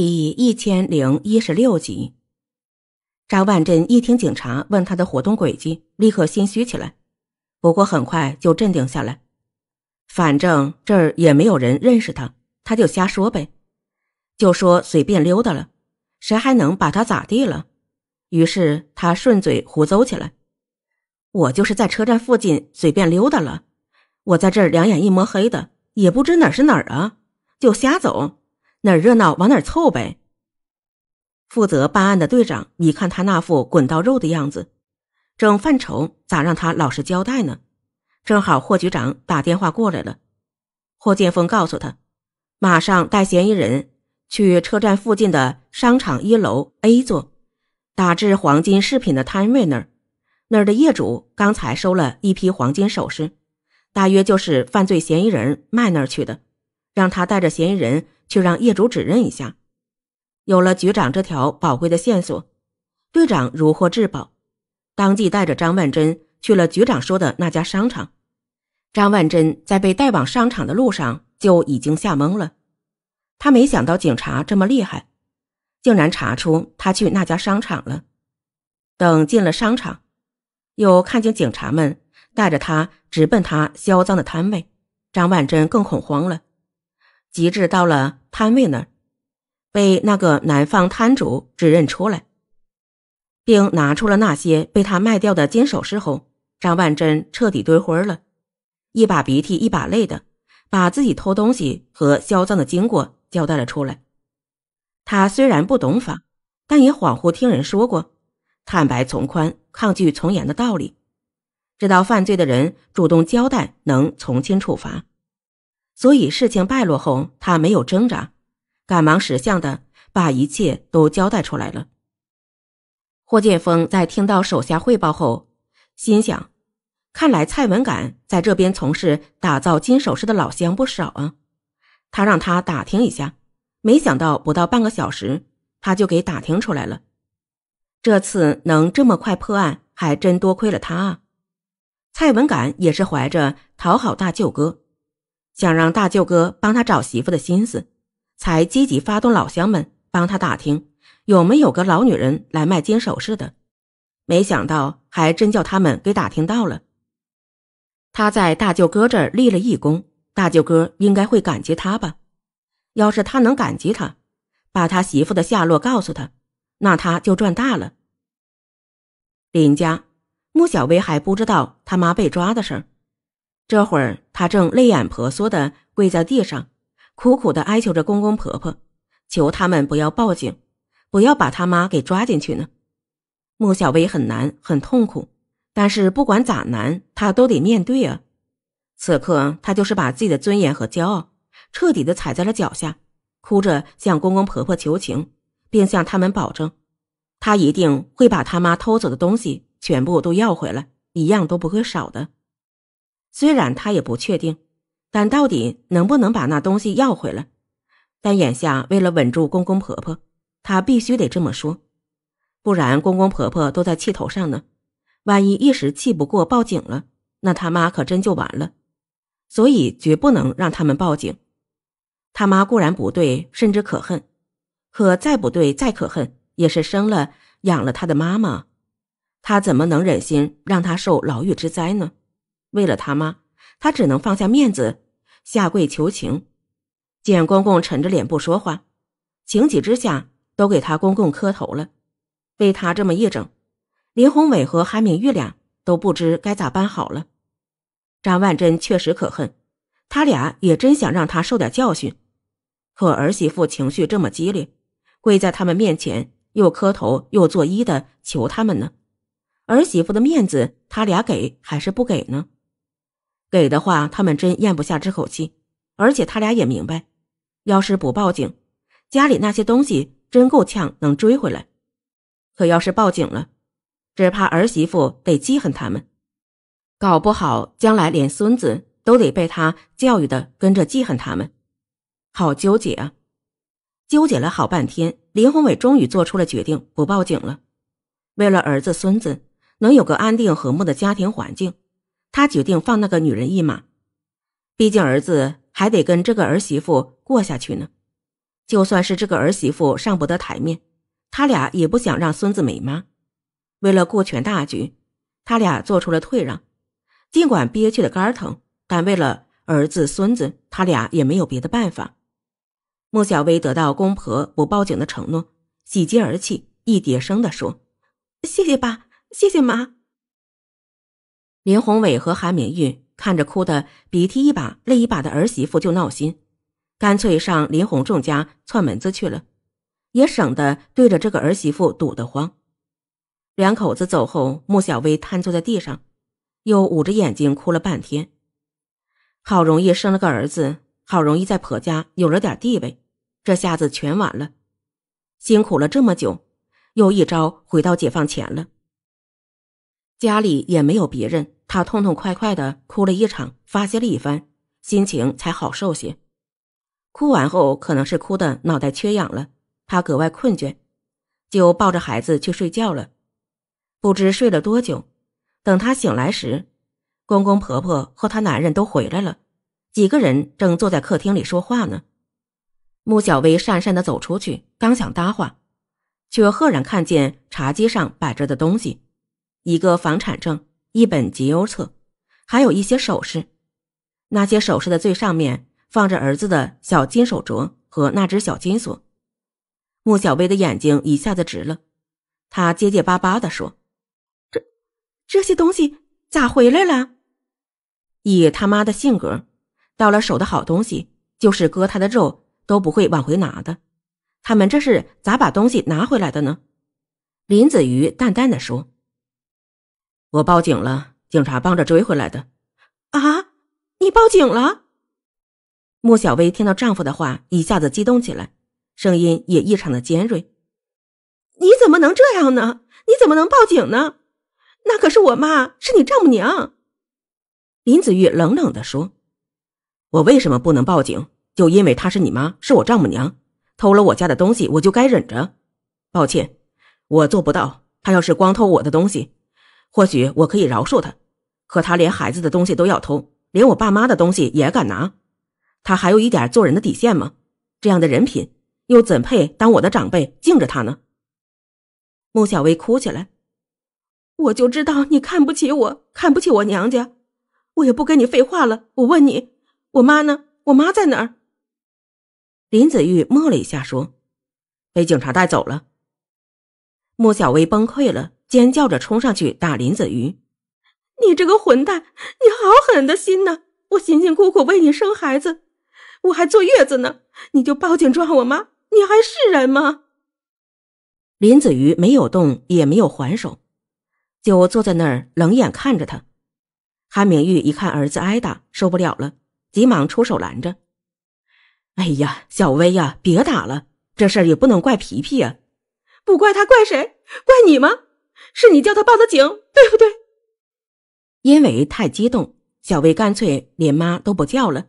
第一千零一十六集，张万振一听警察问他的活动轨迹，立刻心虚起来。不过很快就镇定下来，反正这儿也没有人认识他，他就瞎说呗，就说随便溜达了，谁还能把他咋地了？于是他顺嘴胡诌起来：“我就是在车站附近随便溜达了，我在这儿两眼一抹黑的，也不知哪是哪儿啊，就瞎走。”哪儿热闹往哪儿凑呗。负责办案的队长，你看他那副滚刀肉的样子，正犯愁咋让他老实交代呢。正好霍局长打电话过来了，霍建峰告诉他，马上带嫌疑人去车站附近的商场一楼 A 座，打至黄金饰品的摊位那儿。那儿的业主刚才收了一批黄金首饰，大约就是犯罪嫌疑人卖那儿去的，让他带着嫌疑人。去让业主指认一下，有了局长这条宝贵的线索，队长如获至宝，当即带着张万珍去了局长说的那家商场。张万珍在被带往商场的路上就已经吓懵了，他没想到警察这么厉害，竟然查出他去那家商场了。等进了商场，又看见警察们带着他直奔他销赃的摊位，张万珍更恐慌了。极至到了摊位那儿，被那个南方摊主指认出来，并拿出了那些被他卖掉的金首饰后，张万珍彻底堆灰了，一把鼻涕一把泪的，把自己偷东西和销赃的经过交代了出来。他虽然不懂法，但也恍惚听人说过“坦白从宽，抗拒从严”的道理，知道犯罪的人主动交代能从轻处罚。所以事情败落后，他没有挣扎，赶忙识相的把一切都交代出来了。霍建峰在听到手下汇报后，心想：看来蔡文敢在这边从事打造金首饰的老乡不少啊。他让他打听一下，没想到不到半个小时，他就给打听出来了。这次能这么快破案，还真多亏了他啊。蔡文敢也是怀着讨好大舅哥。想让大舅哥帮他找媳妇的心思，才积极发动老乡们帮他打听有没有个老女人来卖金首饰的。没想到还真叫他们给打听到了。他在大舅哥这儿立了义功，大舅哥应该会感激他吧？要是他能感激他，把他媳妇的下落告诉他，那他就赚大了。林家穆小薇还不知道他妈被抓的事儿。这会儿，她正泪眼婆娑的跪在地上，苦苦的哀求着公公婆婆，求他们不要报警，不要把他妈给抓进去呢。穆小薇很难，很痛苦，但是不管咋难，她都得面对啊。此刻，她就是把自己的尊严和骄傲彻底的踩在了脚下，哭着向公公婆婆求情，并向他们保证，她一定会把他妈偷走的东西全部都要回来，一样都不会少的。虽然他也不确定，但到底能不能把那东西要回来？但眼下为了稳住公公婆婆，他必须得这么说，不然公公婆婆都在气头上呢。万一一时气不过报警了，那他妈可真就完了。所以绝不能让他们报警。他妈固然不对，甚至可恨，可再不对再可恨，也是生了养了他的妈妈，他怎么能忍心让他受牢狱之灾呢？为了他妈，他只能放下面子，下跪求情。简公公沉着脸不说话，情急之下都给他公公磕头了。被他这么一整，林宏伟和韩明玉俩都不知该咋办好了。张万珍确实可恨，他俩也真想让他受点教训。可儿媳妇情绪这么激烈，跪在他们面前又磕头又作揖的求他们呢，儿媳妇的面子他俩给还是不给呢？给的话，他们真咽不下这口气。而且他俩也明白，要是不报警，家里那些东西真够呛能追回来。可要是报警了，只怕儿媳妇得记恨他们，搞不好将来连孙子都得被他教育的跟着记恨他们。好纠结啊！纠结了好半天，林宏伟终于做出了决定，不报警了。为了儿子孙子能有个安定和睦的家庭环境。他决定放那个女人一马，毕竟儿子还得跟这个儿媳妇过下去呢。就算是这个儿媳妇上不得台面，他俩也不想让孙子没妈。为了顾全大局，他俩做出了退让。尽管憋屈的肝疼，但为了儿子孙子，他俩也没有别的办法。莫小薇得到公婆不报警的承诺，喜极而泣，一叠声的说：“谢谢爸，谢谢妈。”林宏伟和韩明玉看着哭得鼻涕一把泪一把的儿媳妇就闹心，干脆上林洪仲家串门子去了，也省得对着这个儿媳妇堵得慌。两口子走后，穆小薇瘫坐在地上，又捂着眼睛哭了半天。好容易生了个儿子，好容易在婆家有了点地位，这下子全完了。辛苦了这么久，又一朝回到解放前了。家里也没有别人，她痛痛快快的哭了一场，发泄了一番，心情才好受些。哭完后，可能是哭的脑袋缺氧了，她格外困倦，就抱着孩子去睡觉了。不知睡了多久，等她醒来时，公公婆婆和她男人都回来了，几个人正坐在客厅里说话呢。穆小薇讪讪的走出去，刚想搭话，却赫然看见茶几上摆着的东西。一个房产证，一本集邮册，还有一些首饰。那些首饰的最上面放着儿子的小金手镯和那只小金锁。穆小薇的眼睛一下子直了，她结结巴巴的说：“这，这些东西咋回来了？以他妈的性格，到了手的好东西，就是割他的肉都不会往回拿的。他们这是咋把东西拿回来的呢？”林子瑜淡淡的说。我报警了，警察帮着追回来的。啊，你报警了？莫小薇听到丈夫的话，一下子激动起来，声音也异常的尖锐。你怎么能这样呢？你怎么能报警呢？那可是我妈，是你丈母娘。林子玉冷冷的说：“我为什么不能报警？就因为她是你妈，是我丈母娘，偷了我家的东西，我就该忍着。抱歉，我做不到。她要是光偷我的东西。”或许我可以饶恕他，可他连孩子的东西都要偷，连我爸妈的东西也敢拿，他还有一点做人的底线吗？这样的人品又怎配当我的长辈敬着他呢？穆小薇哭起来，我就知道你看不起我，看不起我娘家，我也不跟你废话了。我问你，我妈呢？我妈在哪儿？林子玉摸了一下，说：“被警察带走了。”穆小薇崩溃了。尖叫着冲上去打林子瑜，你这个混蛋！你好狠的心呐！我辛辛苦苦为你生孩子，我还坐月子呢，你就报警抓我妈？你还是人吗？林子瑜没有动，也没有还手，就坐在那儿冷眼看着他。韩明玉一看儿子挨打，受不了了，急忙出手拦着：“哎呀，小薇呀，别打了！这事儿也不能怪皮皮呀，不怪他，怪谁？怪你吗？”是你叫他报的警，对不对？因为太激动，小薇干脆连妈都不叫了，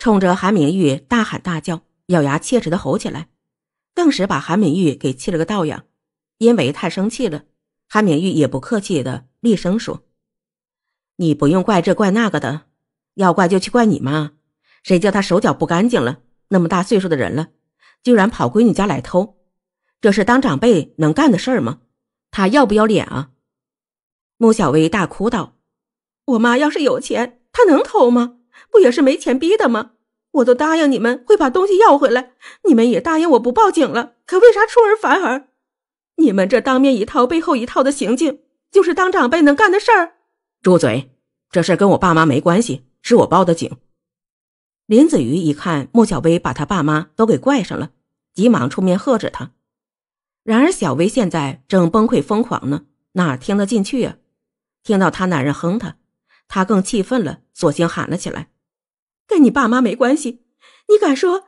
冲着韩明玉大喊大叫，咬牙切齿的吼起来，顿时把韩明玉给气了个倒仰。因为太生气了，韩明玉也不客气的厉声说：“你不用怪这怪那个的，要怪就去怪你妈，谁叫她手脚不干净了？那么大岁数的人了，居然跑闺女家来偷，这是当长辈能干的事吗？”他要不要脸啊！穆小薇大哭道：“我妈要是有钱，她能偷吗？不也是没钱逼的吗？我都答应你们会把东西要回来，你们也答应我不报警了，可为啥出尔反尔？你们这当面一套背后一套的行径，就是当长辈能干的事儿？”住嘴！这事跟我爸妈没关系，是我报的警。林子瑜一看穆小薇把他爸妈都给怪上了，急忙出面喝止他。然而小薇现在正崩溃疯狂呢，哪听得进去呀？听到她男人哼她，她更气愤了，索性喊了起来：“跟你爸妈没关系！你敢说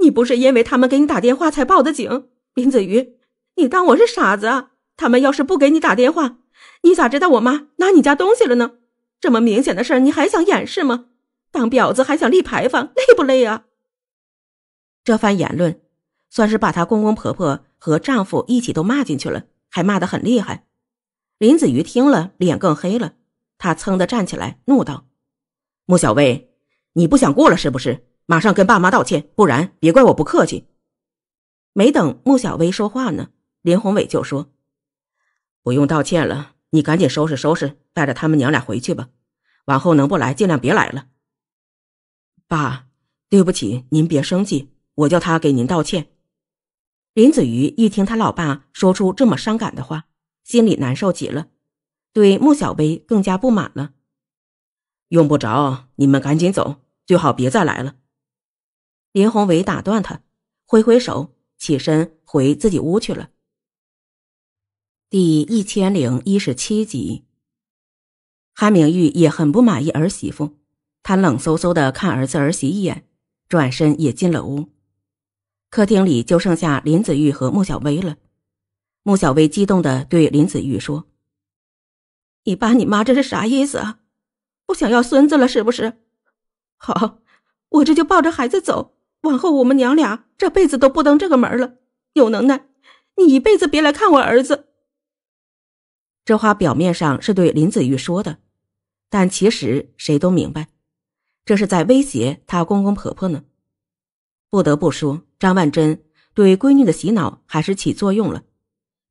你不是因为他们给你打电话才报的警？林子瑜，你当我是傻子啊？他们要是不给你打电话，你咋知道我妈拿你家东西了呢？这么明显的事儿，你还想掩饰吗？当婊子还想立牌坊，累不累啊？”这番言论算是把她公公婆婆。和丈夫一起都骂进去了，还骂得很厉害。林子瑜听了，脸更黑了。他噌地站起来，怒道：“穆小薇，你不想过了是不是？马上跟爸妈道歉，不然别怪我不客气。”没等穆小薇说话呢，林宏伟就说：“不用道歉了，你赶紧收拾收拾，带着他们娘俩回去吧。往后能不来，尽量别来了。”爸，对不起，您别生气，我叫他给您道歉。林子瑜一听他老爸说出这么伤感的话，心里难受极了，对穆小薇更加不满了。用不着你们赶紧走，最好别再来了。林宏伟打断他，挥挥手，起身回自己屋去了。第一千零一十七集。韩明玉也很不满意儿媳妇，他冷飕飕的看儿子儿媳一眼，转身也进了屋。客厅里就剩下林子玉和穆小薇了。穆小薇激动地对林子玉说：“你爸你妈这是啥意思？啊？不想要孙子了是不是？好，我这就抱着孩子走，往后我们娘俩这辈子都不登这个门了。有能耐，你一辈子别来看我儿子。”这话表面上是对林子玉说的，但其实谁都明白，这是在威胁他公公婆婆呢。不得不说，张万珍对闺女的洗脑还是起作用了，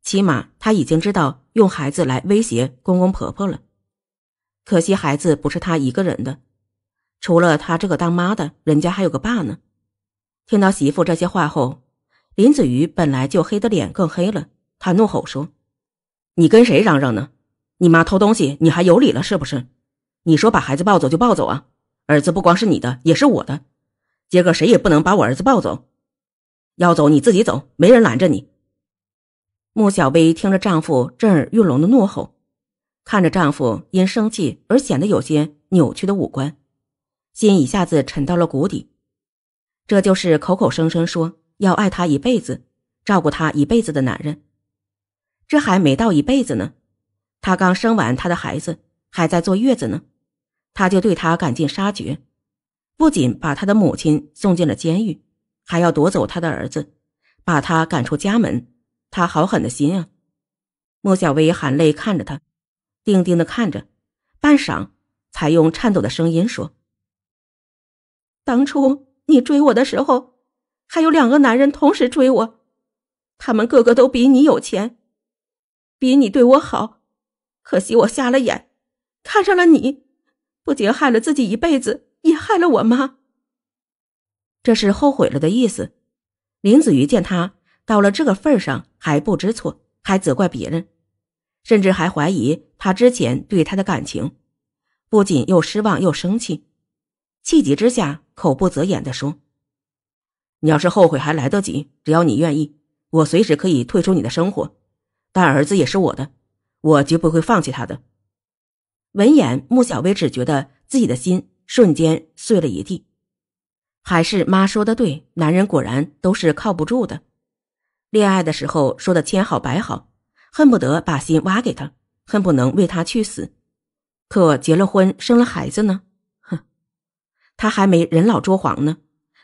起码她已经知道用孩子来威胁公公婆婆了。可惜孩子不是她一个人的，除了她这个当妈的，人家还有个爸呢。听到媳妇这些话后，林子瑜本来就黑的脸更黑了，他怒吼说：“你跟谁嚷嚷呢？你妈偷东西，你还有理了是不是？你说把孩子抱走就抱走啊？儿子不光是你的，也是我的。”今个谁也不能把我儿子抱走，要走你自己走，没人拦着你。穆小薇听着丈夫震耳欲聋的怒吼，看着丈夫因生气而显得有些扭曲的五官，心一下子沉到了谷底。这就是口口声声说要爱他一辈子、照顾他一辈子的男人，这还没到一辈子呢，他刚生完他的孩子，还在坐月子呢，他就对他赶尽杀绝。不仅把他的母亲送进了监狱，还要夺走他的儿子，把他赶出家门。他好狠的心啊！莫小薇含泪看着他，定定的看着，半晌才用颤抖的声音说：“当初你追我的时候，还有两个男人同时追我，他们个个都比你有钱，比你对我好。可惜我瞎了眼，看上了你，不仅害了自己一辈子。”也害了我妈，这是后悔了的意思。林子瑜见他到了这个份上还不知错，还责怪别人，甚至还怀疑他之前对他的感情，不仅又失望又生气，气急之下口不择言的说：“你要是后悔还来得及，只要你愿意，我随时可以退出你的生活。但儿子也是我的，我绝不会放弃他的。”闻言，穆小薇只觉得自己的心。瞬间碎了一地，还是妈说的对，男人果然都是靠不住的。恋爱的时候说的千好百好，恨不得把心挖给他，恨不能为他去死。可结了婚生了孩子呢？哼，他还没人老珠黄呢，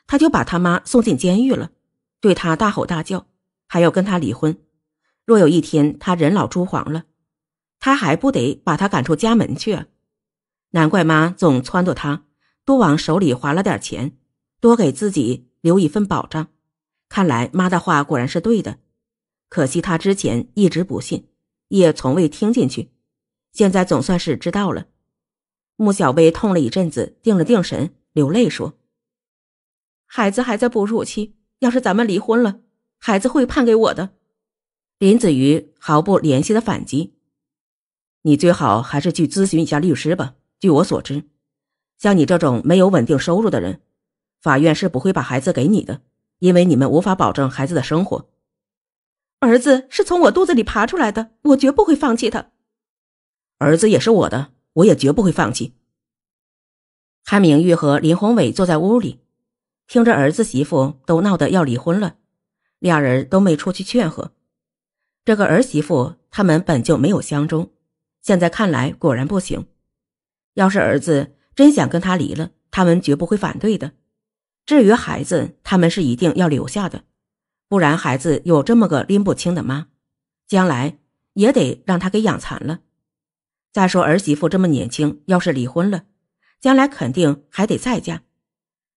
他就把他妈送进监狱了，对他大吼大叫，还要跟他离婚。若有一天他人老珠黄了，他还不得把他赶出家门去？难怪妈总撺掇他多往手里划了点钱，多给自己留一份保障。看来妈的话果然是对的，可惜他之前一直不信，也从未听进去。现在总算是知道了。穆小薇痛了一阵子，定了定神，流泪说：“孩子还在哺乳期，要是咱们离婚了，孩子会判给我的。”林子瑜毫不怜惜的反击：“你最好还是去咨询一下律师吧。”据我所知，像你这种没有稳定收入的人，法院是不会把孩子给你的，因为你们无法保证孩子的生活。儿子是从我肚子里爬出来的，我绝不会放弃他。儿子也是我的，我也绝不会放弃。韩明玉和林宏伟坐在屋里，听着儿子媳妇都闹得要离婚了，俩人都没出去劝和。这个儿媳妇他们本就没有相中，现在看来果然不行。要是儿子真想跟他离了，他们绝不会反对的。至于孩子，他们是一定要留下的，不然孩子有这么个拎不清的妈，将来也得让他给养残了。再说儿媳妇这么年轻，要是离婚了，将来肯定还得再嫁，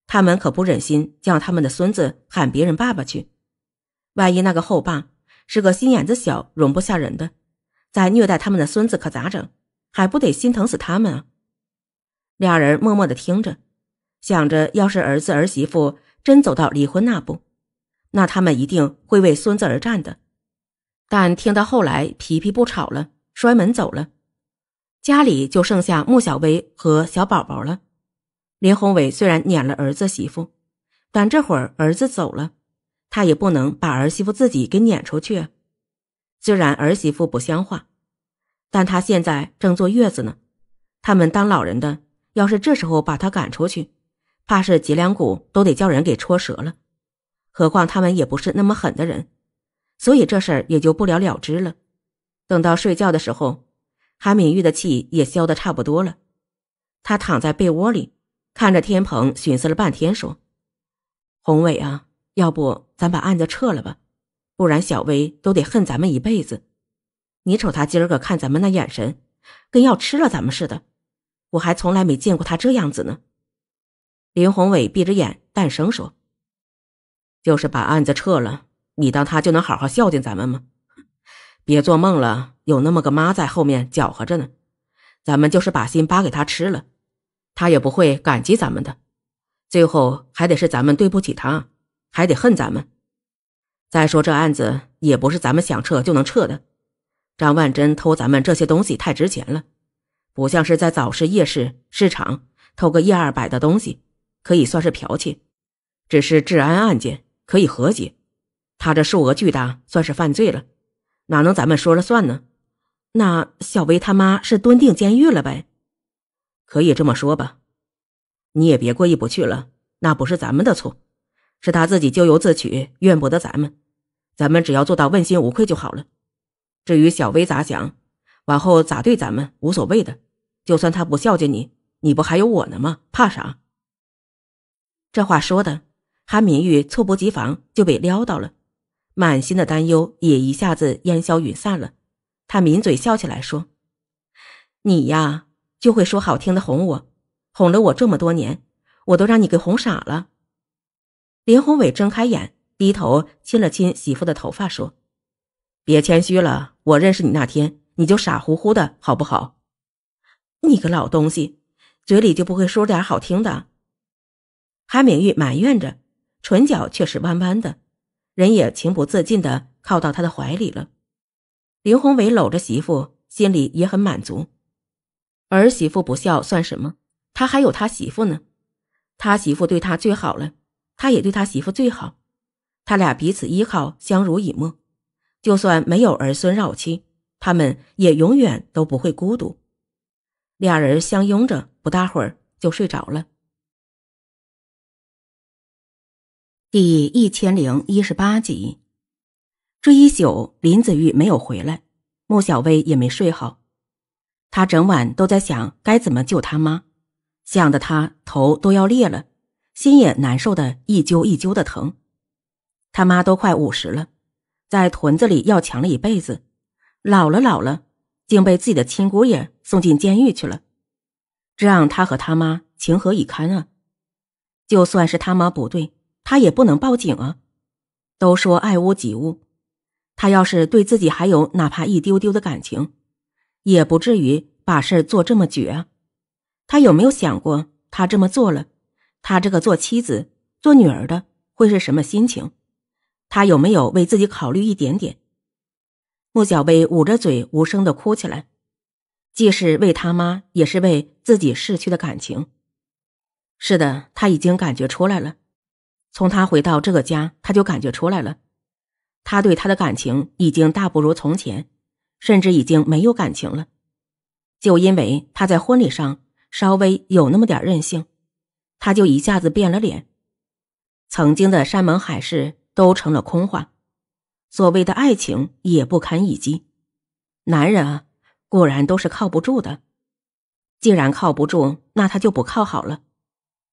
他们可不忍心叫他们的孙子喊别人爸爸去。万一那个后爸是个心眼子小、容不下人的，再虐待他们的孙子可咋整？还不得心疼死他们啊！俩人默默的听着，想着，要是儿子儿媳妇真走到离婚那步，那他们一定会为孙子而战的。但听到后来皮皮不吵了，摔门走了，家里就剩下穆小薇和小宝宝了。林宏伟虽然撵了儿子媳妇，但这会儿儿子走了，他也不能把儿媳妇自己给撵出去。虽然儿媳妇不像话，但他现在正坐月子呢，他们当老人的。要是这时候把他赶出去，怕是脊梁骨都得叫人给戳折了。何况他们也不是那么狠的人，所以这事儿也就不了了之了。等到睡觉的时候，韩敏玉的气也消得差不多了。他躺在被窝里，看着天蓬，寻思了半天，说：“宏伟啊，要不咱把案子撤了吧？不然小薇都得恨咱们一辈子。你瞅他今儿个看咱们那眼神，跟要吃了咱们似的。”我还从来没见过他这样子呢。林宏伟闭着眼，淡声说：“就是把案子撤了，你当他就能好好孝敬咱们吗？别做梦了，有那么个妈在后面搅和着呢。咱们就是把心扒给他吃了，他也不会感激咱们的。最后还得是咱们对不起他，还得恨咱们。再说这案子也不是咱们想撤就能撤的。张万珍偷咱们这些东西太值钱了。”不像是在早市、夜市、市场偷个一二百的东西，可以算是剽窃，只是治安案件可以和解。他这数额巨大，算是犯罪了，哪能咱们说了算呢？那小薇他妈是蹲定监狱了呗？可以这么说吧？你也别过意不去了，那不是咱们的错，是他自己咎由自取，怨不得咱们。咱们只要做到问心无愧就好了。至于小薇咋想，往后咋对咱们，无所谓的。就算他不孝敬你，你不还有我呢吗？怕啥？这话说的，韩明玉猝不及防就被撩到了，满心的担忧也一下子烟消云散了。他抿嘴笑起来说：“你呀，就会说好听的哄我，哄了我这么多年，我都让你给哄傻了。”林宏伟睁开眼，低头亲了亲媳妇的头发，说：“别谦虚了，我认识你那天，你就傻乎乎的，好不好？”你个老东西，嘴里就不会说点好听的？韩美玉埋怨着，唇角却是弯弯的，人也情不自禁的靠到他的怀里了。林宏伟搂着媳妇，心里也很满足。儿媳妇不孝算什么？他还有他媳妇呢，他媳妇对他最好了，他也对他媳妇最好。他俩彼此依靠，相濡以沫，就算没有儿孙绕膝，他们也永远都不会孤独。俩人相拥着，不大会儿就睡着了。第一千零一十八集，这一宿林子玉没有回来，穆小薇也没睡好，她整晚都在想该怎么救他妈，想的她头都要裂了，心也难受的，一揪一揪的疼。他妈都快五十了，在屯子里要强了一辈子，老了老了，竟被自己的亲姑爷。送进监狱去了，这让他和他妈情何以堪啊！就算是他妈不对，他也不能报警啊！都说爱屋及乌，他要是对自己还有哪怕一丢丢的感情，也不至于把事做这么绝啊！他有没有想过，他这么做了，他这个做妻子、做女儿的会是什么心情？他有没有为自己考虑一点点？穆小薇捂着嘴，无声的哭起来。既是为他妈，也是为自己逝去的感情。是的，他已经感觉出来了。从他回到这个家，他就感觉出来了。他对他的感情已经大不如从前，甚至已经没有感情了。就因为他在婚礼上稍微有那么点任性，他就一下子变了脸。曾经的山盟海誓都成了空话，所谓的爱情也不堪一击。男人啊！果然都是靠不住的。既然靠不住，那他就不靠好了。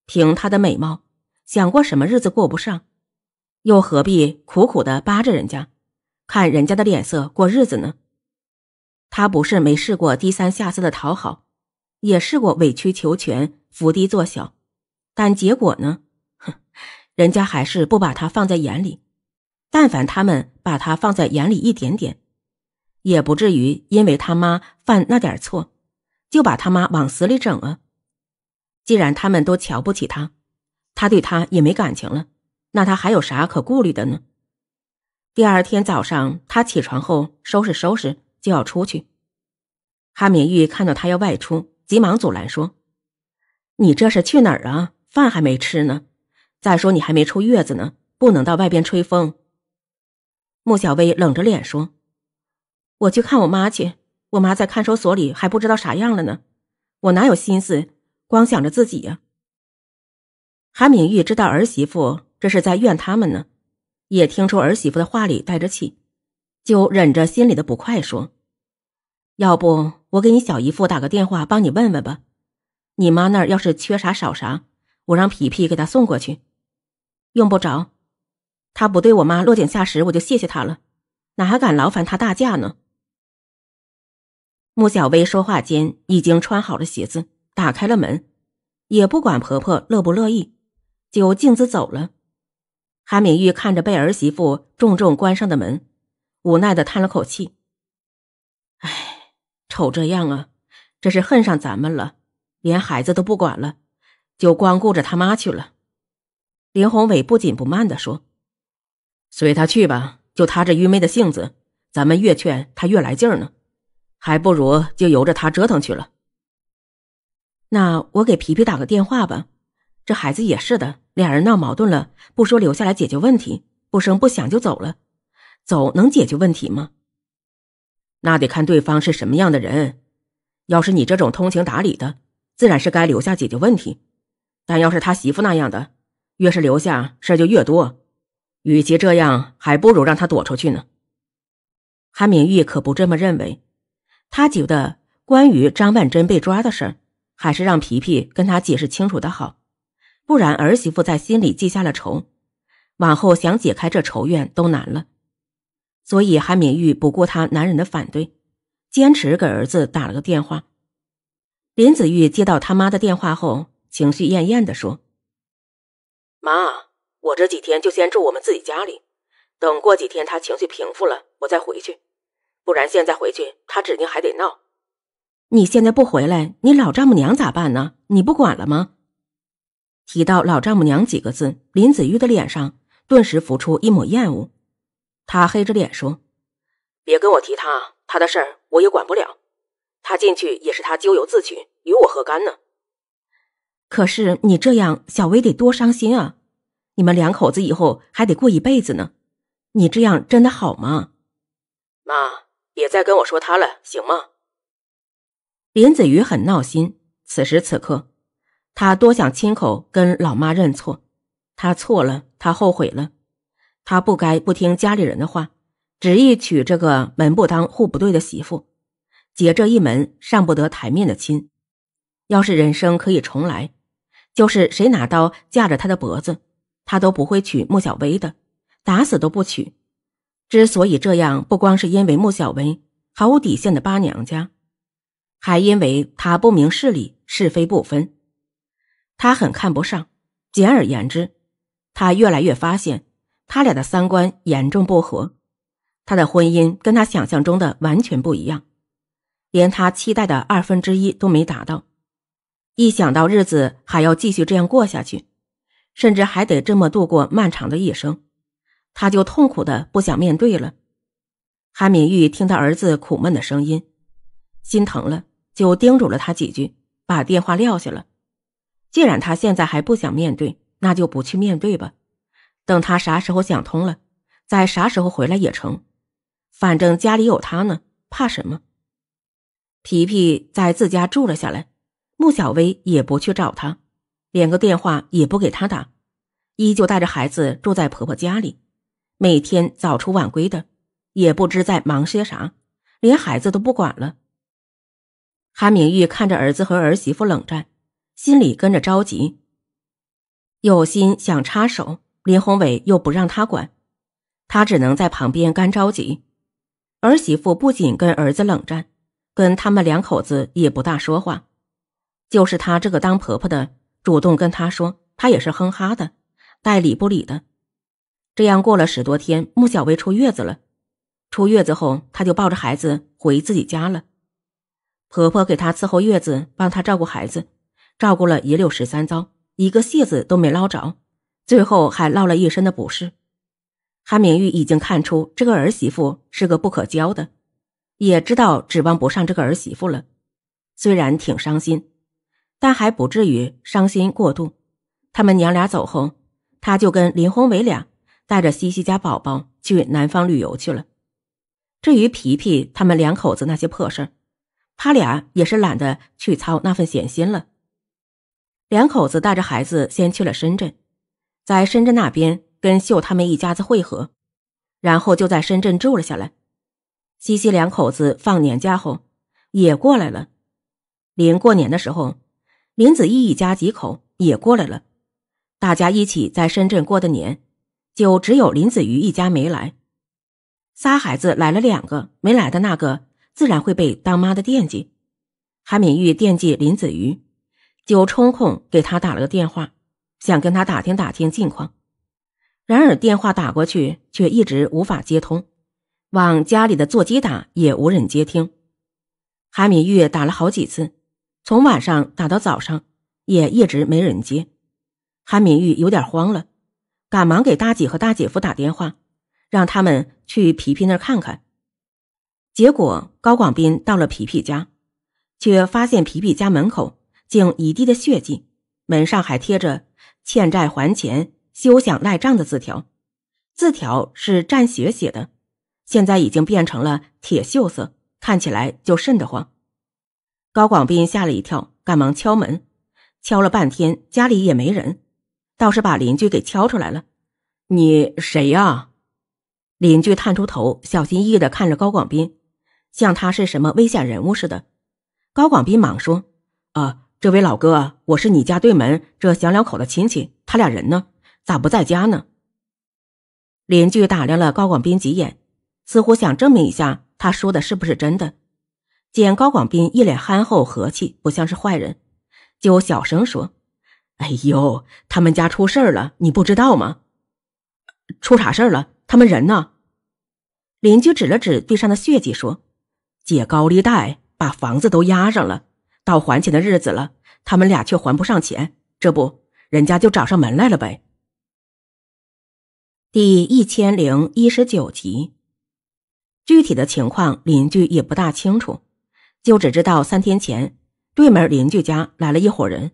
凭他的美貌，想过什么日子过不上，又何必苦苦的巴着人家，看人家的脸色过日子呢？他不是没试过低三下四的讨好，也试过委曲求全、伏低作小，但结果呢？哼，人家还是不把他放在眼里。但凡他们把他放在眼里一点点。也不至于因为他妈犯那点错，就把他妈往死里整啊！既然他们都瞧不起他，他对他也没感情了，那他还有啥可顾虑的呢？第二天早上，他起床后收拾收拾就要出去。韩明玉看到他要外出，急忙阻拦说：“你这是去哪儿啊？饭还没吃呢！再说你还没出月子呢，不能到外边吹风。”穆小薇冷着脸说。我去看我妈去，我妈在看守所里还不知道啥样了呢，我哪有心思光想着自己呀？韩明玉知道儿媳妇这是在怨他们呢，也听出儿媳妇的话里带着气，就忍着心里的不快说：“要不我给你小姨夫打个电话，帮你问问吧。你妈那儿要是缺啥少啥，我让皮皮给他送过去。用不着，他不对我妈落井下石，我就谢谢他了，哪还敢劳烦他大驾呢？”穆小薇说话间已经穿好了鞋子，打开了门，也不管婆婆乐不乐意，就径自走了。韩敏玉看着被儿媳妇重重关上的门，无奈的叹了口气：“哎，瞅这样啊，这是恨上咱们了，连孩子都不管了，就光顾着他妈去了。”林宏伟不紧不慢的说：“随他去吧，就他这愚昧的性子，咱们越劝他越来劲儿呢。”还不如就由着他折腾去了。那我给皮皮打个电话吧。这孩子也是的，俩人闹矛盾了，不说留下来解决问题，不声不响就走了。走能解决问题吗？那得看对方是什么样的人。要是你这种通情达理的，自然是该留下解决问题；但要是他媳妇那样的，越是留下事儿就越多。与其这样，还不如让他躲出去呢。韩敏玉可不这么认为。他觉得关于张万珍被抓的事儿，还是让皮皮跟他解释清楚的好，不然儿媳妇在心里记下了仇，往后想解开这仇怨都难了。所以韩敏玉不顾他男人的反对，坚持给儿子打了个电话。林子玉接到他妈的电话后，情绪艳艳的说：“妈，我这几天就先住我们自己家里，等过几天他情绪平复了，我再回去。”不然现在回去，他指定还得闹。你现在不回来，你老丈母娘咋办呢？你不管了吗？提到老丈母娘几个字，林子玉的脸上顿时浮出一抹厌恶。他黑着脸说：“别跟我提他，他的事儿我也管不了。他进去也是他咎由自取，与我何干呢？”可是你这样，小薇得多伤心啊！你们两口子以后还得过一辈子呢，你这样真的好吗，妈？别再跟我说他了，行吗？林子瑜很闹心。此时此刻，他多想亲口跟老妈认错。他错了，他后悔了，他不该不听家里人的话，执意娶这个门不当户不对的媳妇，结这一门上不得台面的亲。要是人生可以重来，就是谁拿刀架着他的脖子，他都不会娶莫小薇的，打死都不娶。之所以这样，不光是因为穆小文毫无底线的扒娘家，还因为他不明事理、是非不分。他很看不上。简而言之，他越来越发现他俩的三观严重不合。他的婚姻跟他想象中的完全不一样，连他期待的二分之一都没达到。一想到日子还要继续这样过下去，甚至还得这么度过漫长的一生。他就痛苦的不想面对了。韩敏玉听他儿子苦闷的声音，心疼了，就叮嘱了他几句，把电话撂下了。既然他现在还不想面对，那就不去面对吧。等他啥时候想通了，在啥时候回来也成。反正家里有他呢，怕什么？皮皮在自家住了下来，穆小薇也不去找他，连个电话也不给他打，依旧带着孩子住在婆婆家里。每天早出晚归的，也不知在忙些啥，连孩子都不管了。韩明玉看着儿子和儿媳妇冷战，心里跟着着急，有心想插手，林宏伟又不让他管，他只能在旁边干着急。儿媳妇不仅跟儿子冷战，跟他们两口子也不大说话，就是她这个当婆婆的主动跟她说，她也是哼哈的，带理不理的。这样过了十多天，穆小薇出月子了。出月子后，她就抱着孩子回自己家了。婆婆给她伺候月子，帮她照顾孩子，照顾了一溜十三遭，一个谢字都没捞着，最后还落了一身的不是。韩明玉已经看出这个儿媳妇是个不可教的，也知道指望不上这个儿媳妇了。虽然挺伤心，但还不至于伤心过度。他们娘俩走后，她就跟林宏伟俩。带着西西家宝宝去南方旅游去了。至于皮皮他们两口子那些破事儿，他俩也是懒得去操那份闲心了。两口子带着孩子先去了深圳，在深圳那边跟秀他们一家子会合，然后就在深圳住了下来。西西两口子放年假后也过来了。临过年的时候，林子毅一家几口也过来了，大家一起在深圳过的年。就只有林子瑜一家没来，仨孩子来了两个，没来的那个自然会被当妈的惦记。韩敏玉惦记林子瑜，就抽空给他打了个电话，想跟他打听打听近况。然而电话打过去却一直无法接通，往家里的座机打也无人接听。韩敏玉打了好几次，从晚上打到早上，也一直没人接。韩敏玉有点慌了。赶忙给大姐和大姐夫打电话，让他们去皮皮那儿看看。结果高广斌到了皮皮家，却发现皮皮家门口竟一地的血迹，门上还贴着“欠债还钱，休想赖账”的字条。字条是占雪写的，现在已经变成了铁锈色，看起来就瘆得慌。高广斌吓了一跳，赶忙敲门，敲了半天，家里也没人。倒是把邻居给敲出来了。你谁呀？邻居探出头，小心翼翼的看着高广斌，像他是什么危险人物似的。高广斌忙说：“啊，这位老哥，我是你家对门这小两口的亲戚，他俩人呢，咋不在家呢？”邻居打量了高广斌几眼，似乎想证明一下他说的是不是真的。见高广斌一脸憨厚和气，不像是坏人，就小声说。哎呦，他们家出事儿了，你不知道吗？出啥事儿了？他们人呢？邻居指了指地上的血迹，说：“借高利贷，把房子都押上了。到还钱的日子了，他们俩却还不上钱，这不，人家就找上门来了呗。”第一千零一十九集，具体的情况邻居也不大清楚，就只知道三天前，对门邻居家来了一伙人。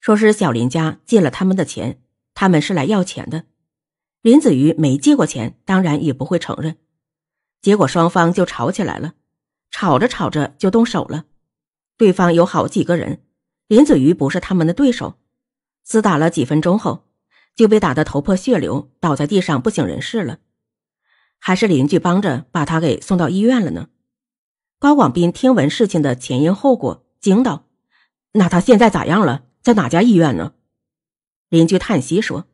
说是小林家借了他们的钱，他们是来要钱的。林子瑜没借过钱，当然也不会承认。结果双方就吵起来了，吵着吵着就动手了。对方有好几个人，林子瑜不是他们的对手，厮打了几分钟后，就被打得头破血流，倒在地上不省人事了。还是邻居帮着把他给送到医院了呢。高广斌听闻事情的前因后果，惊道：“那他现在咋样了？”在哪家医院呢？邻居叹息说：“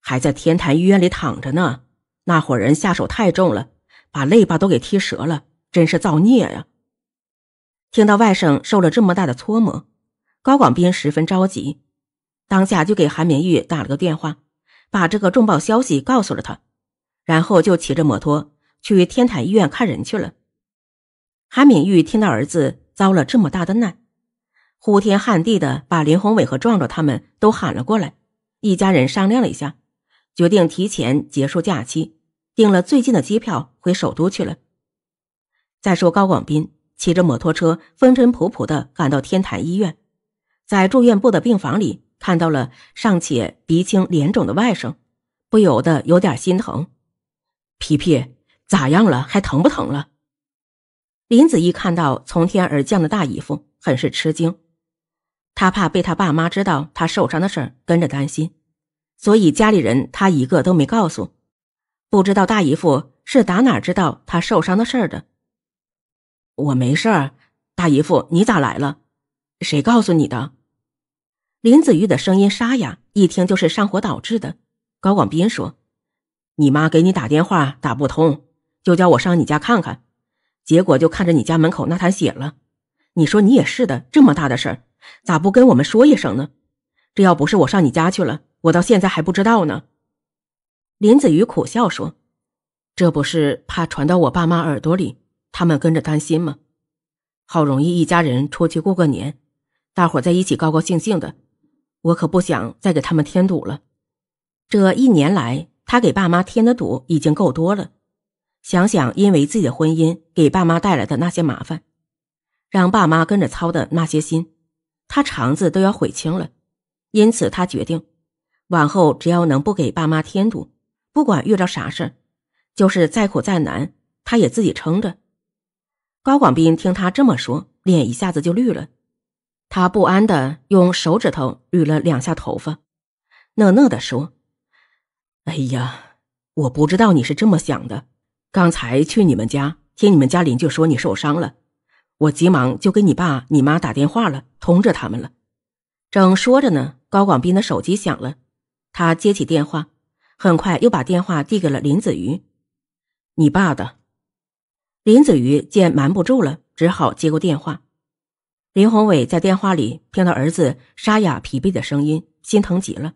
还在天坛医院里躺着呢。那伙人下手太重了，把肋巴都给踢折了，真是造孽呀！”听到外甥受了这么大的搓磨，高广斌十分着急，当下就给韩敏玉打了个电话，把这个重磅消息告诉了他，然后就骑着摩托去天坛医院看人去了。韩敏玉听到儿子遭了这么大的难。呼天喊地的把林宏伟和壮壮他们都喊了过来，一家人商量了一下，决定提前结束假期，订了最近的机票回首都去了。再说高广斌骑着摩托车风尘仆仆的赶到天坛医院，在住院部的病房里看到了尚且鼻青脸肿的外甥，不由得有点心疼。皮皮咋样了？还疼不疼了？林子怡看到从天而降的大姨夫，很是吃惊。他怕被他爸妈知道他受伤的事儿，跟着担心，所以家里人他一个都没告诉。不知道大姨父是打哪知道他受伤的事儿的。我没事儿，大姨父你咋来了？谁告诉你的？林子玉的声音沙哑，一听就是上火导致的。高广斌说：“你妈给你打电话打不通，就叫我上你家看看，结果就看着你家门口那滩血了。你说你也是的，这么大的事儿。”咋不跟我们说一声呢？这要不是我上你家去了，我到现在还不知道呢。林子瑜苦笑说：“这不是怕传到我爸妈耳朵里，他们跟着担心吗？好容易一家人出去过个年，大伙在一起高高兴兴的，我可不想再给他们添堵了。这一年来，他给爸妈添的堵已经够多了。想想因为自己的婚姻给爸妈带来的那些麻烦，让爸妈跟着操的那些心。”他肠子都要悔青了，因此他决定，往后只要能不给爸妈添堵，不管遇着啥事儿，就是再苦再难，他也自己撑着。高广斌听他这么说，脸一下子就绿了，他不安的用手指头捋了两下头发，讷讷的说：“哎呀，我不知道你是这么想的，刚才去你们家，听你们家邻居说你受伤了。”我急忙就给你爸、你妈打电话了，通知他们了。正说着呢，高广斌的手机响了，他接起电话，很快又把电话递给了林子瑜。你爸的，林子瑜见瞒不住了，只好接过电话。林宏伟在电话里听到儿子沙哑、疲惫的声音，心疼极了，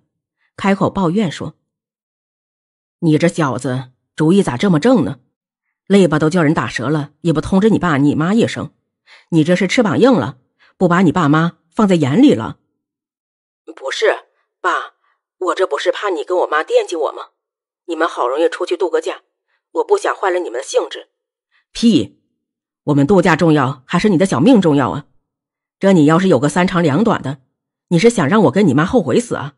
开口抱怨说：“你这小子主意咋这么正呢？累吧都叫人打折了，也不通知你爸、你妈一声。”你这是翅膀硬了，不把你爸妈放在眼里了？不是，爸，我这不是怕你跟我妈惦记我吗？你们好容易出去度个假，我不想坏了你们的兴致。屁！我们度假重要还是你的小命重要啊？这你要是有个三长两短的，你是想让我跟你妈后悔死啊？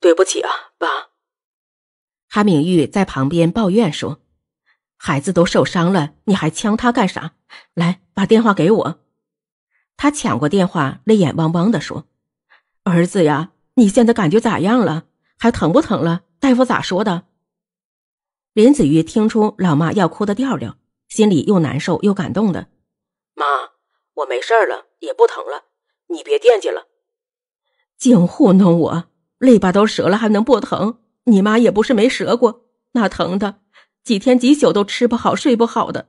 对不起啊，爸。哈明玉在旁边抱怨说。孩子都受伤了，你还呛他干啥？来，把电话给我。他抢过电话，泪眼汪汪地说：“儿子呀，你现在感觉咋样了？还疼不疼了？大夫咋说的？”林子玉听出老妈要哭的调调，心里又难受又感动的：“妈，我没事了，也不疼了，你别惦记了。”净糊弄我，肋巴都折了还能不疼？你妈也不是没折过，那疼的。几天几宿都吃不好睡不好的，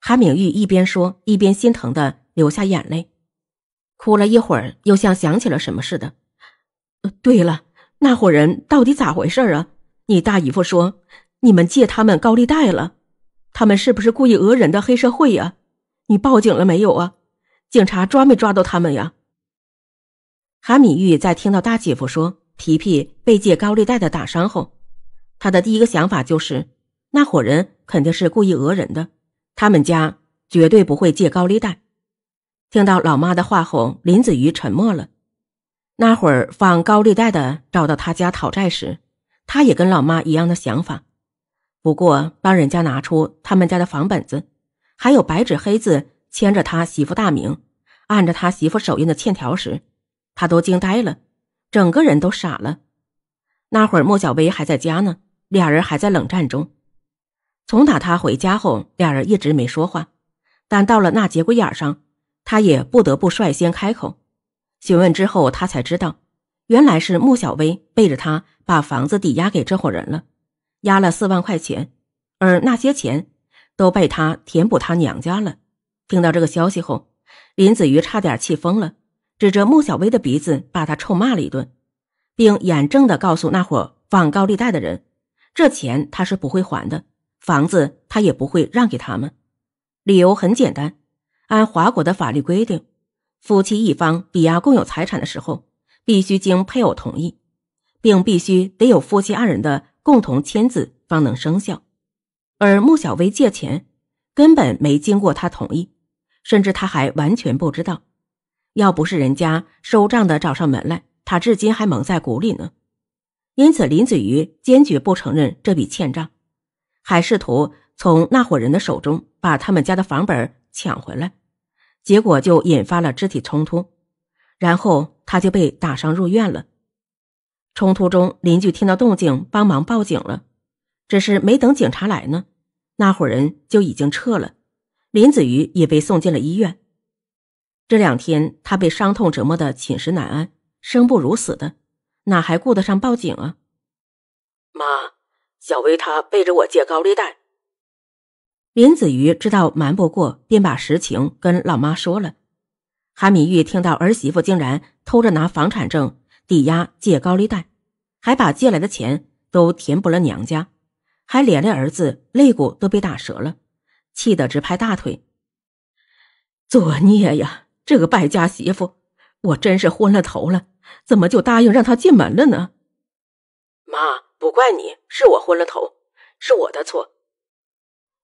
韩敏玉一边说一边心疼的流下眼泪，哭了一会儿，又像想起了什么似的。呃，对了，那伙人到底咋回事啊？你大姨夫说你们借他们高利贷了，他们是不是故意讹人的黑社会呀？你报警了没有啊？警察抓没抓到他们呀？韩敏玉在听到大姐夫说皮皮被借高利贷的打伤后。他的第一个想法就是，那伙人肯定是故意讹人的，他们家绝对不会借高利贷。听到老妈的话后，林子瑜沉默了。那会儿放高利贷的找到他家讨债时，他也跟老妈一样的想法。不过，当人家拿出他们家的房本子，还有白纸黑字签着他媳妇大名、按着他媳妇手印的欠条时，他都惊呆了，整个人都傻了。那会儿莫小薇还在家呢。俩人还在冷战中，从打他回家后，俩人一直没说话。但到了那节骨眼上，他也不得不率先开口询问。之后他才知道，原来是穆小薇背着他把房子抵押给这伙人了，押了四万块钱，而那些钱都被他填补他娘家了。听到这个消息后，林子瑜差点气疯了，指着穆小薇的鼻子把他臭骂了一顿，并严正的告诉那伙放高利贷的人。这钱他是不会还的，房子他也不会让给他们。理由很简单，按华国的法律规定，夫妻一方抵押共有财产的时候，必须经配偶同意，并必须得有夫妻二人的共同签字方能生效。而穆小薇借钱根本没经过他同意，甚至他还完全不知道。要不是人家收账的找上门来，他至今还蒙在鼓里呢。因此，林子瑜坚决不承认这笔欠账，还试图从那伙人的手中把他们家的房本抢回来，结果就引发了肢体冲突，然后他就被打伤入院了。冲突中，邻居听到动静帮忙报警了，只是没等警察来呢，那伙人就已经撤了，林子瑜也被送进了医院。这两天，他被伤痛折磨的寝食难安，生不如死的。哪还顾得上报警啊？妈，小薇她背着我借高利贷。林子瑜知道瞒不过，便把实情跟老妈说了。韩敏玉听到儿媳妇竟然偷着拿房产证抵押借高利贷，还把借来的钱都填补了娘家，还连累儿子肋骨都被打折了，气得直拍大腿。作孽呀！这个败家媳妇，我真是昏了头了。怎么就答应让他进门了呢？妈，不怪你，是我昏了头，是我的错。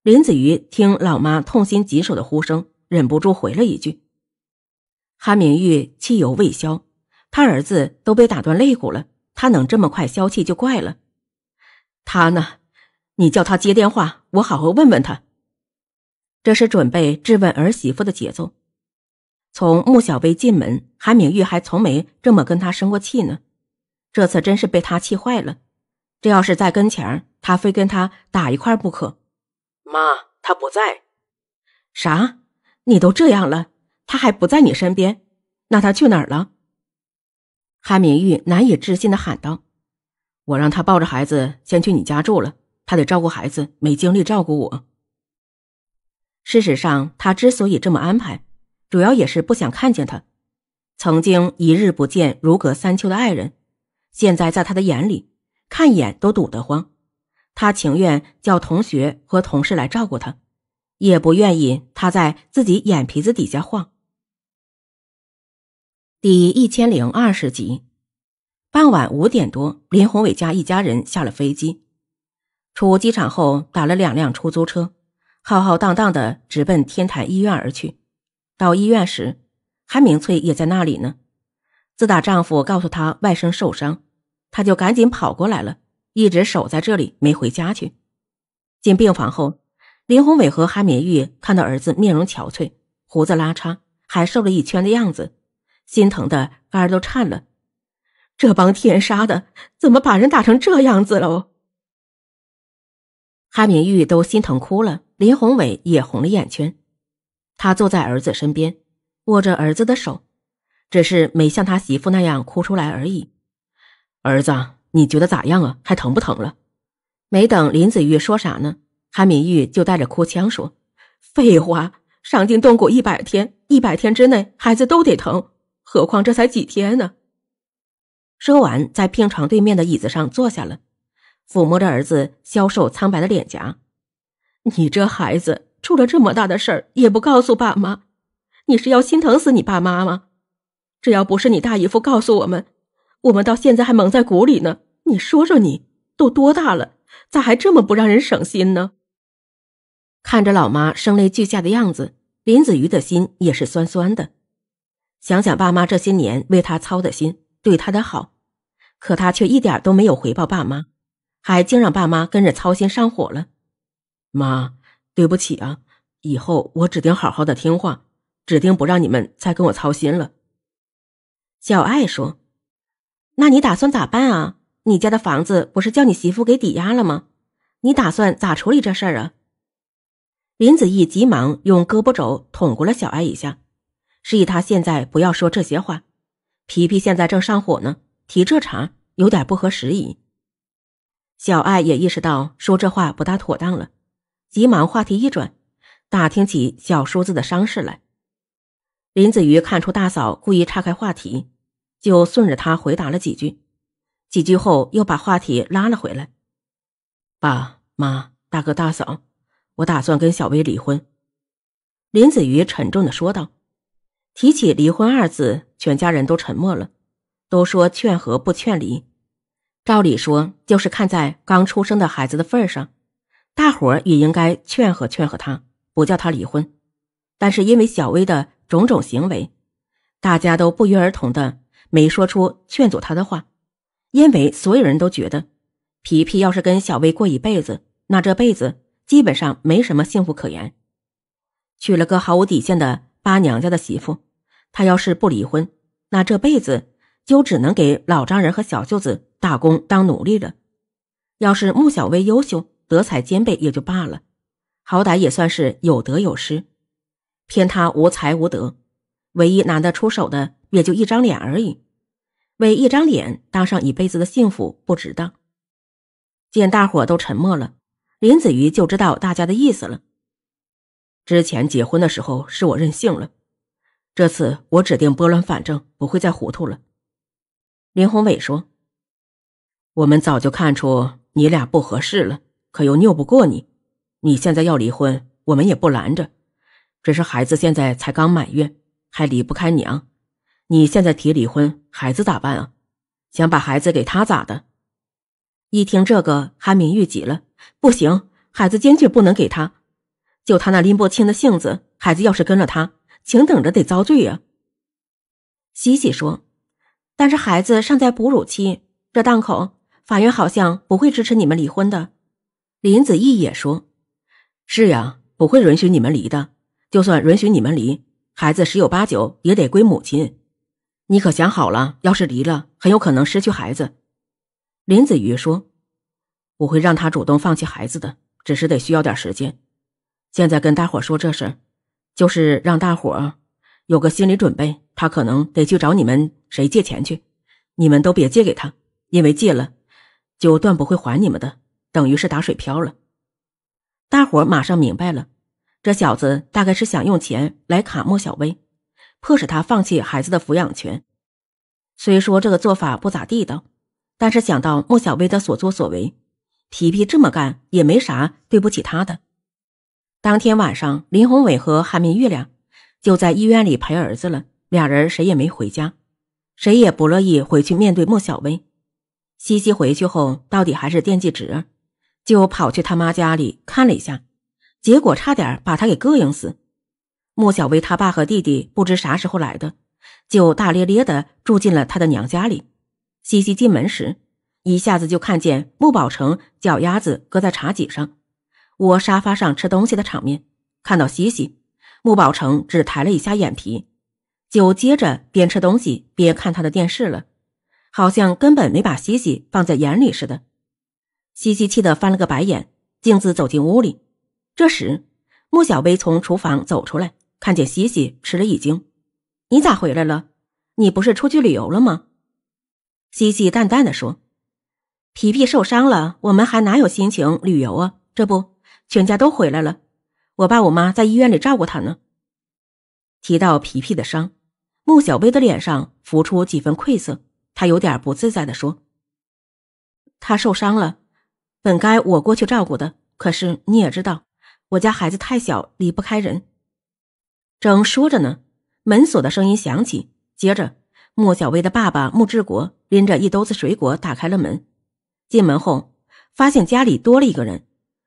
林子瑜听老妈痛心疾首的呼声，忍不住回了一句：“韩明玉，气犹未消，他儿子都被打断肋骨了，他能这么快消气就怪了。他呢？你叫他接电话，我好好问问他。这是准备质问儿媳妇的节奏。”从穆小薇进门，韩敏玉还从没这么跟她生过气呢。这次真是被她气坏了。这要是在跟前儿，她非跟他打一块不可。妈，他不在。啥？你都这样了，他还不在你身边？那他去哪儿了？韩敏玉难以置信地喊道：“我让他抱着孩子先去你家住了，他得照顾孩子，没精力照顾我。事实上，他之所以这么安排。”主要也是不想看见他，曾经一日不见如隔三秋的爱人，现在在他的眼里看一眼都堵得慌。他情愿叫同学和同事来照顾他，也不愿意他在自己眼皮子底下晃。第一千零二十集，傍晚五点多，林宏伟家一家人下了飞机，出机场后打了两辆出租车，浩浩荡荡的直奔天坛医院而去。到医院时，韩明翠也在那里呢。自打丈夫告诉她外甥受伤，她就赶紧跑过来了，一直守在这里没回家去。进病房后，林宏伟和韩明玉看到儿子面容憔悴、胡子拉碴、还瘦了一圈的样子，心疼的肝儿都颤了。这帮天杀的，怎么把人打成这样子了？韩明玉都心疼哭了，林宏伟也红了眼圈。他坐在儿子身边，握着儿子的手，只是没像他媳妇那样哭出来而已。儿子，你觉得咋样啊？还疼不疼了？没等林子玉说啥呢，韩敏玉就带着哭腔说：“废话，伤筋动骨一百天，一百天之内孩子都得疼，何况这才几天呢？”说完，在病床对面的椅子上坐下了，抚摸着儿子消瘦苍白的脸颊：“你这孩子。”出了这么大的事儿也不告诉爸妈，你是要心疼死你爸妈吗？这要不是你大姨夫告诉我们，我们到现在还蒙在鼓里呢。你说说你都多大了，咋还这么不让人省心呢？看着老妈声泪俱下的样子，林子瑜的心也是酸酸的。想想爸妈这些年为他操的心，对他的好，可他却一点都没有回报爸妈，还竟让爸妈跟着操心上火了。妈。对不起啊，以后我指定好好的听话，指定不让你们再跟我操心了。小爱说：“那你打算咋办啊？你家的房子不是叫你媳妇给抵押了吗？你打算咋处理这事儿啊？”林子义急忙用胳膊肘捅过了小爱一下，示意他现在不要说这些话。皮皮现在正上火呢，提这茬有点不合时宜。小爱也意识到说这话不大妥当了。急忙话题一转，打听起小叔子的伤势来。林子瑜看出大嫂故意岔开话题，就顺着她回答了几句。几句后，又把话题拉了回来。爸妈、大哥、大嫂，我打算跟小薇离婚。”林子瑜沉重的说道。提起离婚二字，全家人都沉默了。都说劝和不劝离，照理说就是看在刚出生的孩子的份上。大伙儿也应该劝和劝和他，不叫他离婚。但是因为小薇的种种行为，大家都不约而同的没说出劝阻他的话，因为所有人都觉得，皮皮要是跟小薇过一辈子，那这辈子基本上没什么幸福可言。娶了个毫无底线的八娘家的媳妇，他要是不离婚，那这辈子就只能给老丈人和小舅子打工当奴隶了。要是穆小薇优秀。德才兼备也就罢了，好歹也算是有得有失。偏他无才无德，唯一拿得出手的也就一张脸而已。为一张脸当上一辈子的幸福不值当。见大伙都沉默了，林子瑜就知道大家的意思了。之前结婚的时候是我任性了，这次我指定拨乱反正，不会再糊涂了。林宏伟说：“我们早就看出你俩不合适了。”可又拗不过你，你现在要离婚，我们也不拦着，只是孩子现在才刚满月，还离不开娘。你现在提离婚，孩子咋办啊？想把孩子给他咋的？一听这个，韩明玉急了，不行，孩子坚决不能给他，就他那拎不清的性子，孩子要是跟了他，请等着得遭罪啊。西西说，但是孩子尚在哺乳期，这档口，法院好像不会支持你们离婚的。林子毅也说：“是呀，不会允许你们离的。就算允许你们离，孩子十有八九也得归母亲。你可想好了，要是离了，很有可能失去孩子。”林子瑜说：“我会让他主动放弃孩子的，只是得需要点时间。现在跟大伙说这事，就是让大伙有个心理准备。他可能得去找你们谁借钱去，你们都别借给他，因为借了就断不会还你们的。”等于是打水漂了，大伙马上明白了，这小子大概是想用钱来卡莫小薇，迫使他放弃孩子的抚养权。虽说这个做法不咋地的，但是想到莫小薇的所作所为，皮皮这么干也没啥对不起他的。当天晚上，林宏伟和韩明月亮就在医院里陪儿子了，俩人谁也没回家，谁也不乐意回去面对莫小薇。西西回去后，到底还是惦记侄儿。就跑去他妈家里看了一下，结果差点把他给膈应死。穆小薇他爸和弟弟不知啥时候来的，就大咧咧的住进了他的娘家里。西西进门时，一下子就看见穆宝成脚丫子搁在茶几上，窝沙发上吃东西的场面。看到西西，穆宝成只抬了一下眼皮，就接着边吃东西边看他的电视了，好像根本没把西西放在眼里似的。西西气得翻了个白眼，径自走进屋里。这时，穆小薇从厨房走出来，看见西西，吃了一惊：“你咋回来了？你不是出去旅游了吗？”西西淡淡的说：“皮皮受伤了，我们还哪有心情旅游啊？这不，全家都回来了。我爸我妈在医院里照顾他呢。”提到皮皮的伤，穆小薇的脸上浮出几分愧色，她有点不自在的说：“他受伤了。”本该我过去照顾的，可是你也知道，我家孩子太小，离不开人。正说着呢，门锁的声音响起，接着穆小薇的爸爸穆志国拎着一兜子水果打开了门。进门后，发现家里多了一个人，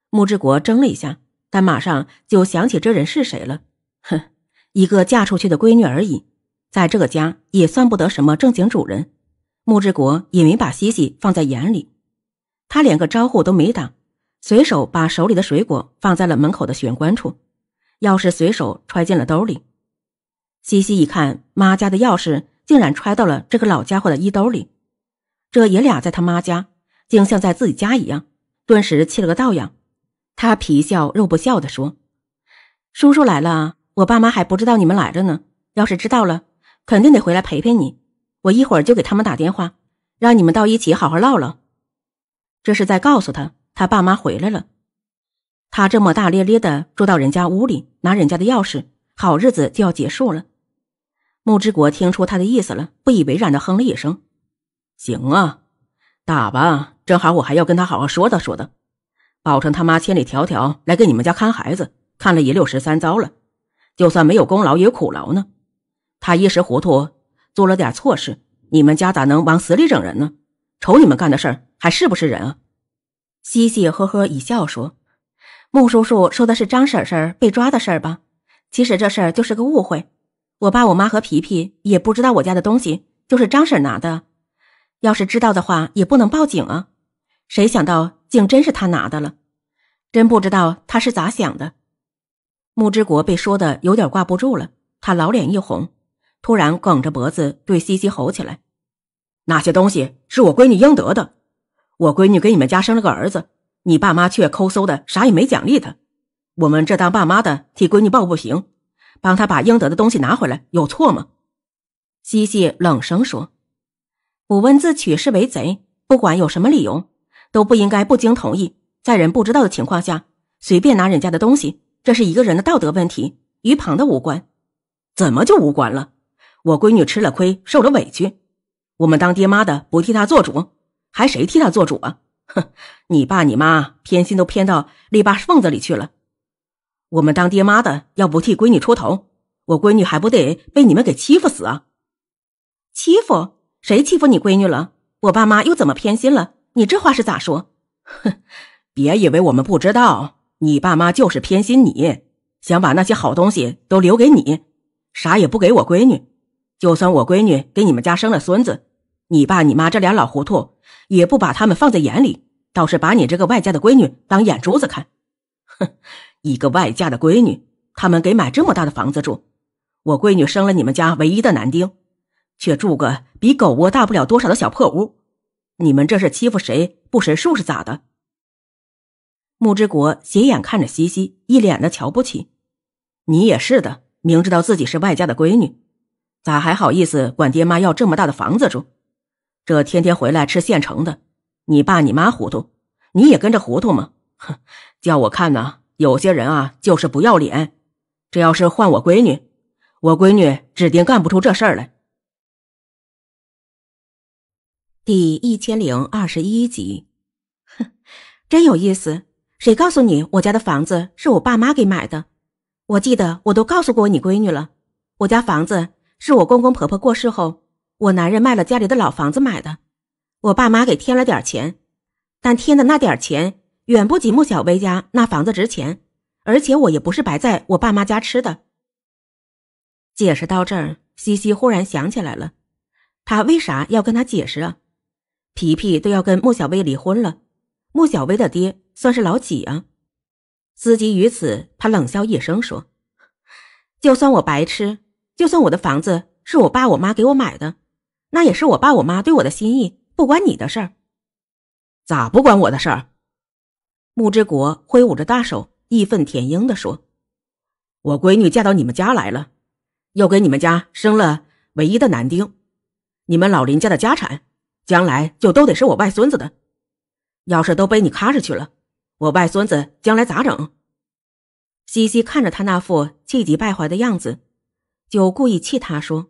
穆志国怔了一下，但马上就想起这人是谁了。哼，一个嫁出去的闺女而已，在这个家也算不得什么正经主人。穆志国也没把西西放在眼里。他连个招呼都没打，随手把手里的水果放在了门口的玄关处，钥匙随手揣进了兜里。西西一看，妈家的钥匙竟然揣到了这个老家伙的衣兜里，这爷俩在他妈家竟像在自己家一样，顿时气了个倒仰。他皮笑肉不笑的说：“叔叔来了，我爸妈还不知道你们来着呢。要是知道了，肯定得回来陪陪你。我一会儿就给他们打电话，让你们到一起好好唠唠。”这是在告诉他，他爸妈回来了。他这么大咧咧的住到人家屋里，拿人家的钥匙，好日子就要结束了。穆之国听出他的意思了，不以为然的哼了一声：“行啊，打吧，正好我还要跟他好好说道说道。宝成他妈千里迢迢来给你们家看孩子，看了一六十三遭了，就算没有功劳也有苦劳呢。他一时糊涂做了点错事，你们家咋能往死里整人呢？”瞅你们干的事儿，还是不是人啊？西西呵呵一笑说：“穆叔叔说的是张婶婶被抓的事儿吧？其实这事儿就是个误会。我爸、我妈和皮皮也不知道我家的东西就是张婶拿的，要是知道的话也不能报警啊。谁想到竟真是他拿的了，真不知道他是咋想的。”穆之国被说的有点挂不住了，他老脸一红，突然梗着脖子对西西吼起来。那些东西是我闺女应得的，我闺女给你们家生了个儿子，你爸妈却抠搜的啥也没奖励他。我们这当爸妈的替闺女抱不平，帮他把应得的东西拿回来，有错吗？西西冷声说：“我问自取是为贼，不管有什么理由，都不应该不经同意，在人不知道的情况下随便拿人家的东西，这是一个人的道德问题，与旁的无关。怎么就无关了？我闺女吃了亏，受了委屈。”我们当爹妈的不替他做主，还谁替他做主啊？哼！你爸你妈偏心都偏到篱笆缝子里去了。我们当爹妈的要不替闺女出头，我闺女还不得被你们给欺负死啊？欺负谁欺负你闺女了？我爸妈又怎么偏心了？你这话是咋说？哼！别以为我们不知道，你爸妈就是偏心，你想把那些好东西都留给你，啥也不给我闺女。就算我闺女给你们家生了孙子。你爸你妈这俩老糊涂，也不把他们放在眼里，倒是把你这个外嫁的闺女当眼珠子看。哼，一个外嫁的闺女，他们给买这么大的房子住，我闺女生了你们家唯一的男丁，却住个比狗窝大不了多少的小破屋，你们这是欺负谁不识数是咋的？木之国斜眼看着西西，一脸的瞧不起。你也是的，明知道自己是外嫁的闺女，咋还好意思管爹妈要这么大的房子住？这天天回来吃现成的，你爸你妈糊涂，你也跟着糊涂吗？哼，叫我看呐，有些人啊就是不要脸。这要是换我闺女，我闺女指定干不出这事儿来。第一千零二十一集，哼，真有意思。谁告诉你我家的房子是我爸妈给买的？我记得我都告诉过你闺女了，我家房子是我公公婆婆过世后。我男人卖了家里的老房子买的，我爸妈给添了点钱，但添的那点钱远不及穆小薇家那房子值钱，而且我也不是白在我爸妈家吃的。解释到这儿，西西忽然想起来了，他为啥要跟他解释啊？皮皮都要跟穆小薇离婚了，穆小薇的爹算是老几啊？思及于此，他冷笑一声说：“就算我白痴，就算我的房子是我爸我妈给我买的。”那也是我爸我妈对我的心意，不关你的事儿。咋不关我的事儿？木之国挥舞着大手，义愤填膺的说：“我闺女嫁到你们家来了，又给你们家生了唯一的男丁，你们老林家的家产，将来就都得是我外孙子的。要是都被你卡着去了，我外孙子将来咋整？”西西看着他那副气急败坏的样子，就故意气他说。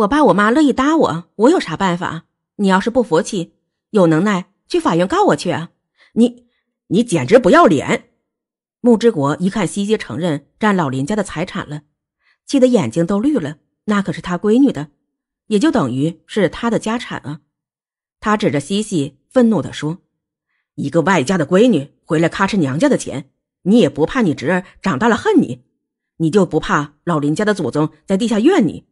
我爸我妈乐意搭我，我有啥办法？你要是不服气，有能耐去法院告我去啊！你你简直不要脸！穆之国一看西西承认占老林家的财产了，气得眼睛都绿了。那可是他闺女的，也就等于是他的家产啊！他指着西西，愤怒的说：“一个外家的闺女回来，咔哧娘家的钱，你也不怕你侄儿长大了恨你？你就不怕老林家的祖宗在地下怨你？”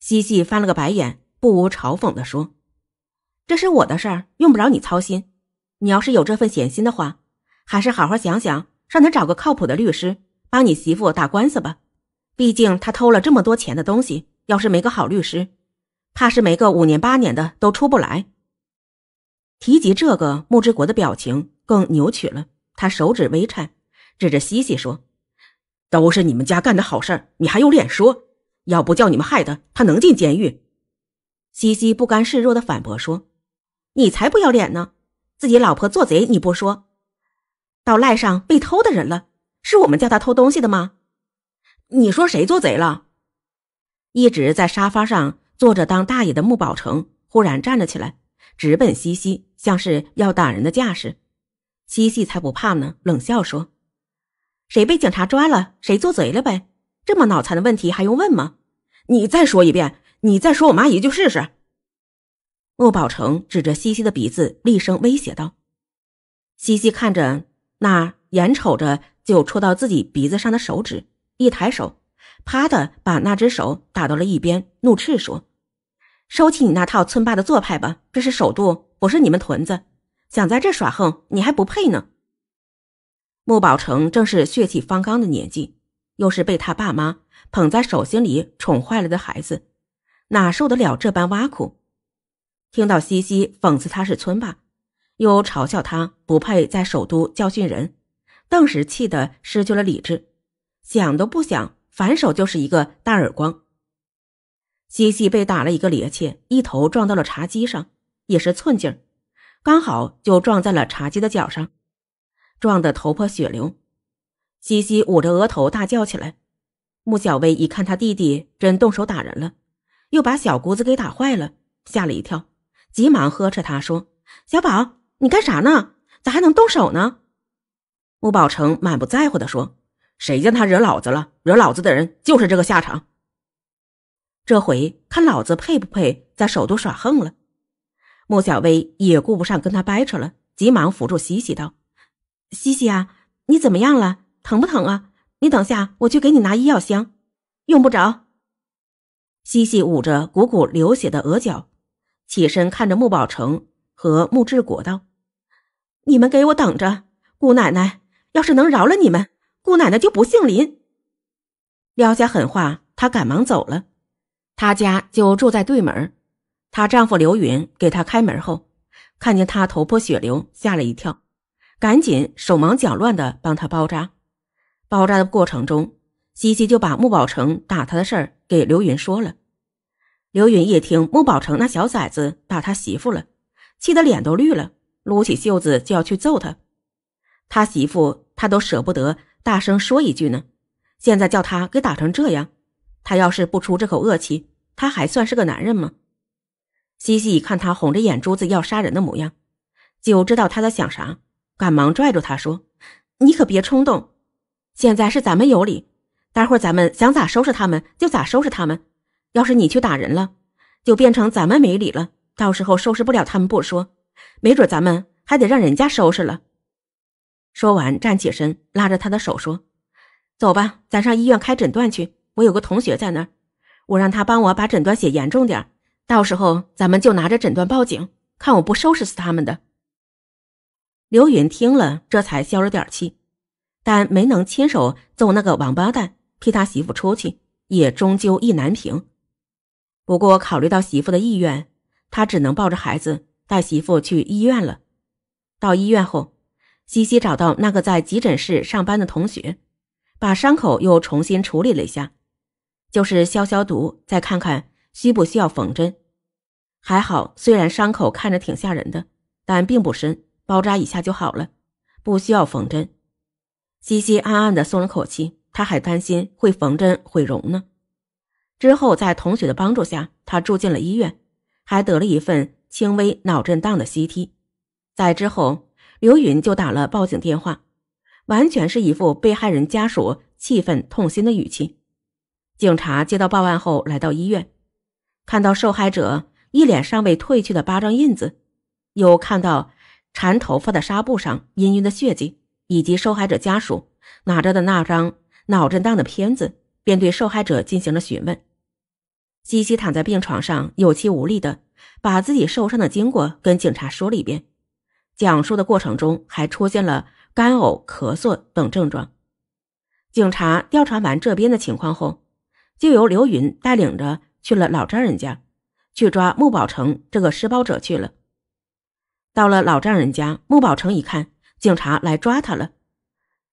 西西翻了个白眼，不无嘲讽地说：“这是我的事儿，用不着你操心。你要是有这份闲心的话，还是好好想想，让他找个靠谱的律师，帮你媳妇打官司吧。毕竟他偷了这么多钱的东西，要是没个好律师，怕是没个五年八年的都出不来。”提及这个，穆之国的表情更扭曲了，他手指微颤，指着西西说：“都是你们家干的好事儿，你还有脸说？”要不叫你们害的，他能进监狱？西西不甘示弱的反驳说：“你才不要脸呢！自己老婆做贼，你不说，倒赖上被偷的人了。是我们叫他偷东西的吗？你说谁做贼了？”一直在沙发上坐着当大爷的穆宝成忽然站了起来，直奔西西，像是要打人的架势。西西才不怕呢，冷笑说：“谁被警察抓了，谁做贼了呗。”这么脑残的问题还用问吗？你再说一遍，你再说我妈一句试试。穆宝成指着西西的鼻子，厉声威胁道：“西西看着那眼，瞅着就戳到自己鼻子上的手指，一抬手，啪的把那只手打到了一边，怒斥说：‘收起你那套村霸的做派吧！这是首都，不是你们屯子，想在这耍横，你还不配呢！’”穆宝成正是血气方刚的年纪。又是被他爸妈捧在手心里宠坏了的孩子，哪受得了这般挖苦？听到西西讽刺他是村霸，又嘲笑他不配在首都教训人，顿时气得失去了理智，想都不想，反手就是一个大耳光。西西被打了一个趔趄，一头撞到了茶几上，也是寸劲儿，刚好就撞在了茶几的角上，撞得头破血流。西西捂着额头大叫起来，穆小薇一看他弟弟真动手打人了，又把小姑子给打坏了，吓了一跳，急忙呵斥他说：“小宝，你干啥呢？咋还能动手呢？”穆宝成满不在乎地说：“谁叫他惹老子了？惹老子的人就是这个下场。这回看老子配不配在首都耍横了。”穆小薇也顾不上跟他掰扯了，急忙扶住西西道：“西西啊，你怎么样了？”疼不疼啊？你等下，我去给你拿医药箱。用不着。西西捂着鼓鼓流血的额角，起身看着穆宝成和穆志国道：“你们给我等着！姑奶奶要是能饶了你们，姑奶奶就不姓林。”撂下狠话，她赶忙走了。她家就住在对门，她丈夫刘云给她开门后，看见她头破血流，吓了一跳，赶紧手忙脚乱的帮她包扎。爆炸的过程中，西西就把穆宝成打他的事儿给刘云说了。刘云一听穆宝成那小崽子打他媳妇了，气得脸都绿了，撸起袖子就要去揍他。他媳妇他都舍不得大声说一句呢，现在叫他给打成这样，他要是不出这口恶气，他还算是个男人吗？西西看他红着眼珠子要杀人的模样，就知道他在想啥，赶忙拽住他说：“你可别冲动。”现在是咱们有理，待会儿咱们想咋收拾他们就咋收拾他们。要是你去打人了，就变成咱们没理了。到时候收拾不了他们不说，没准咱们还得让人家收拾了。说完，站起身，拉着他的手说：“走吧，咱上医院开诊断去。我有个同学在那儿，我让他帮我把诊断写严重点，到时候咱们就拿着诊断报警，看我不收拾死他们！”的刘云听了，这才消了点气。但没能亲手揍那个王八蛋，替他媳妇出去，也终究意难平。不过考虑到媳妇的意愿，他只能抱着孩子带媳妇去医院了。到医院后，西西找到那个在急诊室上班的同学，把伤口又重新处理了一下，就是消消毒，再看看需不需要缝针。还好，虽然伤口看着挺吓人的，但并不深，包扎一下就好了，不需要缝针。西西暗暗地松了口气，他还担心会缝针毁容呢。之后，在同学的帮助下，他住进了医院，还得了一份轻微脑震荡的 CT。在之后，刘云就打了报警电话，完全是一副被害人家属气愤痛心的语气。警察接到报案后，来到医院，看到受害者一脸尚未褪去的巴掌印子，又看到缠头发的纱布上氤氲的血迹。以及受害者家属拿着的那张脑震荡的片子，便对受害者进行了询问。西西躺在病床上，有气无力的把自己受伤的经过跟警察说了一遍。讲述的过程中，还出现了干呕、咳嗽等症状。警察调查完这边的情况后，就由刘云带领着去了老丈人家，去抓穆宝成这个施暴者去了。到了老丈人家，穆宝成一看。警察来抓他了，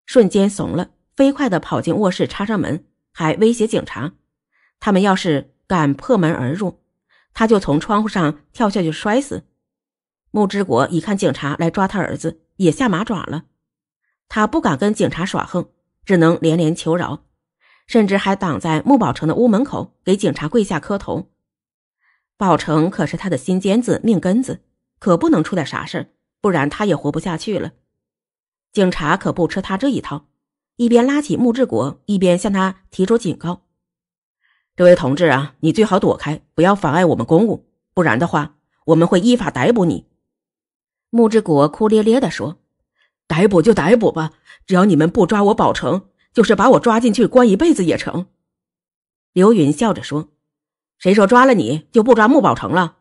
瞬间怂了，飞快的跑进卧室插上门，还威胁警察：“他们要是敢破门而入，他就从窗户上跳下去摔死。”穆之国一看警察来抓他儿子，也下马爪了，他不敢跟警察耍横，只能连连求饶，甚至还挡在穆宝成的屋门口给警察跪下磕头。宝成可是他的心尖子、命根子，可不能出点啥事不然他也活不下去了。警察可不吃他这一套，一边拉起穆志国，一边向他提出警告：“这位同志啊，你最好躲开，不要妨碍我们公务，不然的话，我们会依法逮捕你。”穆志国哭咧咧的说：“逮捕就逮捕吧，只要你们不抓我宝成，就是把我抓进去关一辈子也成。”刘云笑着说：“谁说抓了你就不抓穆宝成了？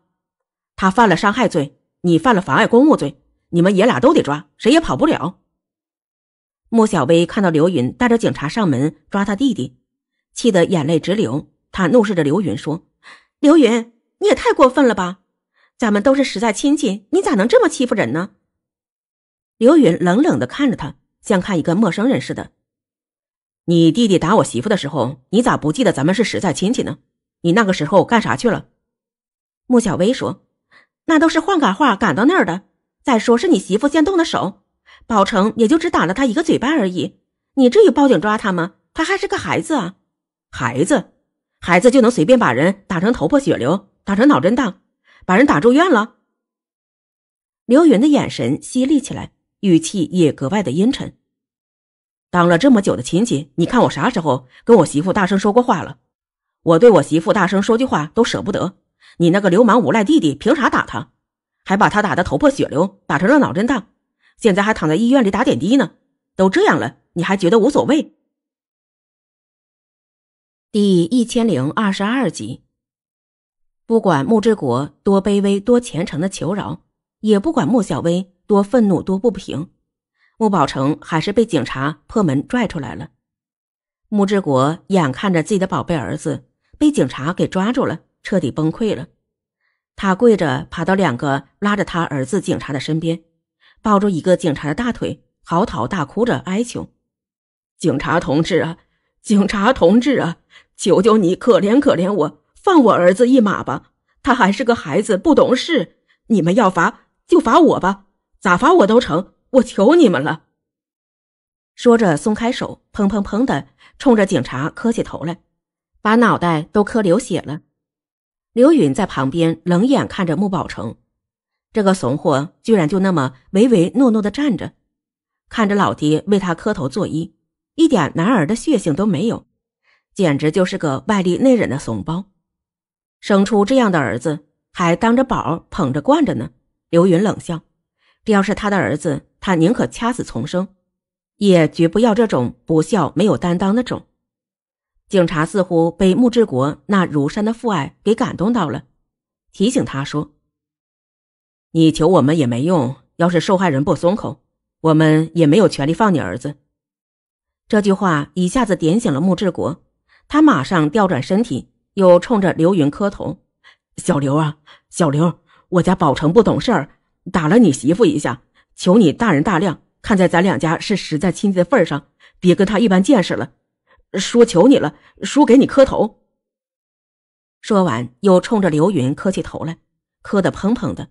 他犯了伤害罪，你犯了妨碍公务罪，你们爷俩都得抓，谁也跑不了。”穆小薇看到刘云带着警察上门抓他弟弟，气得眼泪直流。他怒视着刘云说：“刘云，你也太过分了吧！咱们都是实在亲戚，你咋能这么欺负人呢？”刘云冷冷的看着他，像看一个陌生人似的。“你弟弟打我媳妇的时候，你咋不记得咱们是实在亲戚呢？你那个时候干啥去了？”穆小薇说：“那都是换赶话赶到那儿的。再说是你媳妇先动的手。”宝成也就只打了他一个嘴巴而已，你至于报警抓他吗？他还是个孩子啊！孩子，孩子就能随便把人打成头破血流，打成脑震荡，把人打住院了？刘云的眼神犀利起来，语气也格外的阴沉。当了这么久的亲戚，你看我啥时候跟我媳妇大声说过话了？我对我媳妇大声说句话都舍不得，你那个流氓无赖弟弟凭啥打他？还把他打得头破血流，打成了脑震荡？现在还躺在医院里打点滴呢，都这样了，你还觉得无所谓？第一千零二十二集，不管穆志国多卑微多虔诚的求饶，也不管穆小薇多愤怒多不平，穆宝成还是被警察破门拽出来了。穆志国眼看着自己的宝贝儿子被警察给抓住了，彻底崩溃了，他跪着爬到两个拉着他儿子警察的身边。抱住一个警察的大腿，嚎啕大哭着哀求：“警察同志啊，警察同志啊，求求你可怜可怜我，放我儿子一马吧！他还是个孩子，不懂事。你们要罚就罚我吧，咋罚我都成。我求你们了。”说着松开手，砰砰砰的冲着警察磕起头来，把脑袋都磕流血了。刘允在旁边冷眼看着穆宝成。这个怂货居然就那么唯唯诺诺的站着，看着老爹为他磕头作揖，一点男儿的血性都没有，简直就是个外力内忍的怂包。生出这样的儿子，还当着宝捧着惯着呢。刘云冷笑：“这要是他的儿子，他宁可掐死重生，也绝不要这种不孝、没有担当的种。”警察似乎被穆志国那如山的父爱给感动到了，提醒他说。你求我们也没用，要是受害人不松口，我们也没有权利放你儿子。这句话一下子点醒了穆志国，他马上调转身体，又冲着刘云磕头：“小刘啊，小刘，我家宝成不懂事儿，打了你媳妇一下，求你大人大量，看在咱两家是实在亲戚的份上，别跟他一般见识了。叔求你了，叔给你磕头。”说完，又冲着刘云磕起头来，磕得砰砰的。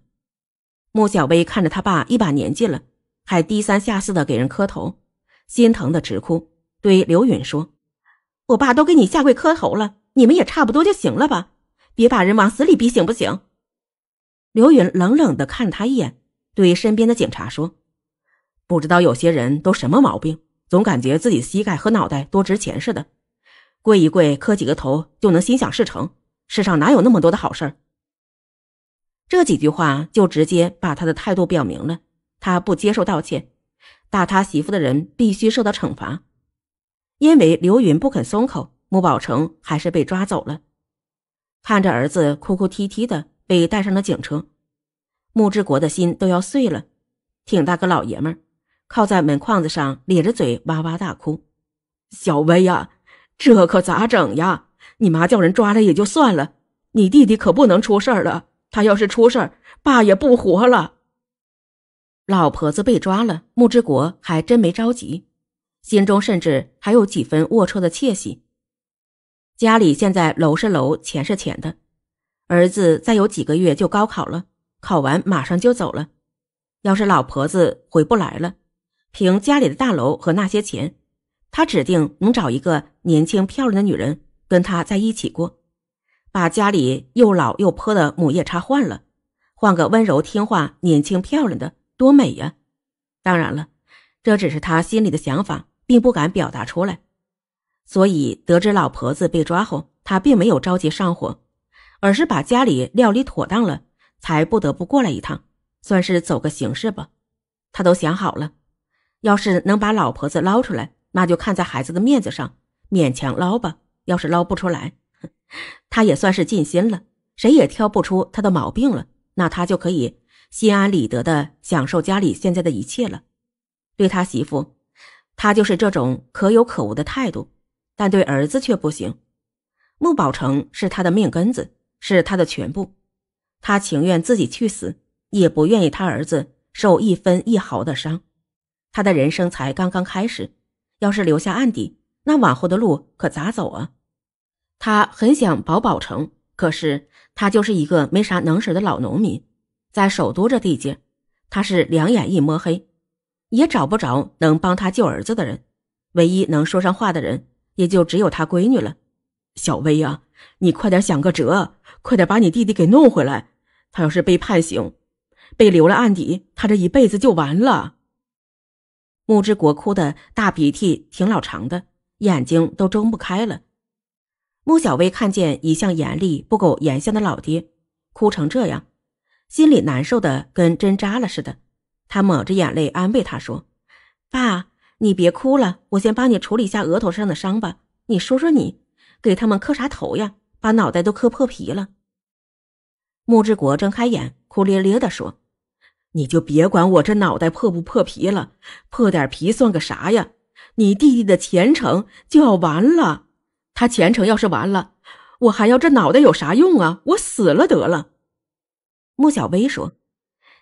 穆小薇看着他爸一把年纪了，还低三下四的给人磕头，心疼的直哭，对刘云说：“我爸都给你下跪磕头了，你们也差不多就行了吧？别把人往死里逼，行不行？”刘云冷冷的看了他一眼，对身边的警察说：“不知道有些人都什么毛病，总感觉自己膝盖和脑袋多值钱似的，跪一跪，磕几个头就能心想事成。世上哪有那么多的好事儿？”这几句话就直接把他的态度表明了，他不接受道歉，打他媳妇的人必须受到惩罚。因为刘云不肯松口，穆宝成还是被抓走了。看着儿子哭哭啼啼的被带上了警车，穆志国的心都要碎了。挺大个老爷们，靠在门框子上咧着嘴哇哇大哭：“小薇呀，这可咋整呀？你妈叫人抓了也就算了，你弟弟可不能出事儿了。”他要是出事儿，爸也不活了。老婆子被抓了，穆之国还真没着急，心中甚至还有几分龌龊的窃喜。家里现在楼是楼，钱是钱的，儿子再有几个月就高考了，考完马上就走了。要是老婆子回不来了，凭家里的大楼和那些钱，他指定能找一个年轻漂亮的女人跟他在一起过。把家里又老又破的母夜叉换了，换个温柔听话、年轻漂亮的，多美呀！当然了，这只是他心里的想法，并不敢表达出来。所以得知老婆子被抓后，他并没有着急上火，而是把家里料理妥当了，才不得不过来一趟，算是走个形式吧。他都想好了，要是能把老婆子捞出来，那就看在孩子的面子上勉强捞吧；要是捞不出来，他也算是尽心了，谁也挑不出他的毛病了，那他就可以心安理得的享受家里现在的一切了。对他媳妇，他就是这种可有可无的态度，但对儿子却不行。穆宝成是他的命根子，是他的全部，他情愿自己去死，也不愿意他儿子受一分一毫的伤。他的人生才刚刚开始，要是留下案底，那往后的路可咋走啊？他很想保保成，可是他就是一个没啥能事的老农民，在首都这地界，他是两眼一摸黑，也找不着能帮他救儿子的人。唯一能说上话的人，也就只有他闺女了。小薇啊，你快点想个辙，快点把你弟弟给弄回来。他要是被判刑，被留了案底，他这一辈子就完了。穆之国哭的大鼻涕挺老长的，眼睛都睁不开了。穆小薇看见一向严厉不苟言笑的老爹哭成这样，心里难受的跟针扎了似的。他抹着眼泪安慰他说：“爸，你别哭了，我先帮你处理一下额头上的伤吧。你说说你，给他们磕啥头呀？把脑袋都磕破皮了。”穆志国睁开眼，哭咧咧地说：“你就别管我这脑袋破不破皮了，破点皮算个啥呀？你弟弟的前程就要完了。”他前程要是完了，我还要这脑袋有啥用啊？我死了得了。穆小薇说：“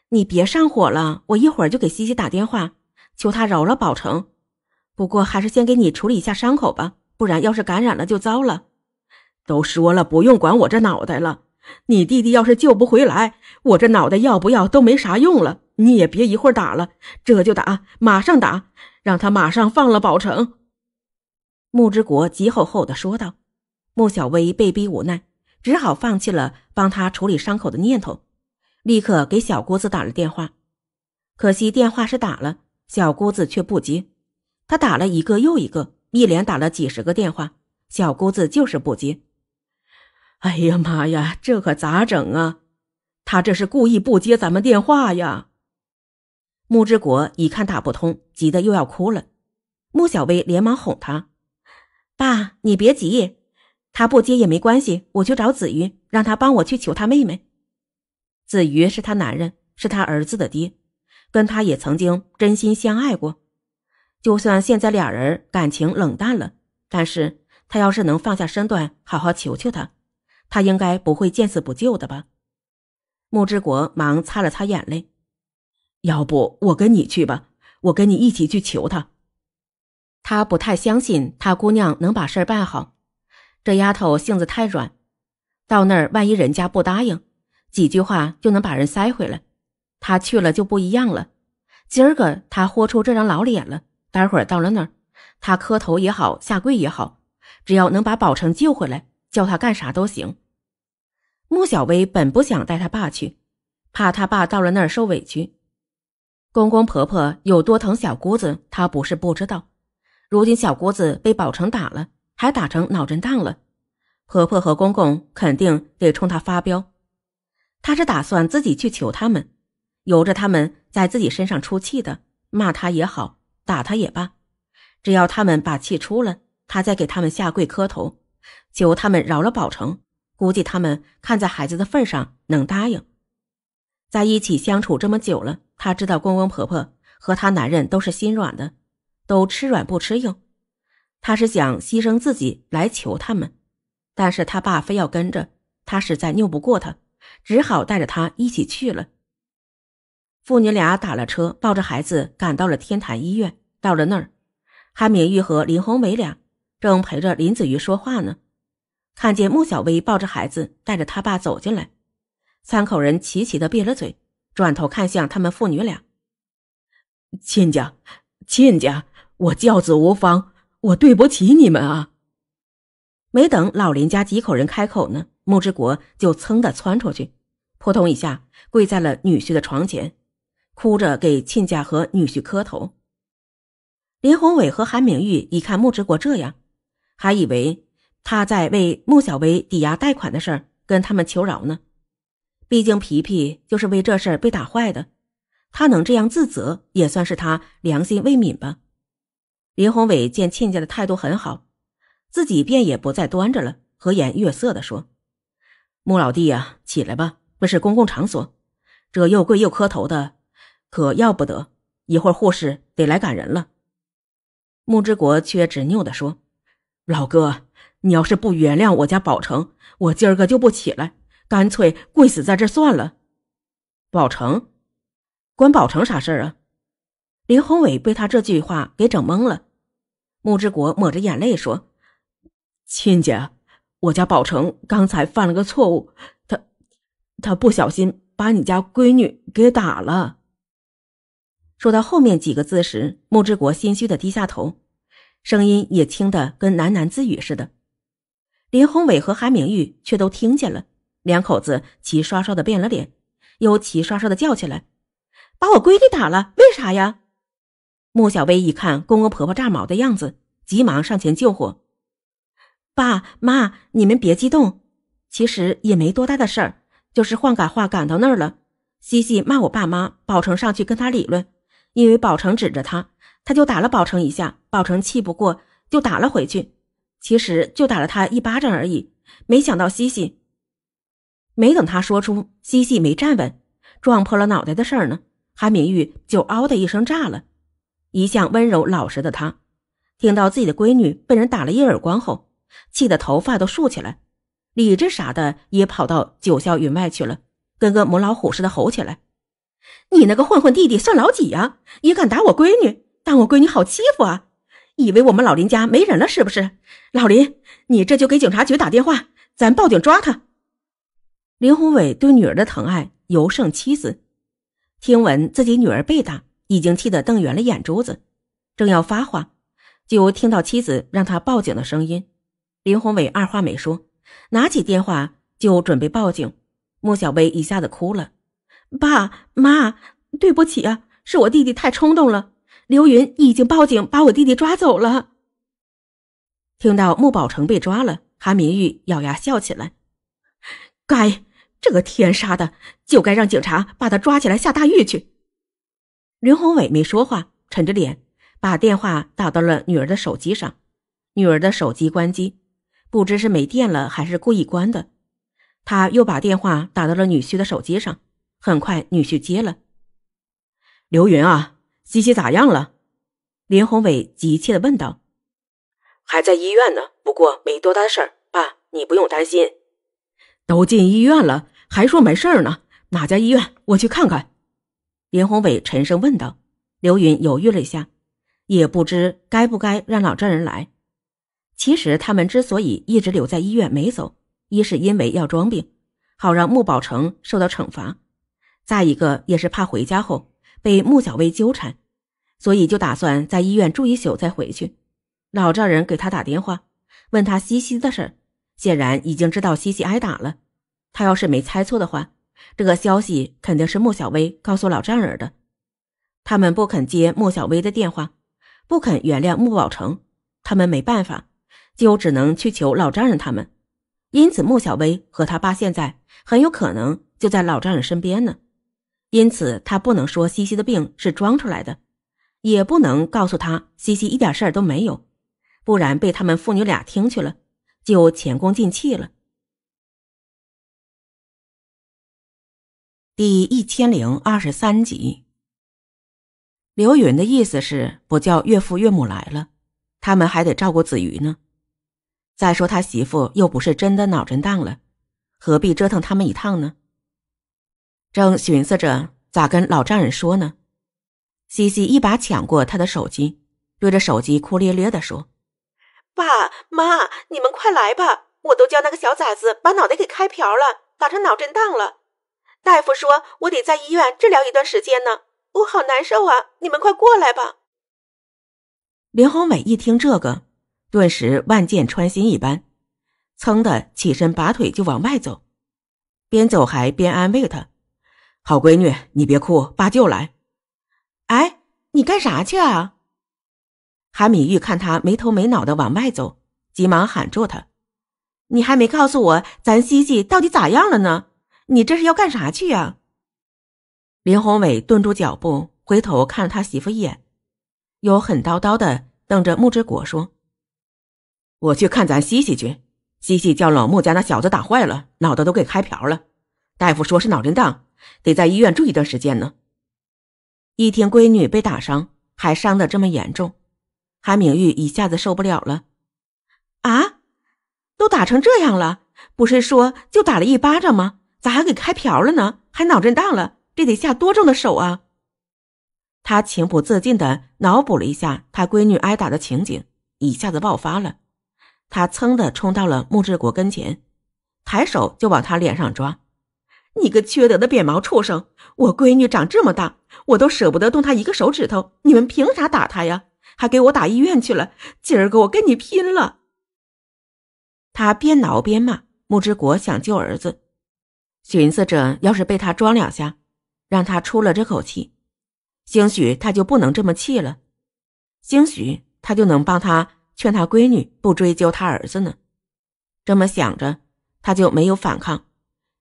你别上火了，我一会儿就给西西打电话，求他饶了宝成。不过还是先给你处理一下伤口吧，不然要是感染了就糟了。都说了不用管我这脑袋了。你弟弟要是救不回来，我这脑袋要不要都没啥用了。你也别一会儿打了，这就打，马上打，让他马上放了宝成。”穆之国急吼吼地说道：“穆小薇被逼无奈，只好放弃了帮他处理伤口的念头，立刻给小姑子打了电话。可惜电话是打了，小姑子却不接。他打了一个又一个，一连打了几十个电话，小姑子就是不接。哎呀妈呀，这可咋整啊？他这是故意不接咱们电话呀！”穆之国一看打不通，急得又要哭了。穆小薇连忙哄他。爸，你别急，他不接也没关系，我去找子瑜，让他帮我去求他妹妹。子瑜是他男人，是他儿子的爹，跟他也曾经真心相爱过。就算现在俩人感情冷淡了，但是他要是能放下身段，好好求求他，他应该不会见死不救的吧？穆之国忙擦了擦眼泪，要不我跟你去吧，我跟你一起去求他。他不太相信他姑娘能把事儿办好，这丫头性子太软，到那儿万一人家不答应，几句话就能把人塞回来。他去了就不一样了。今儿个他豁出这张老脸了，待会儿到了那儿，他磕头也好，下跪也好，只要能把宝成救回来，叫他干啥都行。穆小薇本不想带他爸去，怕他爸到了那儿受委屈。公公婆婆有多疼小姑子，他不是不知道。如今小姑子被宝成打了，还打成脑震荡了，婆婆和公公肯定得冲她发飙。她是打算自己去求他们，由着他们在自己身上出气的，骂他也好，打他也罢，只要他们把气出了，她再给他们下跪磕头，求他们饶了宝成。估计他们看在孩子的份上能答应。在一起相处这么久了，她知道公公婆婆和她男人都是心软的。都吃软不吃硬，他是想牺牲自己来求他们，但是他爸非要跟着，他实在拗不过他，只好带着他一起去了。父女俩打了车，抱着孩子赶到了天坛医院。到了那儿，韩明玉和林红梅俩正陪着林子瑜说话呢，看见穆小薇抱着孩子带着他爸走进来，三口人齐齐的闭了嘴，转头看向他们父女俩，亲家，亲家。我教子无方，我对不起你们啊！没等老林家几口人开口呢，穆之国就噌的窜出去，扑通一下跪在了女婿的床前，哭着给亲家和女婿磕头。林宏伟和韩明玉一看穆之国这样，还以为他在为穆小薇抵押贷款的事儿跟他们求饶呢。毕竟皮皮就是为这事被打坏的，他能这样自责，也算是他良心未泯吧。林宏伟见亲家的态度很好，自己便也不再端着了，和颜悦色的说：“穆老弟呀，起来吧，不是公共场所，这又跪又磕头的可要不得。一会儿护士得来赶人了。”穆之国却执拗的说：“老哥，你要是不原谅我家宝成，我今儿个就不起来，干脆跪死在这算了。”宝成，关宝成啥事儿啊？林宏伟被他这句话给整懵了。穆之国抹着眼泪说：“亲家，我家宝成刚才犯了个错误，他他不小心把你家闺女给打了。”说到后面几个字时，穆之国心虚的低下头，声音也轻的跟喃喃自语似的。林宏伟和韩明玉却都听见了，两口子齐刷刷的变了脸，又齐刷刷的叫起来：“把我闺女打了，为啥呀？”穆小薇一看公公婆婆炸毛的样子，急忙上前救火：“爸妈，你们别激动，其实也没多大的事儿，就是换岗话赶到那儿了。西西骂我爸妈，宝成上去跟他理论，因为宝成指着他，他就打了宝成一下，宝成气不过就打了回去，其实就打了他一巴掌而已。没想到西西没等他说出西西没站稳撞破了脑袋的事儿呢，韩明玉就嗷的一声炸了。”一向温柔老实的他，听到自己的闺女被人打了一耳光后，气得头发都竖起来，理智啥的也跑到九霄云外去了，跟个母老虎似的吼起来：“你那个混混弟弟算老几呀？也敢打我闺女？当我闺女好欺负啊？以为我们老林家没人了是不是？老林，你这就给警察局打电话，咱报警抓他！”林宏伟对女儿的疼爱尤胜妻子，听闻自己女儿被打。已经气得瞪圆了眼珠子，正要发话，就听到妻子让他报警的声音。林宏伟二话没说，拿起电话就准备报警。穆小薇一下子哭了：“爸妈，对不起啊，是我弟弟太冲动了。刘云，已经报警，把我弟弟抓走了。”听到穆宝成被抓了，韩明玉咬牙笑起来：“该这个天杀的，就该让警察把他抓起来下大狱去。”林宏伟没说话，沉着脸把电话打到了女儿的手机上。女儿的手机关机，不知是没电了还是故意关的。他又把电话打到了女婿的手机上。很快，女婿接了。“刘云啊，西西咋样了？”林宏伟急切地问道。“还在医院呢，不过没多大事儿，爸，你不用担心。”“都进医院了，还说没事儿呢？哪家医院？我去看看。”林宏伟沉声问道：“刘云犹豫了一下，也不知该不该让老丈人来。其实他们之所以一直留在医院没走，一是因为要装病，好让穆宝成受到惩罚；再一个也是怕回家后被穆小薇纠缠，所以就打算在医院住一宿再回去。老丈人给他打电话，问他西西的事，显然已经知道西西挨打了。他要是没猜错的话。”这个消息肯定是穆小薇告诉老丈人的。他们不肯接穆小薇的电话，不肯原谅穆宝成，他们没办法，就只能去求老丈人他们。因此，穆小薇和他爸现在很有可能就在老丈人身边呢。因此，他不能说西西的病是装出来的，也不能告诉他西西一点事儿都没有，不然被他们父女俩听去了，就前功尽弃了。第一千零二十三集，刘云的意思是不叫岳父岳母来了，他们还得照顾子瑜呢。再说他媳妇又不是真的脑震荡了，何必折腾他们一趟呢？正寻思着咋跟老丈人说呢，西西一把抢过他的手机，对着手机哭咧咧地说：“爸妈，你们快来吧！我都叫那个小崽子把脑袋给开瓢了，打成脑震荡了。”大夫说：“我得在医院治疗一段时间呢，我好难受啊！你们快过来吧。”林红伟一听这个，顿时万箭穿心一般，噌的起身，拔腿就往外走，边走还边安慰他：“好闺女，你别哭，爸就来。”哎，你干啥去啊？韩敏玉看他没头没脑的往外走，急忙喊住他：“你还没告诉我，咱西西到底咋样了呢？”你这是要干啥去呀？林宏伟顿住脚步，回头看了他媳妇一眼，又狠叨叨的瞪着穆之国说：“我去看咱西西去，西西叫老穆家那小子打坏了，脑袋都给开瓢了，大夫说是脑震荡，得在医院住一段时间呢。”一听闺女被打伤，还伤得这么严重，韩明玉一下子受不了了：“啊，都打成这样了，不是说就打了一巴掌吗？”咋还给开瓢了呢？还脑震荡了，这得下多重的手啊！他情不自禁的脑补了一下他闺女挨打的情景，一下子爆发了。他噌的冲到了穆志国跟前，抬手就往他脸上抓！你个缺德的扁毛畜生！我闺女长这么大，我都舍不得动她一个手指头，你们凭啥打她呀？还给我打医院去了！今儿个我跟你拼了！他边挠边骂，穆志国想救儿子。寻思着，要是被他装两下，让他出了这口气，兴许他就不能这么气了，兴许他就能帮他劝他闺女不追究他儿子呢。这么想着，他就没有反抗，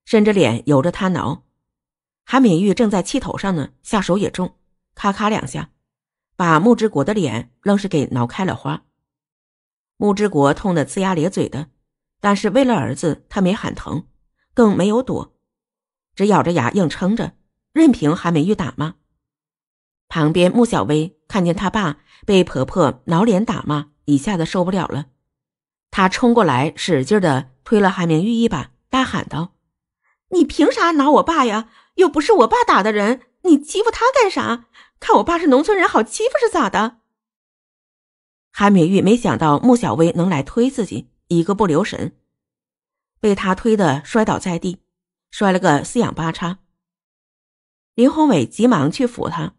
伸着脸由着他挠。韩敏玉正在气头上呢，下手也重，咔咔两下，把穆之国的脸愣是给挠开了花。穆之国痛得龇牙咧嘴的，但是为了儿子，他没喊疼。更没有躲，只咬着牙硬撑着，任凭韩美玉打骂。旁边穆小薇看见他爸被婆婆挠脸打骂，一下子受不了了，她冲过来使劲的推了韩明玉一把，大喊道：“你凭啥挠我爸呀？又不是我爸打的人，你欺负他干啥？看我爸是农村人好欺负是咋的？”韩美玉没想到穆小薇能来推自己，一个不留神。被他推的摔倒在地，摔了个四仰八叉。林宏伟急忙去扶他，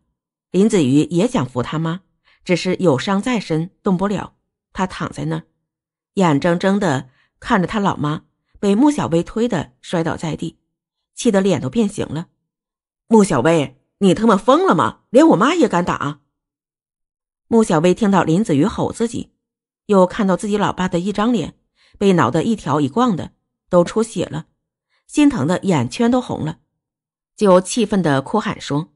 林子瑜也想扶他妈，只是有伤在身，动不了。他躺在那儿，眼睁睁的看着他老妈被穆小薇推的摔倒在地，气得脸都变形了。穆小薇，你他妈疯了吗？连我妈也敢打？穆小薇听到林子瑜吼自己，又看到自己老爸的一张脸被挠得一条一逛的。都出血了，心疼的眼圈都红了，就气愤的哭喊说：“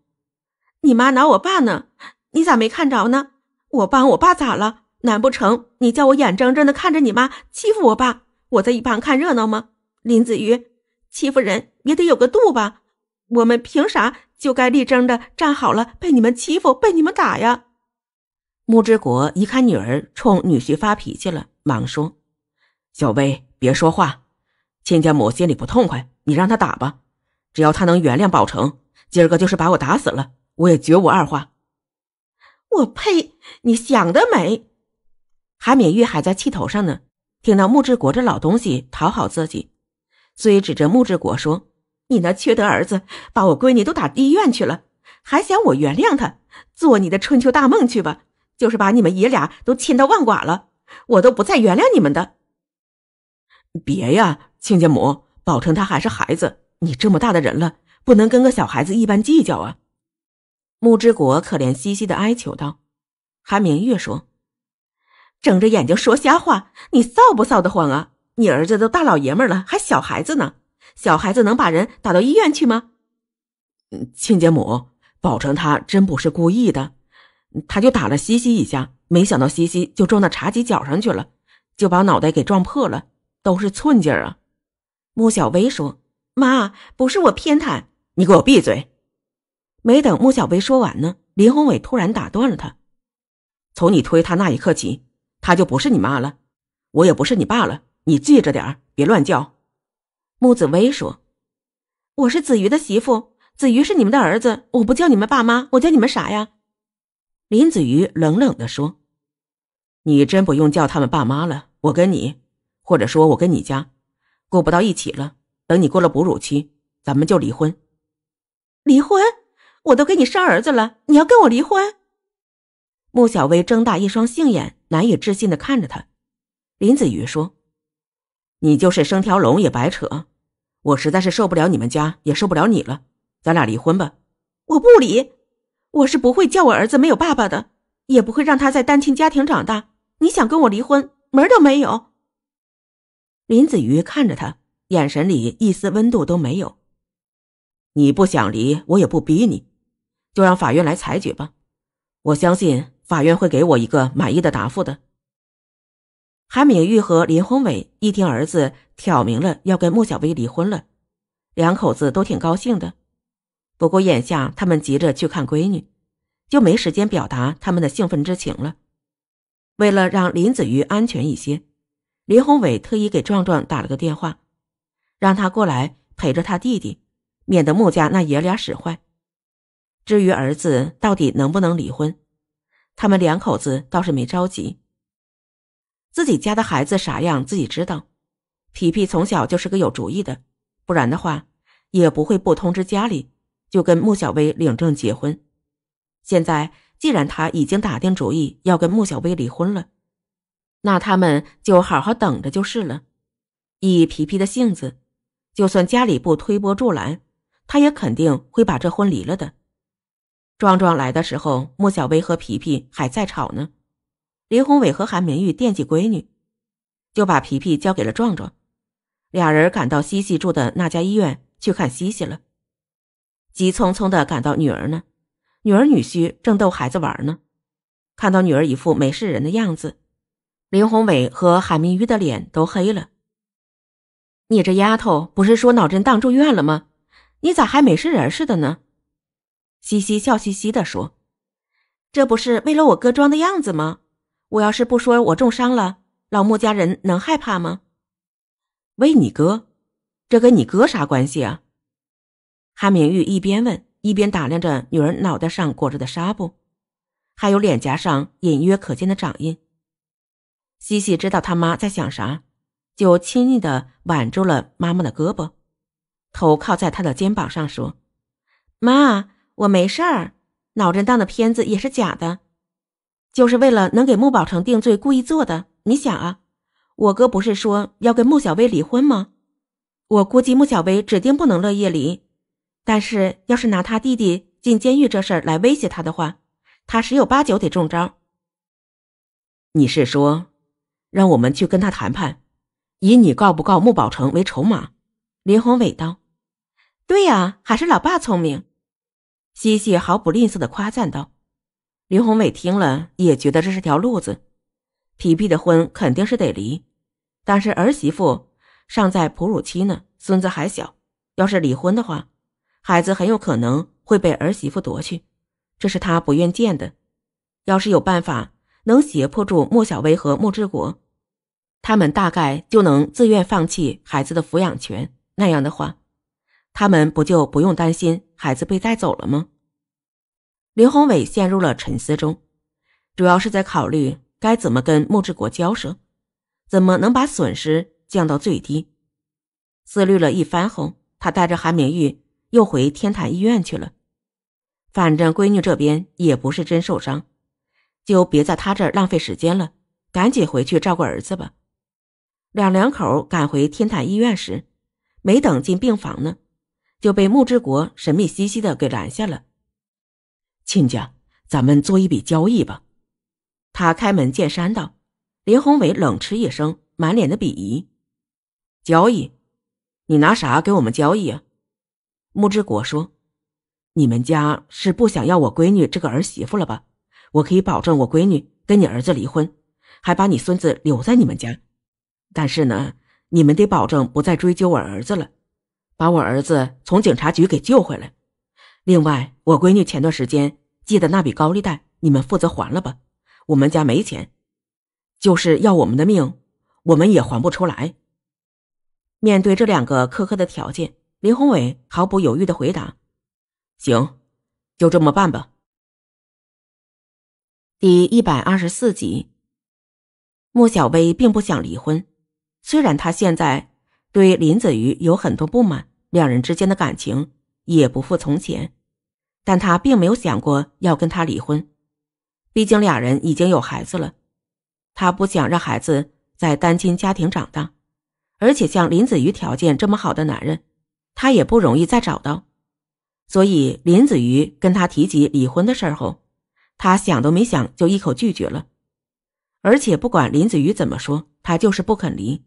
你妈拿我爸呢，你咋没看着呢？我帮我爸咋了？难不成你叫我眼睁睁的看着你妈欺负我爸，我在一旁看热闹吗？林子瑜，欺负人也得有个度吧？我们凭啥就该力争的站好了被你们欺负、被你们打呀？”穆之国一看女儿冲女婿发脾气了，忙说：“小薇，别说话。”亲家母心里不痛快，你让他打吧。只要他能原谅宝成，今儿个就是把我打死了，我也绝无二话。我呸！你想得美！韩敏玉还在气头上呢，听到穆志国这老东西讨好自己，所以指着穆志国说：“你那缺德儿子把我闺女都打医院去了，还想我原谅他？做你的春秋大梦去吧！就是把你们爷俩都千刀万剐了，我都不再原谅你们的。别呀！”亲家母，保成他还是孩子，你这么大的人了，不能跟个小孩子一般计较啊！木之国可怜兮兮的哀求道。韩明月说：“睁着眼睛说瞎话，你臊不臊得慌啊？你儿子都大老爷们了，还小孩子呢？小孩子能把人打到医院去吗？”亲家母，保成他真不是故意的，他就打了西西一下，没想到西西就撞到茶几角上去了，就把脑袋给撞破了，都是寸劲儿啊！穆小薇说：“妈，不是我偏袒你，给我闭嘴！”没等穆小薇说完呢，林宏伟突然打断了他：“从你推他那一刻起，他就不是你妈了，我也不是你爸了。你记着点儿，别乱叫。”穆子薇说：“我是子瑜的媳妇，子瑜是你们的儿子，我不叫你们爸妈，我叫你们啥呀？”林子瑜冷冷的说：“你真不用叫他们爸妈了，我跟你，或者说我跟你家。”过不到一起了，等你过了哺乳期，咱们就离婚。离婚？我都给你生儿子了，你要跟我离婚？穆小薇睁大一双杏眼，难以置信地看着他。林子瑜说：“你就是生条龙也白扯，我实在是受不了你们家，也受不了你了，咱俩离婚吧。”我不离，我是不会叫我儿子没有爸爸的，也不会让他在单亲家庭长大。你想跟我离婚，门都没有。林子瑜看着他，眼神里一丝温度都没有。你不想离，我也不逼你，就让法院来裁决吧。我相信法院会给我一个满意的答复的。韩敏玉和林宏伟一听儿子挑明了要跟穆小薇离婚了，两口子都挺高兴的。不过眼下他们急着去看闺女，就没时间表达他们的兴奋之情了。为了让林子瑜安全一些。林宏伟特意给壮壮打了个电话，让他过来陪着他弟弟，免得穆家那爷俩使坏。至于儿子到底能不能离婚，他们两口子倒是没着急。自己家的孩子啥样，自己知道。皮皮从小就是个有主意的，不然的话也不会不通知家里就跟穆小薇领证结婚。现在既然他已经打定主意要跟穆小薇离婚了。那他们就好好等着就是了。以皮皮的性子，就算家里不推波助澜，他也肯定会把这婚离了的。壮壮来的时候，穆小薇和皮皮还在吵呢。林宏伟和韩明玉惦记闺女，就把皮皮交给了壮壮。俩人赶到西西住的那家医院去看西西了，急匆匆地赶到女儿呢。女儿女婿正逗孩子玩呢，看到女儿一副没事人的样子。林宏伟和韩明玉的脸都黑了。你这丫头不是说脑震荡住院了吗？你咋还没事人似的呢？西西笑嘻嘻的说：“这不是为了我哥装的样子吗？我要是不说我重伤了，老穆家人能害怕吗？”为你哥，这跟你哥啥关系啊？韩明玉一边问，一边打量着女儿脑袋上裹着的纱布，还有脸颊上隐约可见的掌印。西西知道他妈在想啥，就亲昵的挽住了妈妈的胳膊，头靠在他的肩膀上说：“妈，我没事儿，脑震荡的片子也是假的，就是为了能给穆宝成定罪故意做的。你想啊，我哥不是说要跟穆小薇离婚吗？我估计穆小薇指定不能乐意离，但是要是拿他弟弟进监狱这事儿来威胁他的话，他十有八九得中招。你是说？”让我们去跟他谈判，以你告不告穆宝成为筹码。林宏伟道：“对呀，还是老爸聪明。”西西毫不吝啬的夸赞道。林宏伟听了也觉得这是条路子。皮皮的婚肯定是得离，但是儿媳妇尚在哺乳期呢，孙子还小，要是离婚的话，孩子很有可能会被儿媳妇夺去，这是他不愿见的。要是有办法能胁迫住穆小薇和穆志国。他们大概就能自愿放弃孩子的抚养权，那样的话，他们不就不用担心孩子被带走了吗？刘宏伟陷入了沉思中，主要是在考虑该怎么跟穆志国交涉，怎么能把损失降到最低。思虑了一番后，他带着韩明玉又回天坛医院去了。反正闺女这边也不是真受伤，就别在他这儿浪费时间了，赶紧回去照顾儿子吧。两两口赶回天坛医院时，没等进病房呢，就被穆志国神秘兮兮的给拦下了。亲家，咱们做一笔交易吧。他开门见山道。林宏伟冷嗤一声，满脸的鄙夷：“交易？你拿啥给我们交易？”啊？穆志国说：“你们家是不想要我闺女这个儿媳妇了吧？我可以保证，我闺女跟你儿子离婚，还把你孙子留在你们家。”但是呢，你们得保证不再追究我儿子了，把我儿子从警察局给救回来。另外，我闺女前段时间借的那笔高利贷，你们负责还了吧。我们家没钱，就是要我们的命，我们也还不出来。面对这两个苛刻的条件，林宏伟毫不犹豫的回答：“行，就这么办吧。”第一百二十四集，穆小薇并不想离婚。虽然他现在对林子瑜有很多不满，两人之间的感情也不复从前，但他并没有想过要跟他离婚。毕竟俩人已经有孩子了，他不想让孩子在单亲家庭长大，而且像林子瑜条件这么好的男人，他也不容易再找到。所以林子瑜跟他提及离婚的事后，他想都没想就一口拒绝了。而且不管林子瑜怎么说，他就是不肯离。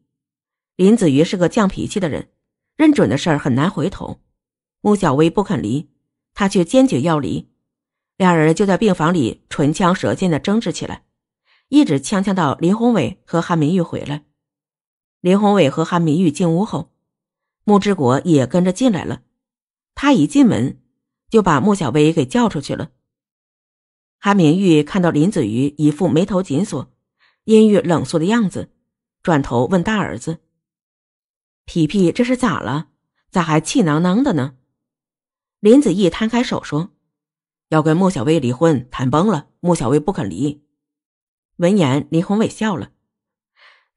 林子瑜是个犟脾气的人，认准的事儿很难回头。穆小薇不肯离，他却坚决要离，俩人就在病房里唇枪舌剑的争执起来，一直呛呛到林宏伟和韩明玉回来。林宏伟和韩明玉进屋后，穆志国也跟着进来了。他一进门就把穆小薇给叫出去了。韩明玉看到林子瑜一副眉头紧锁、阴郁冷肃的样子，转头问大儿子。皮皮，这是咋了？咋还气囊囊的呢？林子义摊开手说：“要跟穆小薇离婚，谈崩了，穆小薇不肯离。”闻言，林宏伟笑了：“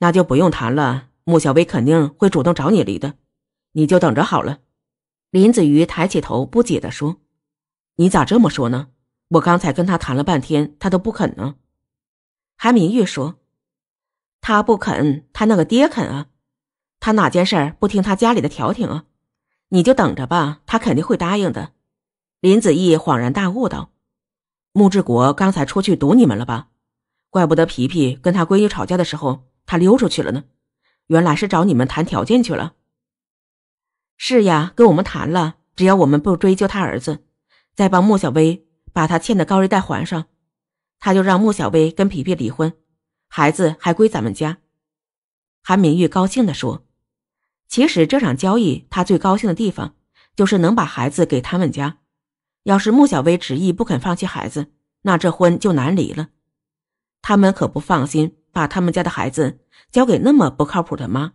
那就不用谈了，穆小薇肯定会主动找你离的，你就等着好了。”林子瑜抬起头，不解的说：“你咋这么说呢？我刚才跟他谈了半天，他都不肯呢。”韩明玉说：“他不肯，他那个爹肯啊。”他哪件事儿不听他家里的调停啊？你就等着吧，他肯定会答应的。林子怡恍然大悟道：“穆志国刚才出去堵你们了吧？怪不得皮皮跟他闺女吵架的时候他溜出去了呢，原来是找你们谈条件去了。是呀，跟我们谈了，只要我们不追究他儿子，再帮穆小薇把他欠的高利贷还上，他就让穆小薇跟皮皮离婚，孩子还归咱们家。”韩明玉高兴地说。其实这场交易，他最高兴的地方就是能把孩子给他们家。要是穆小薇执意不肯放弃孩子，那这婚就难离了。他们可不放心把他们家的孩子交给那么不靠谱的妈。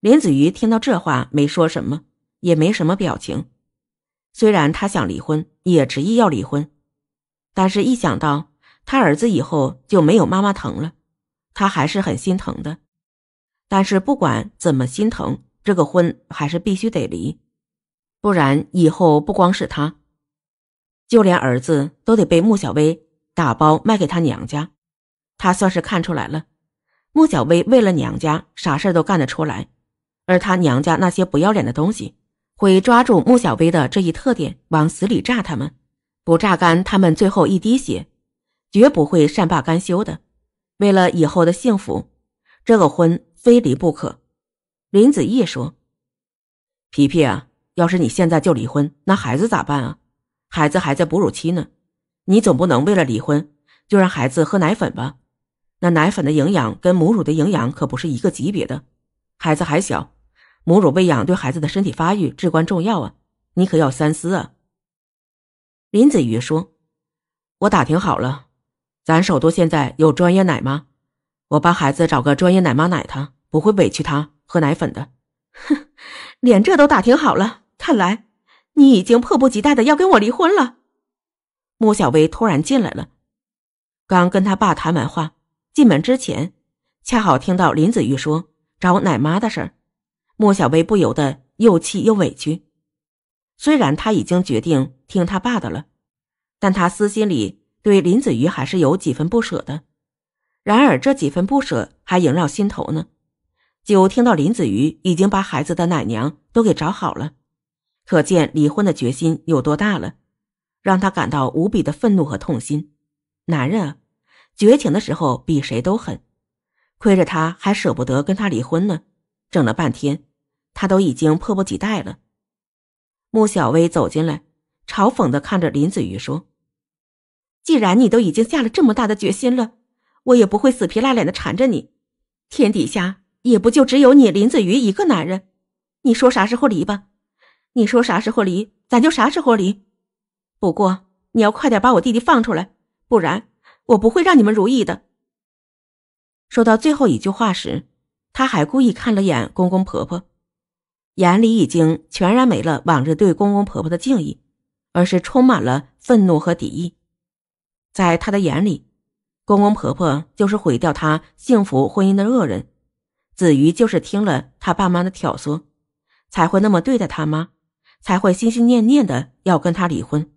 林子瑜听到这话，没说什么，也没什么表情。虽然他想离婚，也执意要离婚，但是一想到他儿子以后就没有妈妈疼了，他还是很心疼的。但是不管怎么心疼，这个婚还是必须得离，不然以后不光是他，就连儿子都得被穆小薇打包卖给他娘家。他算是看出来了，穆小薇为了娘家啥事都干得出来，而他娘家那些不要脸的东西会抓住穆小薇的这一特点往死里榨他们，不榨干他们最后一滴血，绝不会善罢甘休的。为了以后的幸福，这个婚。非离不可，林子烨说：“皮皮啊，要是你现在就离婚，那孩子咋办啊？孩子还在哺乳期呢，你总不能为了离婚就让孩子喝奶粉吧？那奶粉的营养跟母乳的营养可不是一个级别的。孩子还小，母乳喂养对孩子的身体发育至关重要啊，你可要三思啊。”林子瑜说：“我打听好了，咱首都现在有专业奶吗？”我帮孩子找个专业奶妈奶他，不会委屈他喝奶粉的。哼，连这都打听好了，看来你已经迫不及待的要跟我离婚了。穆小薇突然进来了，刚跟他爸谈完话，进门之前恰好听到林子玉说找奶妈的事儿，穆小薇不由得又气又委屈。虽然他已经决定听他爸的了，但他私心里对林子玉还是有几分不舍的。然而，这几分不舍还萦绕心头呢。就听到林子瑜已经把孩子的奶娘都给找好了，可见离婚的决心有多大了，让他感到无比的愤怒和痛心。男人啊，绝情的时候比谁都狠，亏着他还舍不得跟他离婚呢。整了半天，他都已经迫不及待了。穆小薇走进来，嘲讽地看着林子瑜说：“既然你都已经下了这么大的决心了。”我也不会死皮赖脸的缠着你，天底下也不就只有你林子瑜一个男人，你说啥时候离吧，你说啥时候离，咱就啥时候离。不过你要快点把我弟弟放出来，不然我不会让你们如意的。说到最后一句话时，他还故意看了眼公公婆婆，眼里已经全然没了往日对公公婆婆的敬意，而是充满了愤怒和敌意，在他的眼里。公公婆婆就是毁掉她幸福婚姻的恶人，子瑜就是听了她爸妈的挑唆，才会那么对待她妈，才会心心念念的要跟她离婚？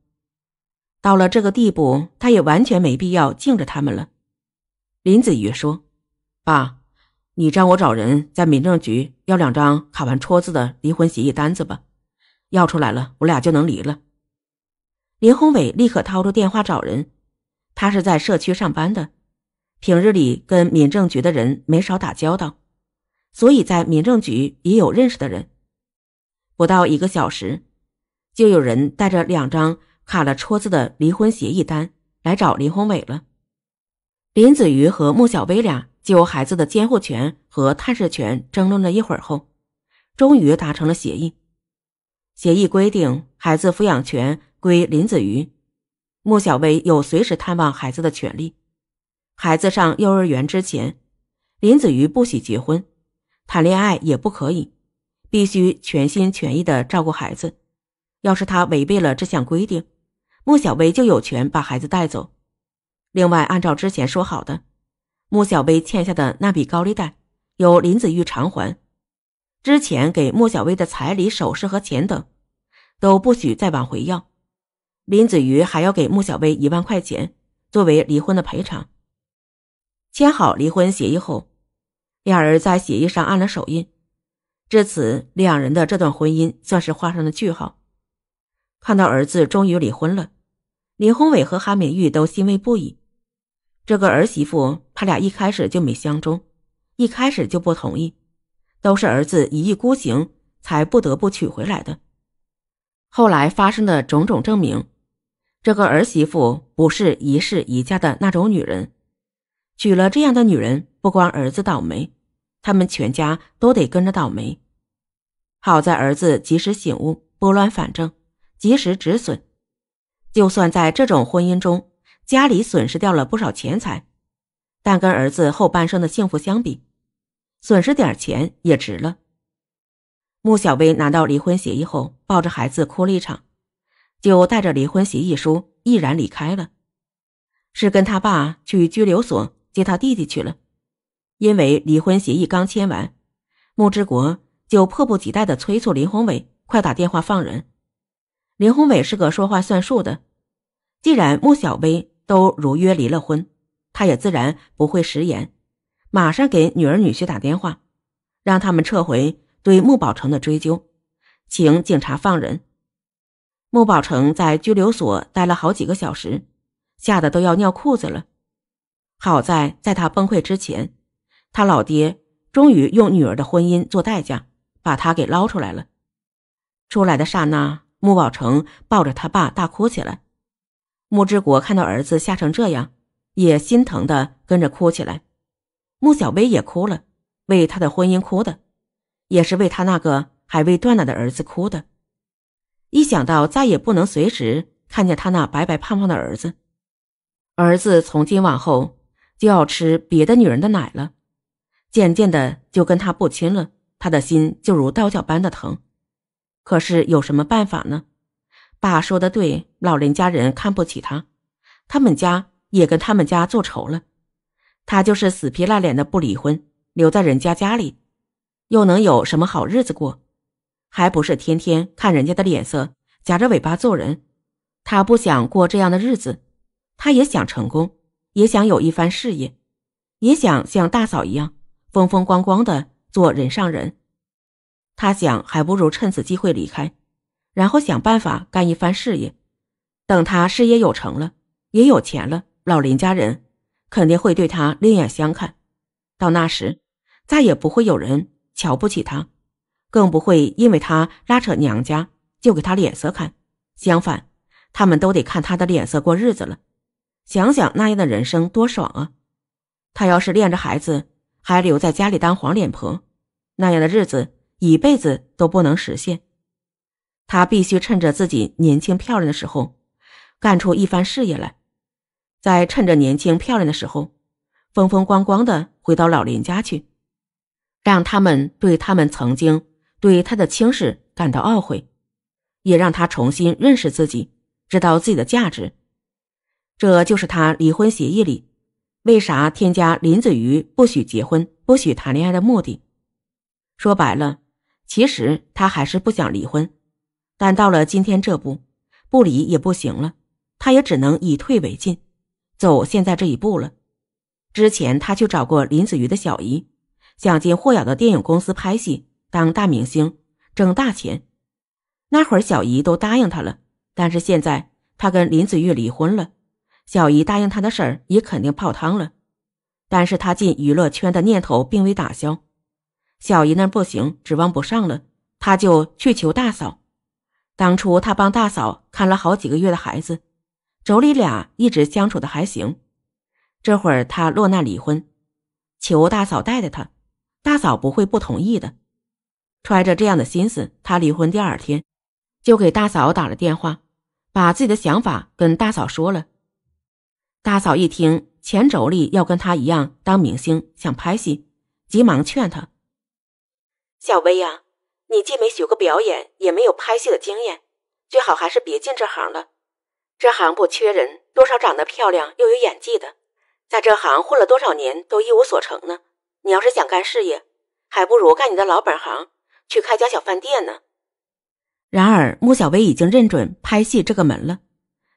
到了这个地步，他也完全没必要敬着他们了。林子瑜说：“爸，你让我找人在民政局要两张卡完戳子的离婚协议单子吧，要出来了，我俩就能离了。”林宏伟立刻掏出电话找人。他是在社区上班的，平日里跟民政局的人没少打交道，所以在民政局也有认识的人。不到一个小时，就有人带着两张卡了戳子的离婚协议单来找林宏伟了。林子瑜和穆小薇俩就孩子的监护权和探视权争论了一会儿后，终于达成了协议。协议规定，孩子抚养权归林子瑜。穆小薇有随时探望孩子的权利。孩子上幼儿园之前，林子瑜不许结婚，谈恋爱也不可以，必须全心全意的照顾孩子。要是他违背了这项规定，穆小薇就有权把孩子带走。另外，按照之前说好的，穆小薇欠下的那笔高利贷由林子玉偿还。之前给穆小薇的彩礼、首饰和钱等，都不许再往回要。林子瑜还要给穆小薇一万块钱作为离婚的赔偿。签好离婚协议后，俩人在协议上按了手印。至此，两人的这段婚姻算是画上了句号。看到儿子终于离婚了，林宏伟和韩敏玉都欣慰不已。这个儿媳妇，他俩一开始就没相中，一开始就不同意，都是儿子一意孤行才不得不娶回来的。后来发生的种种证明。这个儿媳妇不是一世一家的那种女人，娶了这样的女人，不光儿子倒霉，他们全家都得跟着倒霉。好在儿子及时醒悟，拨乱反正，及时止损。就算在这种婚姻中，家里损失掉了不少钱财，但跟儿子后半生的幸福相比，损失点钱也值了。穆小薇拿到离婚协议后，抱着孩子哭了一场。就带着离婚协议书毅然离开了，是跟他爸去拘留所接他弟弟去了。因为离婚协议刚签完，穆之国就迫不及待的催促林宏伟快打电话放人。林宏伟是个说话算数的，既然穆小薇都如约离了婚，他也自然不会食言，马上给女儿女婿打电话，让他们撤回对穆宝成的追究，请警察放人。穆宝成在拘留所待了好几个小时，吓得都要尿裤子了。好在在他崩溃之前，他老爹终于用女儿的婚姻做代价，把他给捞出来了。出来的刹那，穆宝成抱着他爸大哭起来。穆之国看到儿子吓成这样，也心疼的跟着哭起来。穆小薇也哭了，为他的婚姻哭的，也是为他那个还未断奶的儿子哭的。一想到再也不能随时看见他那白白胖胖的儿子，儿子从今往后就要吃别的女人的奶了，渐渐的就跟他不亲了，他的心就如刀绞般的疼。可是有什么办法呢？爸说的对，老人家人看不起他，他们家也跟他们家做仇了。他就是死皮赖脸的不离婚，留在人家家里，又能有什么好日子过？还不是天天看人家的脸色，夹着尾巴做人。他不想过这样的日子，他也想成功，也想有一番事业，也想像大嫂一样风风光光的做人上人。他想，还不如趁此机会离开，然后想办法干一番事业。等他事业有成了，也有钱了，老林家人肯定会对他另眼相看。到那时，再也不会有人瞧不起他。更不会因为他拉扯娘家就给他脸色看，相反，他们都得看他的脸色过日子了。想想那样的人生多爽啊！他要是恋着孩子，还留在家里当黄脸婆，那样的日子一辈子都不能实现。他必须趁着自己年轻漂亮的时候，干出一番事业来，再趁着年轻漂亮的时候，风风光光的回到老林家去，让他们对他们曾经。对他的轻视感到懊悔，也让他重新认识自己，知道自己的价值。这就是他离婚协议里为啥添加林子瑜不许结婚、不许谈恋爱的目的。说白了，其实他还是不想离婚，但到了今天这步，不离也不行了。他也只能以退为进，走现在这一步了。之前他去找过林子瑜的小姨，想进霍瑶的电影公司拍戏。当大明星挣大钱，那会儿小姨都答应他了，但是现在他跟林子玉离婚了，小姨答应他的事儿也肯定泡汤了。但是他进娱乐圈的念头并未打消，小姨那不行，指望不上了，他就去求大嫂。当初他帮大嫂看了好几个月的孩子，妯娌俩一直相处的还行。这会儿他落难离婚，求大嫂带带他，大嫂不会不同意的。揣着这样的心思，他离婚第二天就给大嫂打了电话，把自己的想法跟大嫂说了。大嫂一听前妯娌要跟他一样当明星，想拍戏，急忙劝他：“小薇呀，你既没学过表演，也没有拍戏的经验，最好还是别进这行了。这行不缺人，多少长得漂亮又有演技的，在这行混了多少年都一无所成呢。你要是想干事业，还不如干你的老本行。”去开家小饭店呢。然而，穆小薇已经认准拍戏这个门了。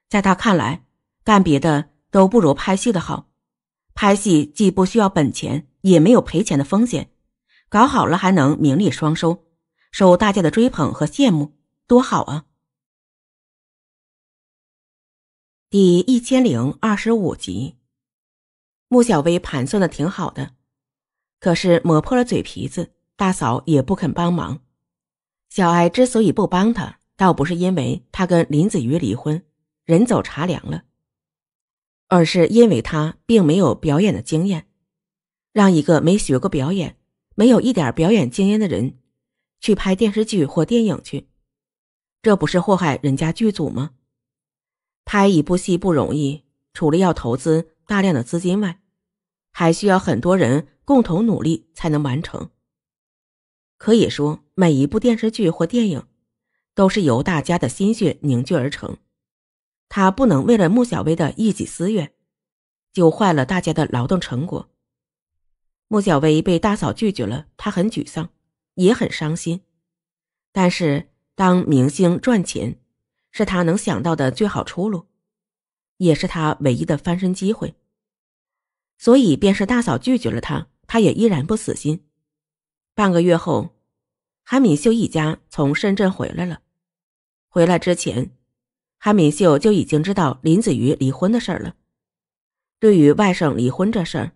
在他看来，干别的都不如拍戏的好。拍戏既不需要本钱，也没有赔钱的风险，搞好了还能名利双收，受大家的追捧和羡慕，多好啊！第一千零二十五集，穆小薇盘算的挺好的，可是磨破了嘴皮子。大嫂也不肯帮忙。小艾之所以不帮他，倒不是因为他跟林子瑜离婚，人走茶凉了，而是因为他并没有表演的经验。让一个没学过表演、没有一点表演经验的人去拍电视剧或电影去，这不是祸害人家剧组吗？拍一部戏不容易，除了要投资大量的资金外，还需要很多人共同努力才能完成。可以说，每一部电视剧或电影都是由大家的心血凝聚而成。他不能为了穆小薇的一己私怨，就坏了大家的劳动成果。穆小薇被大嫂拒绝了，她很沮丧，也很伤心。但是，当明星赚钱，是他能想到的最好出路，也是他唯一的翻身机会。所以，便是大嫂拒绝了他，他也依然不死心。半个月后，韩敏秀一家从深圳回来了。回来之前，韩敏秀就已经知道林子瑜离婚的事了。对于外甥离婚这事儿，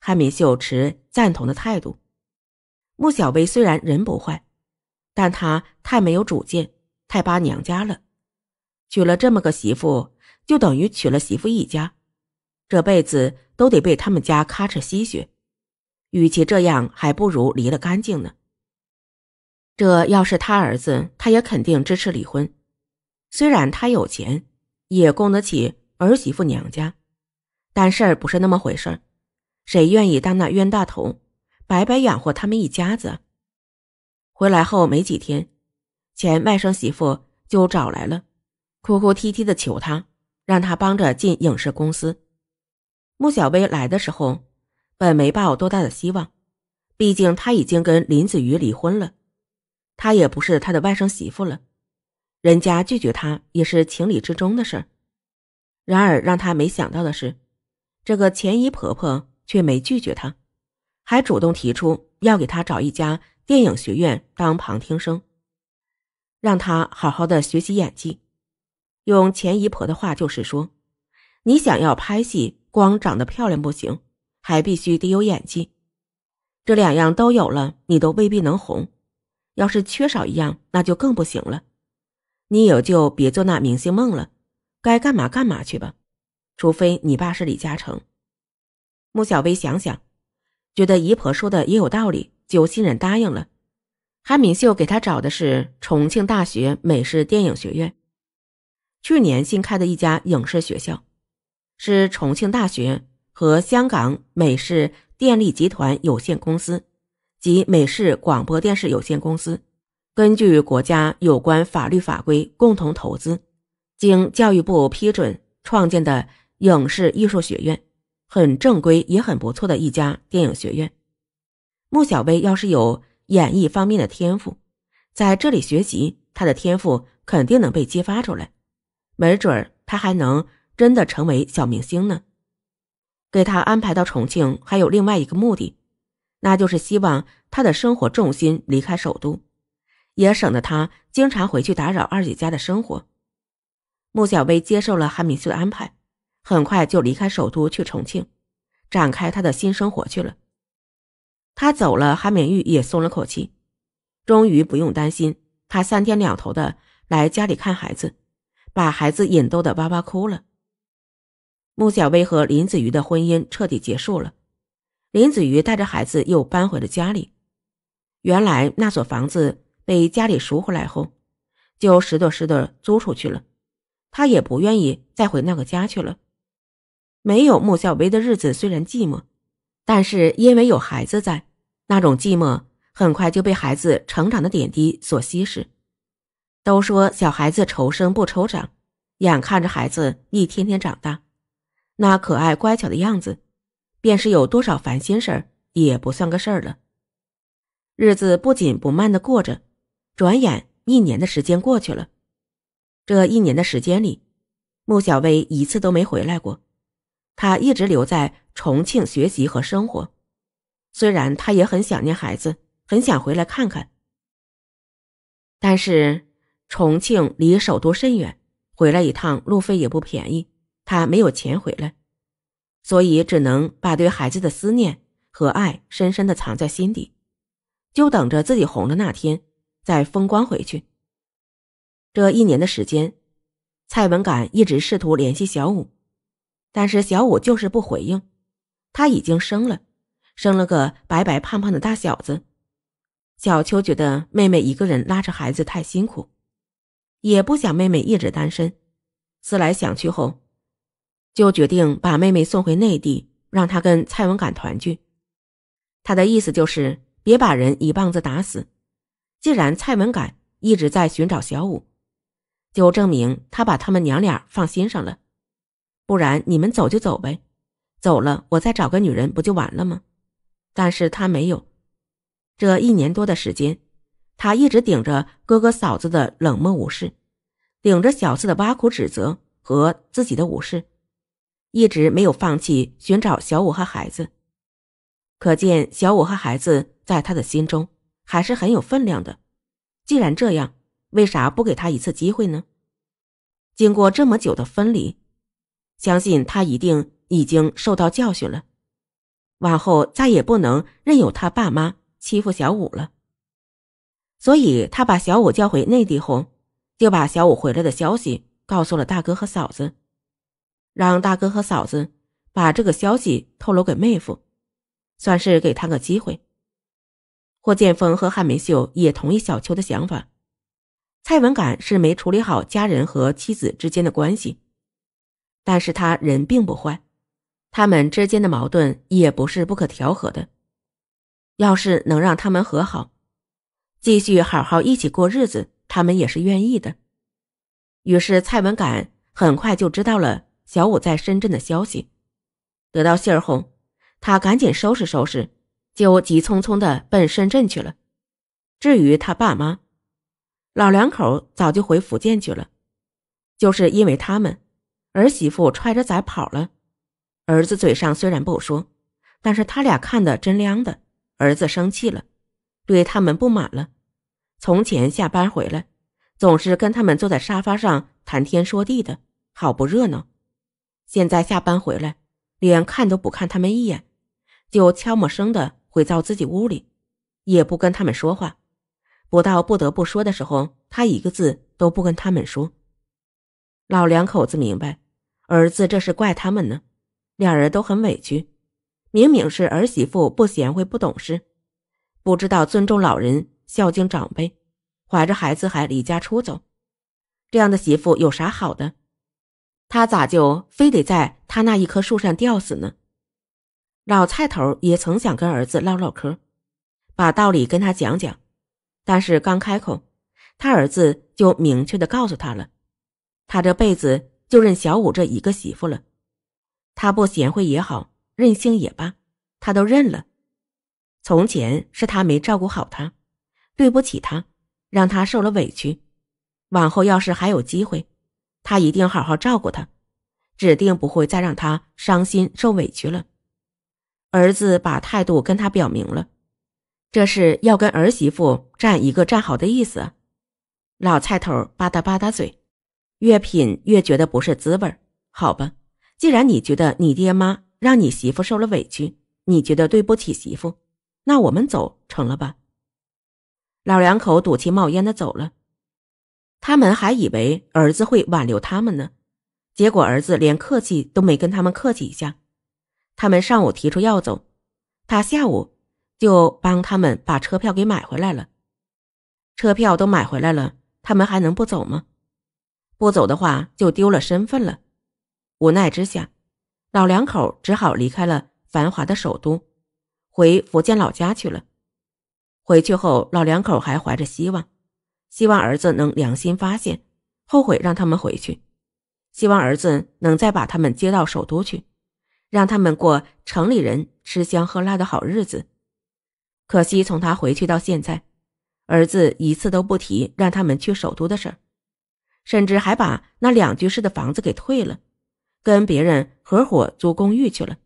韩敏秀持赞同的态度。穆小薇虽然人不坏，但她太没有主见，太扒娘家了。娶了这么个媳妇，就等于娶了媳妇一家，这辈子都得被他们家咔哧吸血。与其这样，还不如离了干净呢。这要是他儿子，他也肯定支持离婚。虽然他有钱，也供得起儿媳妇娘家，但事儿不是那么回事儿。谁愿意当那冤大头，白白养活他们一家子？回来后没几天，前外甥媳妇就找来了，哭哭啼啼的求他，让他帮着进影视公司。穆小薇来的时候。本没抱多大的希望，毕竟他已经跟林子瑜离婚了，他也不是他的外甥媳妇了，人家拒绝他也是情理之中的事儿。然而让他没想到的是，这个钱姨婆婆却没拒绝他，还主动提出要给他找一家电影学院当旁听生，让他好好的学习演技。用钱姨婆的话就是说：“你想要拍戏，光长得漂亮不行。”还必须得有演技，这两样都有了，你都未必能红。要是缺少一样，那就更不行了。你有就别做那明星梦了，该干嘛干嘛去吧。除非你爸是李嘉诚。穆小薇想想，觉得姨婆说的也有道理，就欣然答应了。韩敏秀给他找的是重庆大学美式电影学院，去年新开的一家影视学校，是重庆大学。和香港美视电力集团有限公司及美视广播电视有限公司根据国家有关法律法规共同投资，经教育部批准创建的影视艺术学院，很正规也很不错的一家电影学院。穆小薇要是有演艺方面的天赋，在这里学习，她的天赋肯定能被激发出来，没准儿她还能真的成为小明星呢。给他安排到重庆，还有另外一个目的，那就是希望他的生活重心离开首都，也省得他经常回去打扰二姐家的生活。穆小薇接受了韩敏秀的安排，很快就离开首都去重庆，展开他的新生活去了。他走了，韩敏玉也松了口气，终于不用担心他三天两头的来家里看孩子，把孩子引逗的哇哇哭了。穆小薇和林子瑜的婚姻彻底结束了，林子瑜带着孩子又搬回了家里。原来那所房子被家里赎回来后，就拾掇拾掇租出去了。他也不愿意再回那个家去了。没有穆小薇的日子虽然寂寞，但是因为有孩子在，那种寂寞很快就被孩子成长的点滴所稀释。都说小孩子愁生不愁长，眼看着孩子一天天长大。那可爱乖巧的样子，便是有多少烦心事儿也不算个事儿了。日子不紧不慢的过着，转眼一年的时间过去了。这一年的时间里，穆小薇一次都没回来过，她一直留在重庆学习和生活。虽然她也很想念孩子，很想回来看看，但是重庆离首都甚远，回来一趟路费也不便宜。他没有钱回来，所以只能把对孩子的思念和爱深深的藏在心底，就等着自己红了那天再风光回去。这一年的时间，蔡文敢一直试图联系小五，但是小五就是不回应。他已经生了，生了个白白胖胖的大小子。小秋觉得妹妹一个人拉着孩子太辛苦，也不想妹妹一直单身。思来想去后。就决定把妹妹送回内地，让她跟蔡文敢团聚。他的意思就是别把人一棒子打死。既然蔡文敢一直在寻找小五，就证明他把他们娘俩放心上了。不然你们走就走呗，走了我再找个女人不就完了吗？但是他没有。这一年多的时间，他一直顶着哥哥嫂子的冷漠无视，顶着小四的挖苦指责和自己的无视。一直没有放弃寻找小五和孩子，可见小五和孩子在他的心中还是很有分量的。既然这样，为啥不给他一次机会呢？经过这么久的分离，相信他一定已经受到教训了，往后再也不能任由他爸妈欺负小五了。所以，他把小五叫回内地后，就把小五回来的消息告诉了大哥和嫂子。让大哥和嫂子把这个消息透露给妹夫，算是给他个机会。霍剑锋和汉梅秀也同意小邱的想法。蔡文敢是没处理好家人和妻子之间的关系，但是他人并不坏，他们之间的矛盾也不是不可调和的。要是能让他们和好，继续好好一起过日子，他们也是愿意的。于是蔡文敢很快就知道了。小五在深圳的消息得到信儿后，他赶紧收拾收拾，就急匆匆的奔深圳去了。至于他爸妈，老两口早就回福建去了。就是因为他们儿媳妇揣着崽跑了，儿子嘴上虽然不说，但是他俩看的真亮的。儿子生气了，对他们不满了。从前下班回来，总是跟他们坐在沙发上谈天说地的，好不热闹。现在下班回来，连看都不看他们一眼，就悄默声的回到自己屋里，也不跟他们说话。不到不得不说的时候，他一个字都不跟他们说。老两口子明白，儿子这是怪他们呢，两人都很委屈。明明是儿媳妇不贤惠、不懂事，不知道尊重老人、孝敬长辈，怀着孩子还离家出走，这样的媳妇有啥好的？他咋就非得在他那一棵树上吊死呢？老蔡头也曾想跟儿子唠唠嗑，把道理跟他讲讲，但是刚开口，他儿子就明确的告诉他了：他这辈子就认小五这一个媳妇了。他不贤惠也好，任性也罢，他都认了。从前是他没照顾好他，对不起他，让他受了委屈。往后要是还有机会。他一定好好照顾她，指定不会再让她伤心受委屈了。儿子把态度跟他表明了，这是要跟儿媳妇站一个站好的意思。老菜头吧嗒吧嗒嘴，越品越觉得不是滋味。好吧，既然你觉得你爹妈让你媳妇受了委屈，你觉得对不起媳妇，那我们走成了吧？老两口赌气冒烟的走了。他们还以为儿子会挽留他们呢，结果儿子连客气都没跟他们客气一下。他们上午提出要走，他下午就帮他们把车票给买回来了。车票都买回来了，他们还能不走吗？不走的话就丢了身份了。无奈之下，老两口只好离开了繁华的首都，回福建老家去了。回去后，老两口还怀着希望。希望儿子能良心发现，后悔让他们回去。希望儿子能再把他们接到首都去，让他们过城里人吃香喝辣的好日子。可惜从他回去到现在，儿子一次都不提让他们去首都的事儿，甚至还把那两居室的房子给退了，跟别人合伙租公寓去了。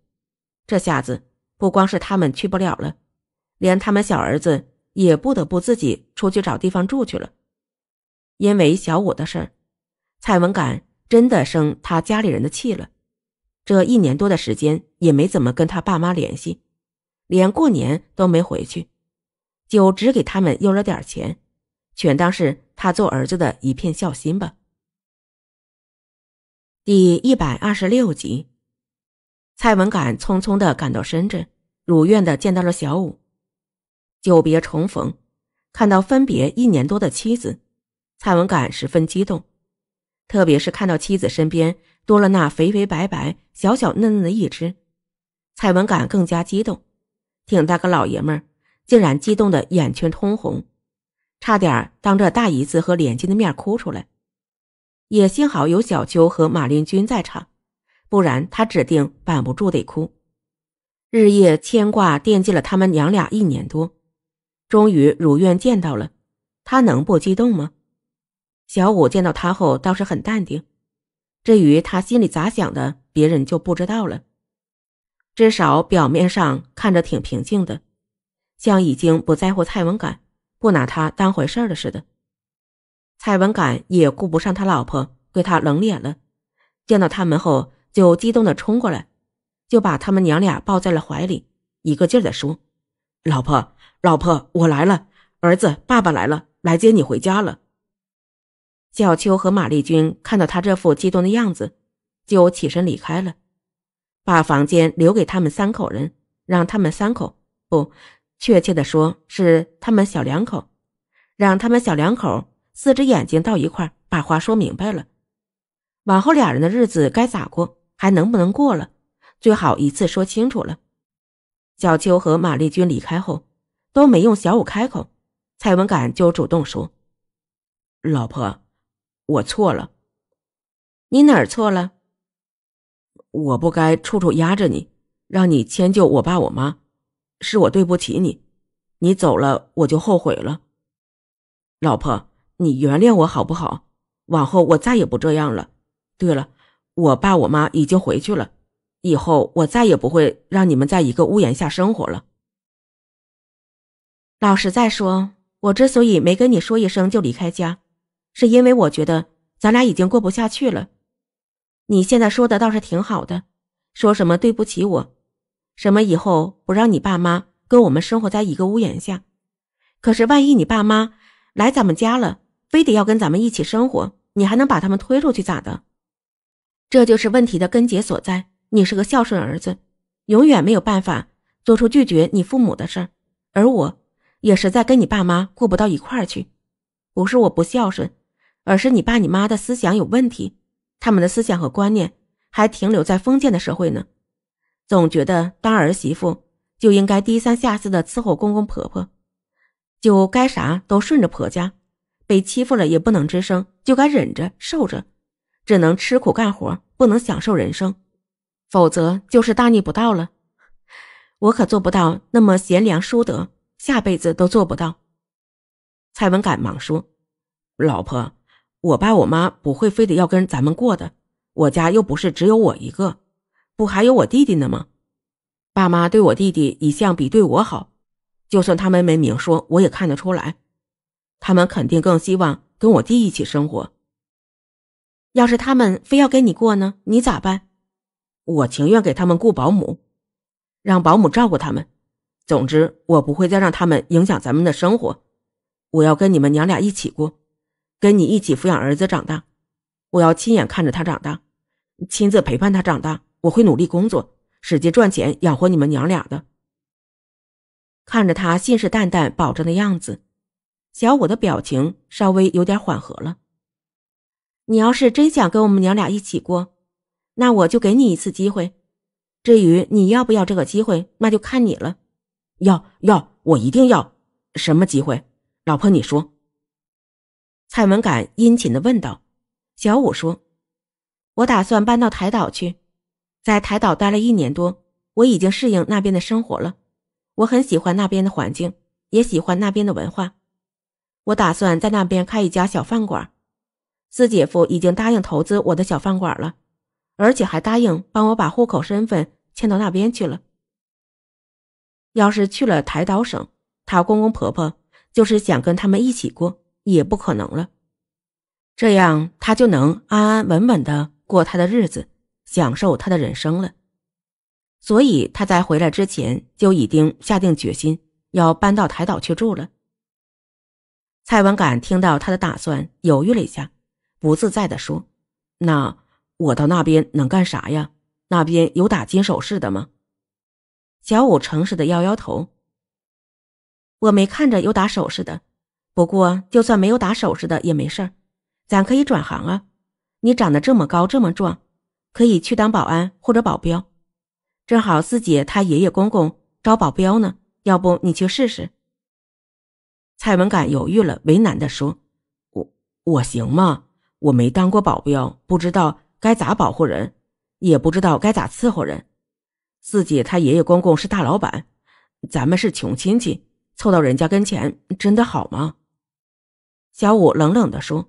这下子不光是他们去不了了，连他们小儿子。也不得不自己出去找地方住去了，因为小五的事儿，蔡文敢真的生他家里人的气了。这一年多的时间也没怎么跟他爸妈联系，连过年都没回去，就只给他们邮了点钱，全当是他做儿子的一片孝心吧。第一百二十六集，蔡文敢匆匆的赶到深圳，如愿的见到了小五。久别重逢，看到分别一年多的妻子，蔡文敢十分激动。特别是看到妻子身边多了那肥肥白白、小小嫩嫩的一只，蔡文敢更加激动。挺大个老爷们儿，竟然激动的眼圈通红，差点当着大姨子和连金的面哭出来。也幸好有小秋和马林军在场，不然他指定板不住得哭。日夜牵挂惦记了他们娘俩一年多。终于如愿见到了，他能不激动吗？小五见到他后倒是很淡定，至于他心里咋想的，别人就不知道了。至少表面上看着挺平静的，像已经不在乎蔡文敢，不拿他当回事了似的。蔡文敢也顾不上他老婆对他冷脸了，见到他们后就激动的冲过来，就把他们娘俩抱在了怀里，一个劲的说：“老婆。”老婆，我来了。儿子，爸爸来了，来接你回家了。小秋和马丽君看到他这副激动的样子，就起身离开了，把房间留给他们三口人，让他们三口不确切的说是他们小两口，让他们小两口四只眼睛到一块，把话说明白了。往后俩人的日子该咋过，还能不能过了，最好一次说清楚了。小秋和马丽君离开后。都没用，小五开口，蔡文敢就主动说：“老婆，我错了，你哪儿错了？我不该处处压着你，让你迁就我爸我妈，是我对不起你。你走了，我就后悔了。老婆，你原谅我好不好？往后我再也不这样了。对了，我爸我妈已经回去了，以后我再也不会让你们在一个屋檐下生活了。”老实再说，我之所以没跟你说一声就离开家，是因为我觉得咱俩已经过不下去了。你现在说的倒是挺好的，说什么对不起我，什么以后不让你爸妈跟我们生活在一个屋檐下。可是万一你爸妈来咱们家了，非得要跟咱们一起生活，你还能把他们推出去咋的？这就是问题的根结所在。你是个孝顺儿子，永远没有办法做出拒绝你父母的事儿，而我。也实在跟你爸妈过不到一块儿去，不是我不孝顺，而是你爸你妈的思想有问题，他们的思想和观念还停留在封建的社会呢。总觉得当儿媳妇就应该低三下四的伺候公公婆婆，就该啥都顺着婆家，被欺负了也不能吱声，就该忍着受着，只能吃苦干活，不能享受人生，否则就是大逆不道了。我可做不到那么贤良淑德。下辈子都做不到。蔡文赶忙说：“老婆，我爸我妈不会非得要跟咱们过的。我家又不是只有我一个，不还有我弟弟呢吗？爸妈对我弟弟一向比对我好，就算他们没明说，我也看得出来，他们肯定更希望跟我弟一起生活。要是他们非要跟你过呢，你咋办？我情愿给他们雇保姆，让保姆照顾他们。”总之，我不会再让他们影响咱们的生活。我要跟你们娘俩一起过，跟你一起抚养儿子长大。我要亲眼看着他长大，亲自陪伴他长大。我会努力工作，使劲赚钱养活你们娘俩的。看着他信誓旦旦保证的样子，小五的表情稍微有点缓和了。你要是真想跟我们娘俩一起过，那我就给你一次机会。至于你要不要这个机会，那就看你了。要要我一定要什么机会？老婆，你说。蔡文敢殷勤的问道。小五说：“我打算搬到台岛去，在台岛待了一年多，我已经适应那边的生活了。我很喜欢那边的环境，也喜欢那边的文化。我打算在那边开一家小饭馆。四姐夫已经答应投资我的小饭馆了，而且还答应帮我把户口身份迁到那边去了。”要是去了台岛省，他公公婆婆就是想跟他们一起过也不可能了。这样他就能安安稳稳的过他的日子，享受他的人生了。所以他在回来之前就已经下定决心要搬到台岛去住了。蔡文敢听到他的打算，犹豫了一下，不自在的说：“那我到那边能干啥呀？那边有打金首饰的吗？”小五诚实的摇摇头，我没看着有打首饰的，不过就算没有打首饰的也没事儿，咱可以转行啊。你长得这么高这么壮，可以去当保安或者保镖，正好四姐她爷爷公公招保镖呢，要不你去试试？蔡文敢犹豫了，为难的说：“我我行吗？我没当过保镖，不知道该咋保护人，也不知道该咋伺候人。”自己他爷爷公公是大老板，咱们是穷亲戚，凑到人家跟前真的好吗？小五冷冷的说：“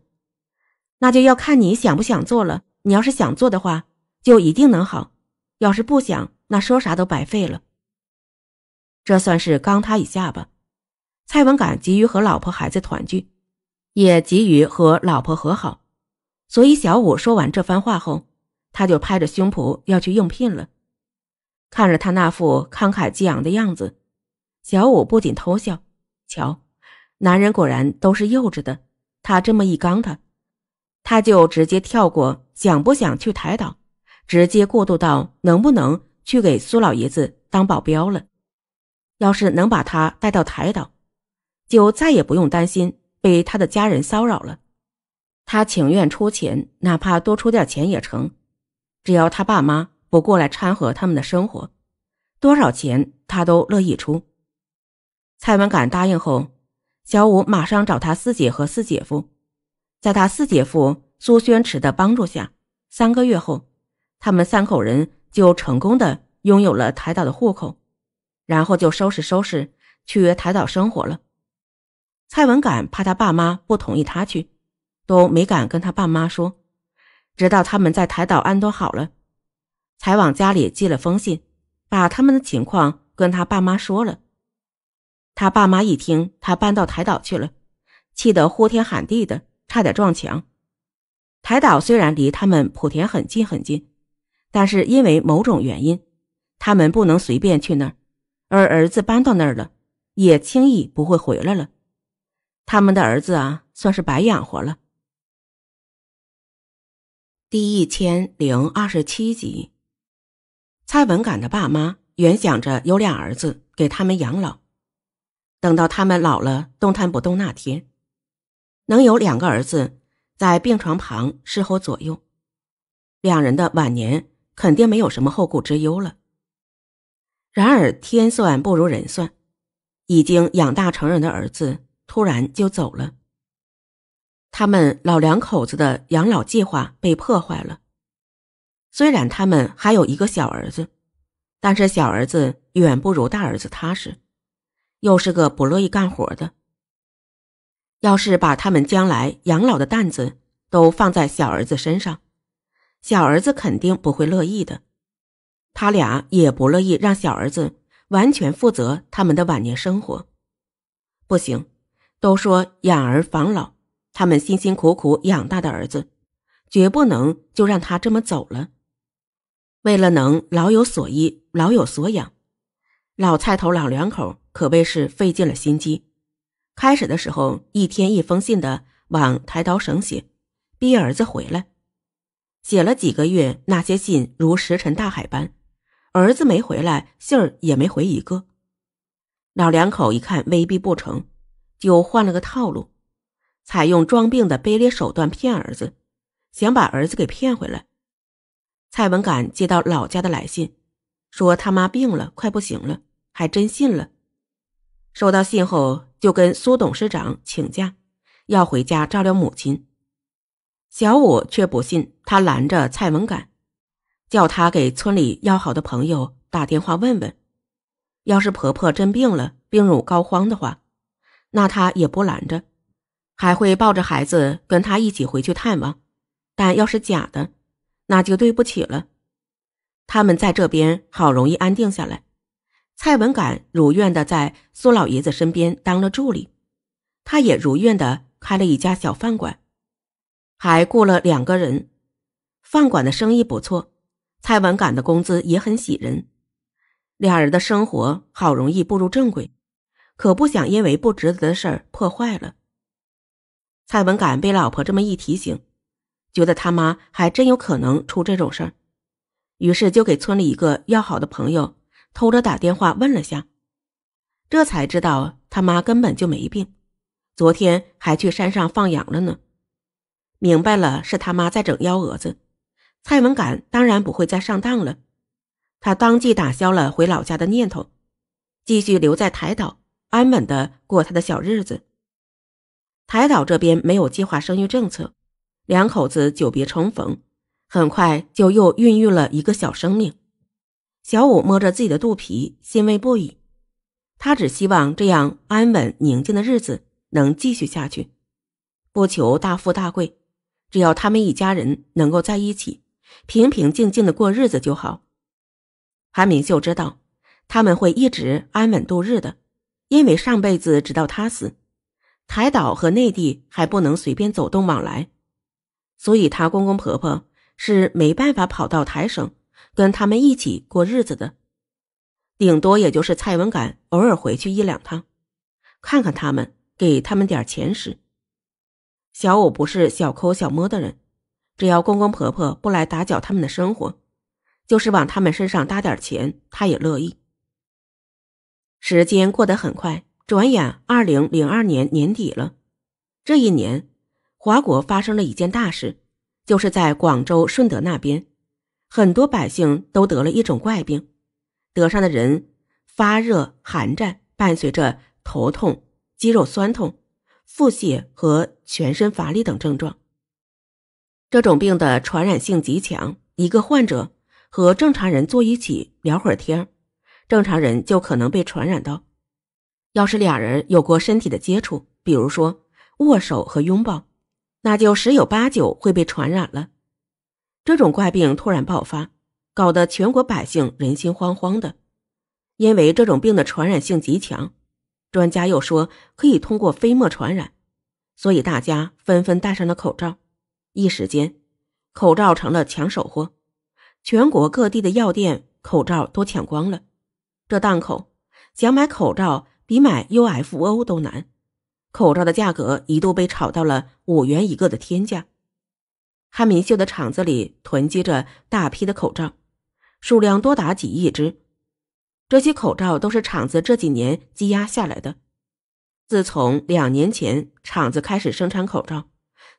那就要看你想不想做了。你要是想做的话，就一定能好；要是不想，那说啥都白费了。”这算是刚他一下吧。蔡文敢急于和老婆孩子团聚，也急于和老婆和好，所以小五说完这番话后，他就拍着胸脯要去应聘了。看着他那副慷慨激昂的样子，小五不仅偷笑。瞧，男人果然都是幼稚的。他这么一刚他，他就直接跳过想不想去台岛，直接过渡到能不能去给苏老爷子当保镖了。要是能把他带到台岛，就再也不用担心被他的家人骚扰了。他情愿出钱，哪怕多出点钱也成，只要他爸妈。我过来掺和他们的生活，多少钱他都乐意出。蔡文敢答应后，小五马上找他四姐和四姐夫，在他四姐夫苏宣池的帮助下，三个月后，他们三口人就成功的拥有了台岛的户口，然后就收拾收拾去台岛生活了。蔡文敢怕他爸妈不同意他去，都没敢跟他爸妈说，直到他们在台岛安顿好了。才往家里寄了封信，把他们的情况跟他爸妈说了。他爸妈一听他搬到台岛去了，气得呼天喊地的，差点撞墙。台岛虽然离他们莆田很近很近，但是因为某种原因，他们不能随便去那儿。而儿子搬到那儿了，也轻易不会回来了。他们的儿子啊，算是白养活了。第一千零二十七集。蔡文敢的爸妈原想着有俩儿子给他们养老，等到他们老了动弹不动那天，能有两个儿子在病床旁侍候左右，两人的晚年肯定没有什么后顾之忧了。然而天算不如人算，已经养大成人的儿子突然就走了，他们老两口子的养老计划被破坏了。虽然他们还有一个小儿子，但是小儿子远不如大儿子踏实，又是个不乐意干活的。要是把他们将来养老的担子都放在小儿子身上，小儿子肯定不会乐意的。他俩也不乐意让小儿子完全负责他们的晚年生活，不行，都说养儿防老，他们辛辛苦苦养大的儿子，绝不能就让他这么走了。为了能老有所依、老有所养，老菜头老两口可谓是费尽了心机。开始的时候，一天一封信的往台岛省写，逼儿子回来。写了几个月，那些信如石沉大海般，儿子没回来，信儿也没回一个。老两口一看威逼不成就换了个套路，采用装病的卑劣手段骗儿子，想把儿子给骗回来。蔡文敢接到老家的来信，说他妈病了，快不行了，还真信了。收到信后，就跟苏董事长请假，要回家照料母亲。小五却不信，他拦着蔡文敢，叫他给村里要好的朋友打电话问问，要是婆婆真病了，病入膏肓的话，那他也不拦着，还会抱着孩子跟他一起回去探望。但要是假的，那就对不起了。他们在这边好容易安定下来，蔡文敢如愿的在苏老爷子身边当了助理，他也如愿的开了一家小饭馆，还雇了两个人。饭馆的生意不错，蔡文敢的工资也很喜人。俩人的生活好容易步入正轨，可不想因为不值得的事儿破坏了。蔡文敢被老婆这么一提醒。觉得他妈还真有可能出这种事儿，于是就给村里一个要好的朋友偷着打电话问了下，这才知道他妈根本就没病，昨天还去山上放羊了呢。明白了是他妈在整幺蛾子，蔡文敢当然不会再上当了，他当即打消了回老家的念头，继续留在台岛安稳的过他的小日子。台岛这边没有计划生育政策。两口子久别重逢，很快就又孕育了一个小生命。小五摸着自己的肚皮，欣慰不已。他只希望这样安稳宁静的日子能继续下去，不求大富大贵，只要他们一家人能够在一起，平平静静的过日子就好。韩明秀知道他们会一直安稳度日的，因为上辈子直到他死，台岛和内地还不能随便走动往来。所以，他公公婆婆是没办法跑到台省跟他们一起过日子的，顶多也就是蔡文敢偶尔回去一两趟，看看他们，给他们点钱使。小五不是小抠小摸的人，只要公公婆婆不来打搅他们的生活，就是往他们身上搭点钱，他也乐意。时间过得很快，转眼二零零二年年底了，这一年。华国发生了一件大事，就是在广州顺德那边，很多百姓都得了一种怪病，得上的人发热、寒战，伴随着头痛、肌肉酸痛、腹泻和全身乏力等症状。这种病的传染性极强，一个患者和正常人坐一起聊会儿天，正常人就可能被传染到；要是俩人有过身体的接触，比如说握手和拥抱。那就十有八九会被传染了。这种怪病突然爆发，搞得全国百姓人心惶惶的。因为这种病的传染性极强，专家又说可以通过飞沫传染，所以大家纷纷戴上了口罩。一时间，口罩成了抢手货，全国各地的药店口罩都抢光了。这档口想买口罩比买 UFO 都难。口罩的价格一度被炒到了五元一个的天价。汉明秀的厂子里囤积着大批的口罩，数量多达几亿只。这些口罩都是厂子这几年积压下来的。自从两年前厂子开始生产口罩，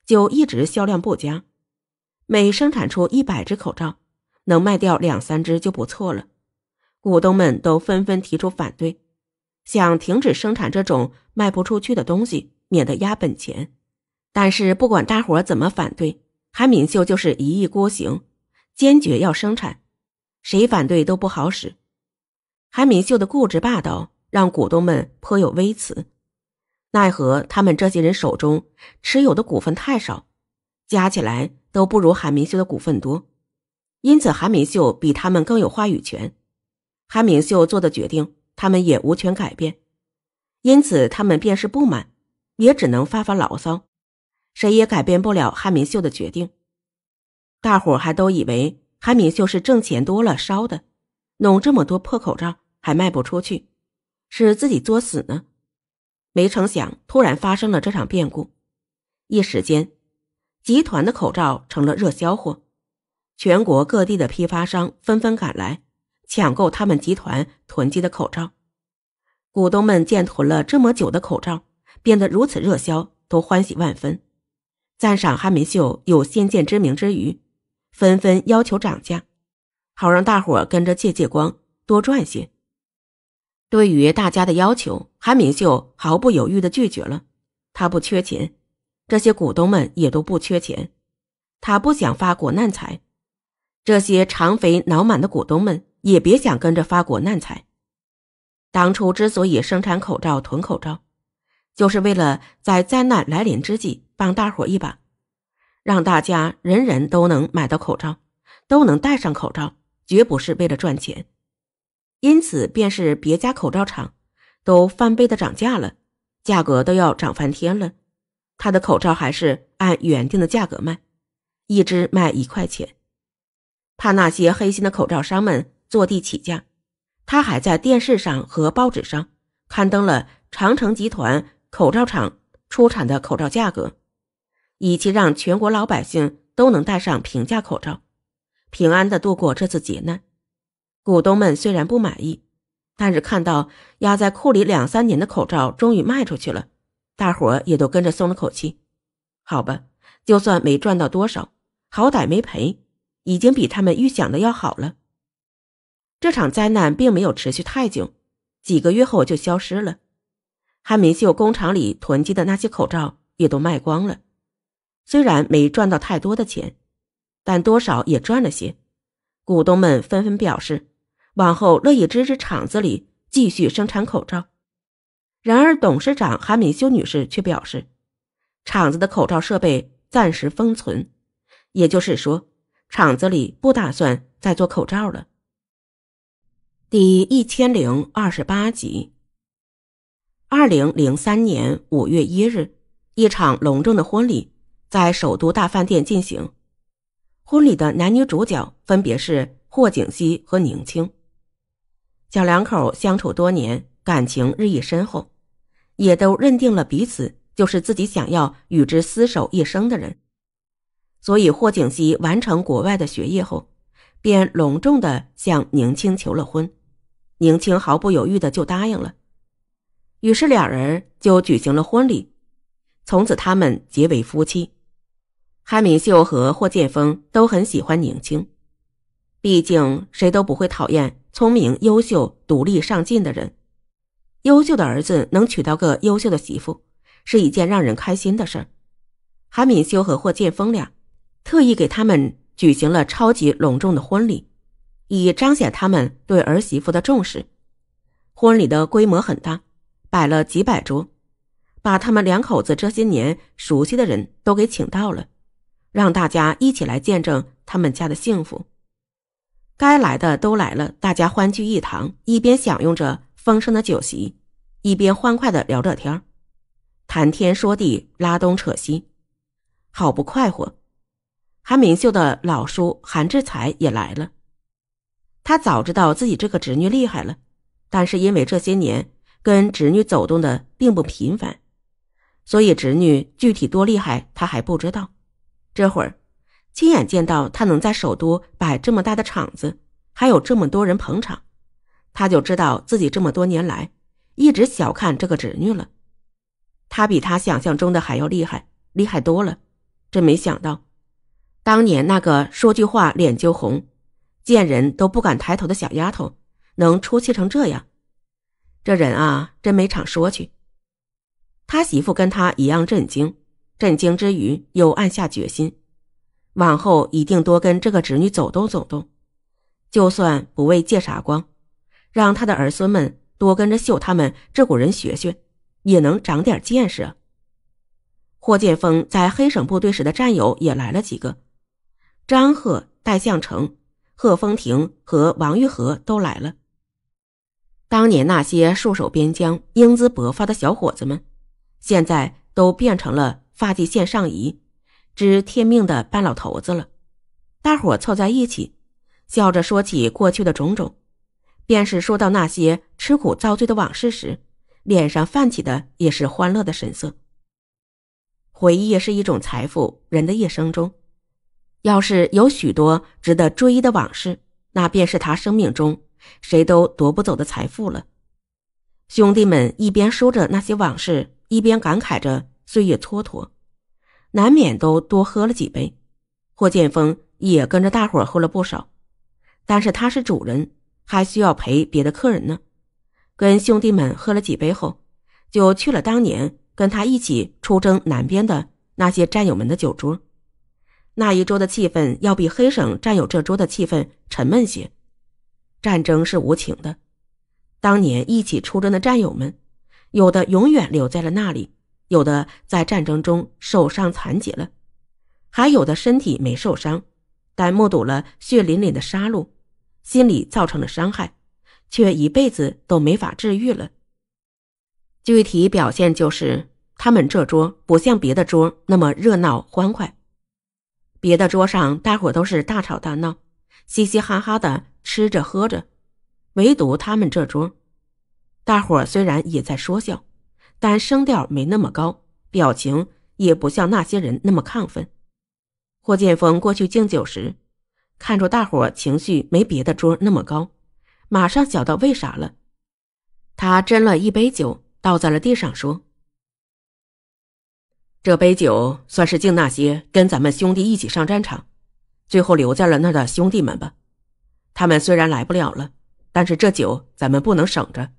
就一直销量不佳。每生产出一百只口罩，能卖掉两三只就不错了。股东们都纷纷提出反对。想停止生产这种卖不出去的东西，免得压本钱。但是不管大伙怎么反对，韩敏秀就是一意孤行，坚决要生产，谁反对都不好使。韩敏秀的固执霸道让股东们颇有微词，奈何他们这些人手中持有的股份太少，加起来都不如韩敏秀的股份多，因此韩敏秀比他们更有话语权。韩敏秀做的决定。他们也无权改变，因此他们便是不满，也只能发发牢骚，谁也改变不了汉明秀的决定。大伙还都以为汉明秀是挣钱多了烧的，弄这么多破口罩还卖不出去，是自己作死呢。没成想，突然发生了这场变故，一时间，集团的口罩成了热销货，全国各地的批发商纷纷赶来。抢购他们集团囤积的口罩，股东们见囤了这么久的口罩变得如此热销，都欢喜万分，赞赏韩明秀有先见之明之余，纷纷要求涨价，好让大伙跟着借借光，多赚些。对于大家的要求，韩明秀毫不犹豫的拒绝了。他不缺钱，这些股东们也都不缺钱，他不想发国难财，这些长肥脑满的股东们。也别想跟着发国难财。当初之所以生产口罩囤口罩，就是为了在灾难来临之际帮大伙一把，让大家人人都能买到口罩，都能戴上口罩，绝不是为了赚钱。因此，便是别家口罩厂都翻倍的涨价了，价格都要涨翻天了，他的口罩还是按原定的价格卖，一只卖一块钱，怕那些黑心的口罩商们。坐地起价，他还在电视上和报纸上刊登了长城集团口罩厂出产的口罩价格，以及让全国老百姓都能戴上平价口罩，平安的度过这次劫难。股东们虽然不满意，但是看到压在库里两三年的口罩终于卖出去了，大伙也都跟着松了口气。好吧，就算没赚到多少，好歹没赔，已经比他们预想的要好了。这场灾难并没有持续太久，几个月后就消失了。韩明秀工厂里囤积的那些口罩也都卖光了。虽然没赚到太多的钱，但多少也赚了些。股东们纷纷表示，往后乐意支持厂子里继续生产口罩。然而，董事长韩敏修女士却表示，厂子的口罩设备暂时封存，也就是说，厂子里不打算再做口罩了。第一千零二十八集。二零零三年五月一日，一场隆重的婚礼在首都大饭店进行。婚礼的男女主角分别是霍景熙和宁清。小两口相处多年，感情日益深厚，也都认定了彼此就是自己想要与之厮守一生的人。所以，霍景熙完成国外的学业后。便隆重的向宁清求了婚，宁清毫不犹豫的就答应了，于是两人就举行了婚礼，从此他们结为夫妻。韩敏秀和霍剑锋都很喜欢宁清，毕竟谁都不会讨厌聪明、优秀、独立、上进的人。优秀的儿子能娶到个优秀的媳妇，是一件让人开心的事儿。韩敏秀和霍剑锋俩特意给他们。举行了超级隆重的婚礼，以彰显他们对儿媳妇的重视。婚礼的规模很大，摆了几百桌，把他们两口子这些年熟悉的人都给请到了，让大家一起来见证他们家的幸福。该来的都来了，大家欢聚一堂，一边享用着丰盛的酒席，一边欢快的聊着天谈天说地，拉东扯西，好不快活。韩明秀的老叔韩志才也来了。他早知道自己这个侄女厉害了，但是因为这些年跟侄女走动的并不频繁，所以侄女具体多厉害他还不知道。这会儿亲眼见到他能在首都摆这么大的场子，还有这么多人捧场，他就知道自己这么多年来一直小看这个侄女了。他比他想象中的还要厉害，厉害多了。真没想到。当年那个说句话脸就红，见人都不敢抬头的小丫头，能出气成这样，这人啊真没场说去。他媳妇跟他一样震惊，震惊之余又暗下决心，往后一定多跟这个侄女走动走动，就算不为借啥光，让他的儿孙们多跟着秀他们这股人学学，也能长点见识。霍建峰在黑省部队时的战友也来了几个。张贺、戴相成、贺风亭和王玉和都来了。当年那些戍守边疆、英姿勃发的小伙子们，现在都变成了发际线上移、知天命的半老头子了。大伙凑在一起，笑着说起过去的种种，便是说到那些吃苦遭罪的往事时，脸上泛起的也是欢乐的神色。回忆是一种财富，人的一生中。要是有许多值得追忆的往事，那便是他生命中谁都夺不走的财富了。兄弟们一边说着那些往事，一边感慨着岁月蹉跎，难免都多喝了几杯。霍剑锋也跟着大伙喝了不少，但是他是主人，还需要陪别的客人呢。跟兄弟们喝了几杯后，就去了当年跟他一起出征南边的那些战友们的酒桌。那一桌的气氛要比黑省占有这桌的气氛沉闷些。战争是无情的，当年一起出征的战友们，有的永远留在了那里，有的在战争中受伤残疾了，还有的身体没受伤，但目睹了血淋淋的杀戮，心里造成的伤害却一辈子都没法治愈了。具体表现就是，他们这桌不像别的桌那么热闹欢快。别的桌上，大伙都是大吵大闹，嘻嘻哈哈的吃着喝着，唯独他们这桌，大伙虽然也在说笑，但声调没那么高，表情也不像那些人那么亢奋。霍剑锋过去敬酒时，看着大伙情绪没别的桌那么高，马上晓得为啥了。他斟了一杯酒，倒在了地上，说。这杯酒算是敬那些跟咱们兄弟一起上战场，最后留在了那儿的兄弟们吧。他们虽然来不了了，但是这酒咱们不能省着。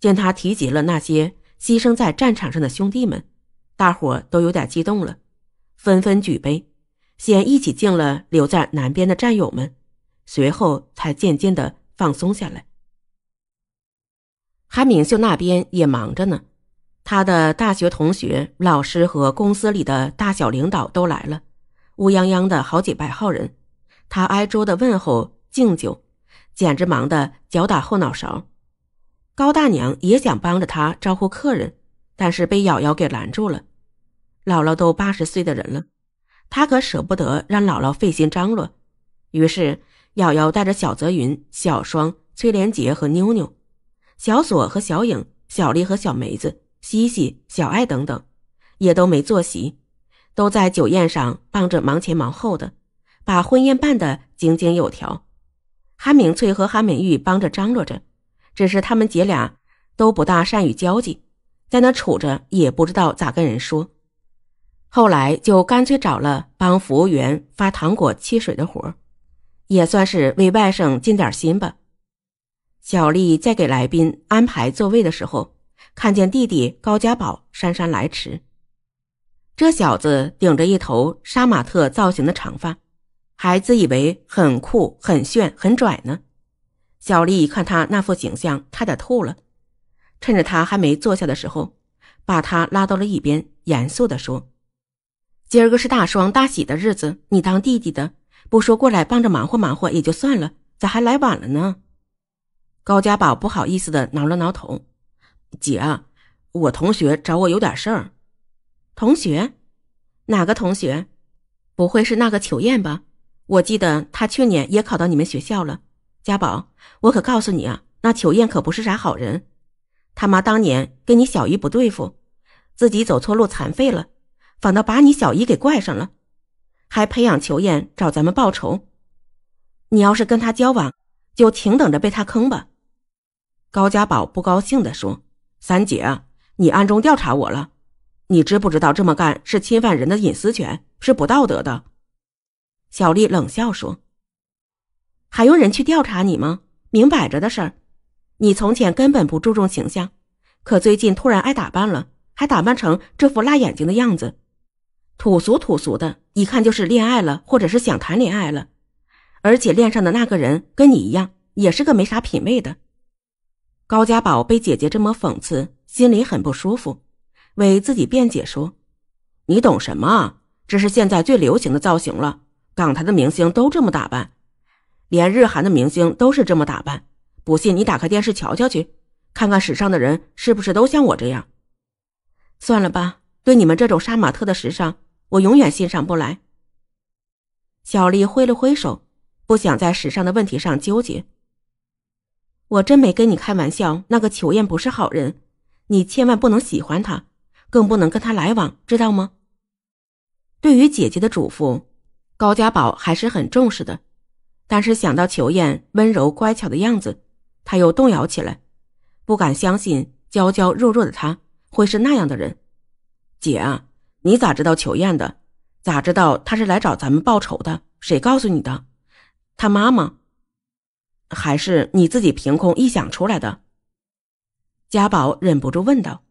见他提及了那些牺牲在战场上的兄弟们，大伙都有点激动了，纷纷举杯，先一起敬了留在南边的战友们，随后才渐渐的放松下来。韩明秀那边也忙着呢。他的大学同学、老师和公司里的大小领导都来了，乌泱泱的好几百号人，他挨桌的问候敬酒，简直忙得脚打后脑勺。高大娘也想帮着他招呼客人，但是被瑶瑶给拦住了。姥姥都八十岁的人了，她可舍不得让姥姥费心张罗。于是，瑶瑶带着小泽云、小双、崔连杰和妞妞、小锁和小颖、小丽和小梅子。西西、小爱等等，也都没坐席，都在酒宴上帮着忙前忙后的，把婚宴办得井井有条。韩明翠和韩敏玉帮着张罗着，只是他们姐俩都不大善于交际，在那杵着也不知道咋跟人说。后来就干脆找了帮服务员发糖果、汽水的活也算是为外甥尽点心吧。小丽在给来宾安排座位的时候。看见弟弟高家宝姗姗来迟，这小子顶着一头杀马特造型的长发，还自以为很酷、很炫、很拽呢。小丽看他那副景象，差点吐了。趁着他还没坐下的时候，把他拉到了一边，严肃地说：“今儿个是大双大喜的日子，你当弟弟的不说过来帮着忙活忙活也就算了，咋还来晚了呢？”高家宝不好意思地挠了挠头。姐，我同学找我有点事儿。同学？哪个同学？不会是那个邱艳吧？我记得她去年也考到你们学校了。家宝，我可告诉你啊，那邱艳可不是啥好人。他妈当年跟你小姨不对付，自己走错路残废了，反倒把你小姨给怪上了，还培养邱艳找咱们报仇。你要是跟他交往，就请等着被他坑吧。高家宝不高兴的说。三姐，你暗中调查我了？你知不知道这么干是侵犯人的隐私权，是不道德的？小丽冷笑说：“还用人去调查你吗？明摆着的事儿。你从前根本不注重形象，可最近突然爱打扮了，还打扮成这副辣眼睛的样子，土俗土俗的，一看就是恋爱了，或者是想谈恋爱了。而且恋上的那个人跟你一样，也是个没啥品味的。”高家宝被姐姐这么讽刺，心里很不舒服，为自己辩解说：“你懂什么？这是现在最流行的造型了，港台的明星都这么打扮，连日韩的明星都是这么打扮。不信你打开电视瞧瞧去，看看史上的人是不是都像我这样？算了吧，对你们这种杀马特的时尚，我永远欣赏不来。”小丽挥了挥手，不想在时尚的问题上纠结。我真没跟你开玩笑，那个裘艳不是好人，你千万不能喜欢她，更不能跟她来往，知道吗？对于姐姐的嘱咐，高家宝还是很重视的，但是想到裘艳温柔乖巧的样子，他又动摇起来，不敢相信娇娇弱弱的她会是那样的人。姐啊，你咋知道裘艳的？咋知道她是来找咱们报仇的？谁告诉你的？她妈妈。还是你自己凭空臆想出来的？家宝忍不住问道。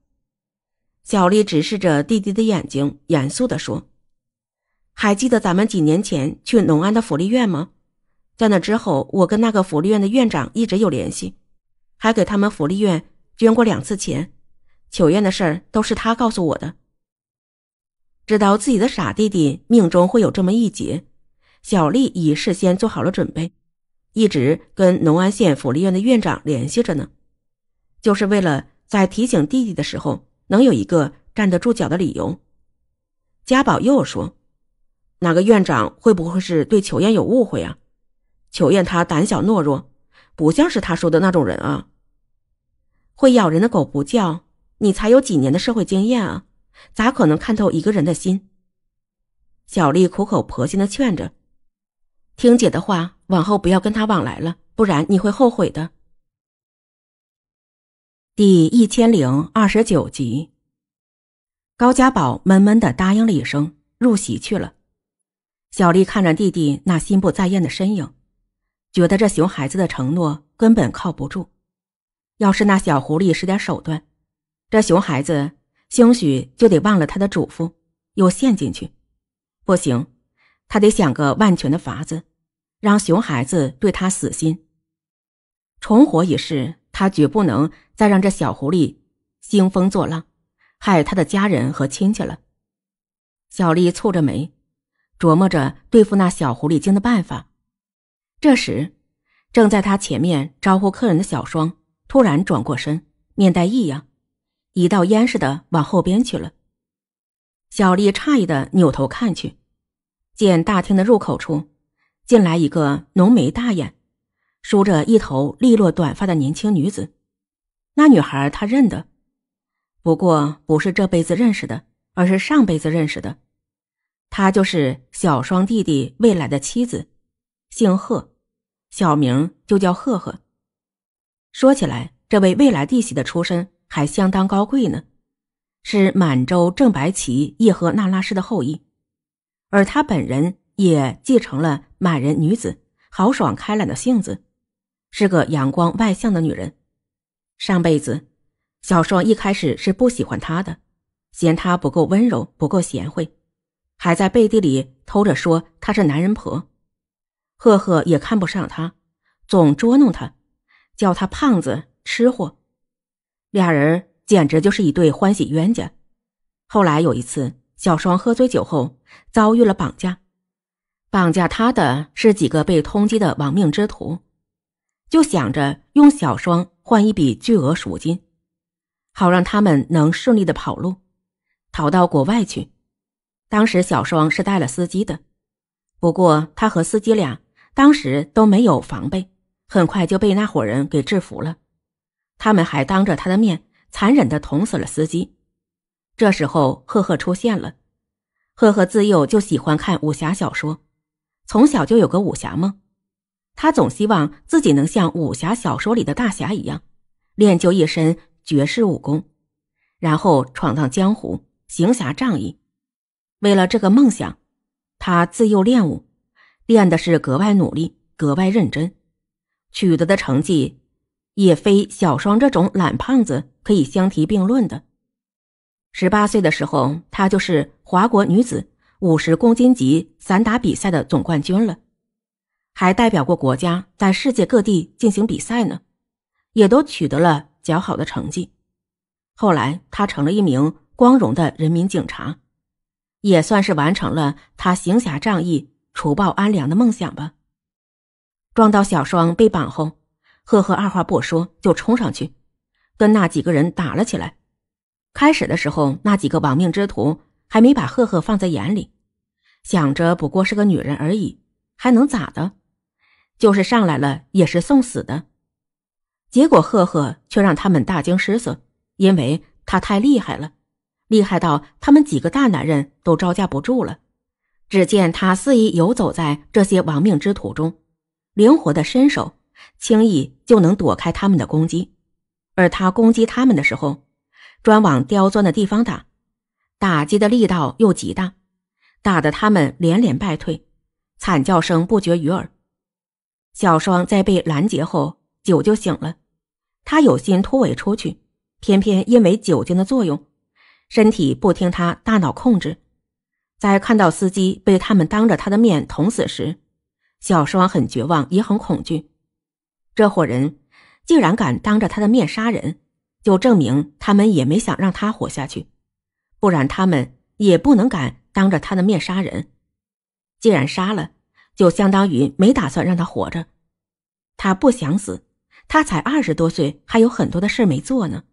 小丽直视着弟弟的眼睛，严肃地说：“还记得咱们几年前去农安的福利院吗？在那之后，我跟那个福利院的院长一直有联系，还给他们福利院捐过两次钱。求愿的事儿都是他告诉我的。知道自己的傻弟弟命中会有这么一劫，小丽已事先做好了准备。”一直跟农安县福利院的院长联系着呢，就是为了在提醒弟弟的时候能有一个站得住脚的理由。家宝又说：“哪个院长会不会是对裘燕有误会啊？裘燕她胆小懦弱，不像是他说的那种人啊。会咬人的狗不叫，你才有几年的社会经验啊？咋可能看透一个人的心？”小丽苦口婆心的劝着。听姐的话，往后不要跟他往来了，不然你会后悔的。第一千零二十九集，高家宝闷闷的答应了一声，入席去了。小丽看着弟弟那心不在焉的身影，觉得这熊孩子的承诺根本靠不住。要是那小狐狸使点手段，这熊孩子兴许就得忘了他的嘱咐，又陷进去。不行，他得想个万全的法子。让熊孩子对他死心，重活一世，他绝不能再让这小狐狸兴风作浪，害他的家人和亲戚了。小丽蹙着眉，琢磨着对付那小狐狸精的办法。这时，正在他前面招呼客人的小双突然转过身，面带异样，一道烟似的往后边去了。小丽诧异的扭头看去，见大厅的入口处。进来一个浓眉大眼、梳着一头利落短发的年轻女子。那女孩他认得，不过不是这辈子认识的，而是上辈子认识的。她就是小双弟弟未来的妻子，姓贺，小名就叫赫赫。说起来，这位未来弟媳的出身还相当高贵呢，是满洲正白旗叶赫那拉氏的后裔，而她本人。也继承了满人女子豪爽开朗的性子，是个阳光外向的女人。上辈子，小双一开始是不喜欢他的，嫌他不够温柔，不够贤惠，还在背地里偷着说他是男人婆。赫赫也看不上他，总捉弄他，叫他胖子、吃货，俩人简直就是一对欢喜冤家。后来有一次，小双喝醉酒后遭遇了绑架。绑架他的是几个被通缉的亡命之徒，就想着用小双换一笔巨额赎金，好让他们能顺利的跑路，逃到国外去。当时小双是带了司机的，不过他和司机俩当时都没有防备，很快就被那伙人给制服了。他们还当着他的面残忍的捅死了司机。这时候赫赫出现了，赫赫自幼就喜欢看武侠小说。从小就有个武侠梦，他总希望自己能像武侠小说里的大侠一样，练就一身绝世武功，然后闯荡江湖，行侠仗义。为了这个梦想，他自幼练武，练的是格外努力，格外认真，取得的成绩也非小双这种懒胖子可以相提并论的。十八岁的时候，他就是华国女子。五十公斤级散打比赛的总冠军了，还代表过国家在世界各地进行比赛呢，也都取得了较好的成绩。后来他成了一名光荣的人民警察，也算是完成了他行侠仗义、除暴安良的梦想吧。撞到小双被绑后，赫赫二话不说就冲上去，跟那几个人打了起来。开始的时候，那几个亡命之徒。还没把赫赫放在眼里，想着不过是个女人而已，还能咋的？就是上来了也是送死的。结果赫赫却让他们大惊失色，因为他太厉害了，厉害到他们几个大男人都招架不住了。只见他肆意游走在这些亡命之徒中，灵活的身手，轻易就能躲开他们的攻击。而他攻击他们的时候，专往刁钻的地方打。打击的力道又极大，打得他们连连败退，惨叫声不绝于耳。小双在被拦截后酒就醒了，他有心突围出去，偏偏因为酒精的作用，身体不听他大脑控制。在看到司机被他们当着他的面捅死时，小双很绝望也很恐惧。这伙人竟然敢当着他的面杀人，就证明他们也没想让他活下去。不然他们也不能敢当着他的面杀人。既然杀了，就相当于没打算让他活着。他不想死，他才二十多岁，还有很多的事没做呢。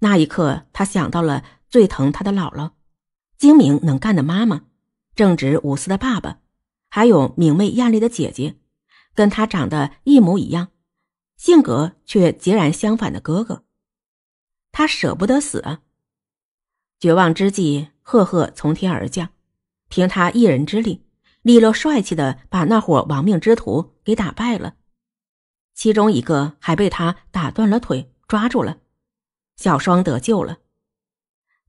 那一刻，他想到了最疼他的姥姥，精明能干的妈妈，正直无私的爸爸，还有明媚艳丽的姐姐，跟他长得一模一样，性格却截然相反的哥哥。他舍不得死。绝望之际，赫赫从天而降，凭他一人之力，利落帅气的把那伙亡命之徒给打败了，其中一个还被他打断了腿，抓住了。小双得救了，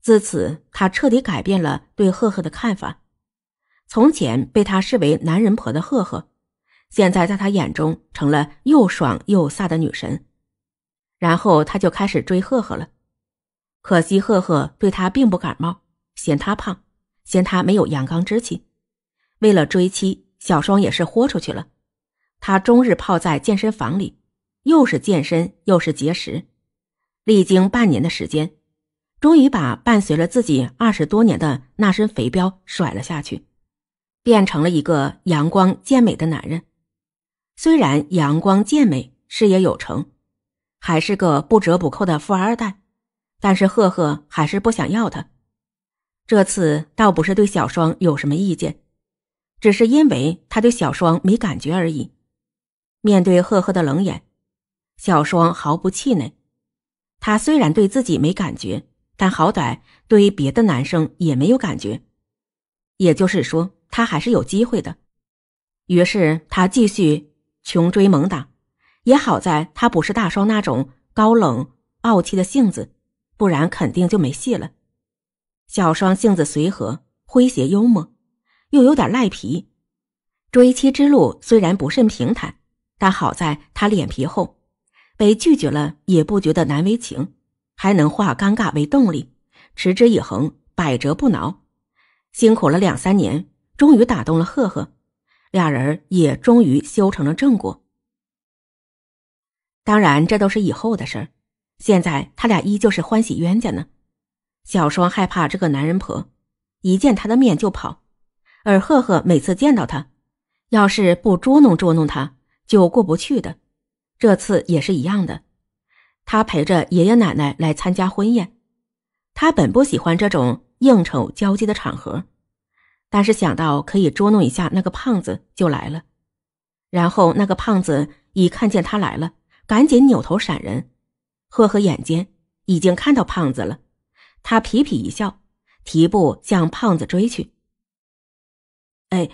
自此他彻底改变了对赫赫的看法。从前被他视为男人婆的赫赫，现在在他眼中成了又爽又飒的女神。然后他就开始追赫赫了。可惜赫赫对他并不感冒，嫌他胖，嫌他没有阳刚之气。为了追妻，小双也是豁出去了。他终日泡在健身房里，又是健身又是节食，历经半年的时间，终于把伴随了自己二十多年的那身肥膘甩了下去，变成了一个阳光健美的男人。虽然阳光健美，事业有成，还是个不折不扣的富二代。但是赫赫还是不想要他，这次倒不是对小双有什么意见，只是因为他对小双没感觉而已。面对赫赫的冷眼，小双毫不气馁。他虽然对自己没感觉，但好歹对于别的男生也没有感觉，也就是说，他还是有机会的。于是他继续穷追猛打。也好在他不是大双那种高冷傲气的性子。不然肯定就没戏了。小双性子随和、诙谐幽默，又有点赖皮。追妻之路虽然不甚平坦，但好在他脸皮厚，被拒绝了也不觉得难为情，还能化尴尬为动力，持之以恒，百折不挠。辛苦了两三年，终于打动了赫赫，俩人也终于修成了正果。当然，这都是以后的事儿。现在他俩依旧是欢喜冤家呢。小双害怕这个男人婆，一见他的面就跑；而赫赫每次见到他，要是不捉弄捉弄他，就过不去的。这次也是一样的，他陪着爷爷奶奶来参加婚宴。他本不喜欢这种应酬交际的场合，但是想到可以捉弄一下那个胖子，就来了。然后那个胖子一看见他来了，赶紧扭头闪人。赫赫眼尖，已经看到胖子了。他皮皮一笑，提步向胖子追去。哎，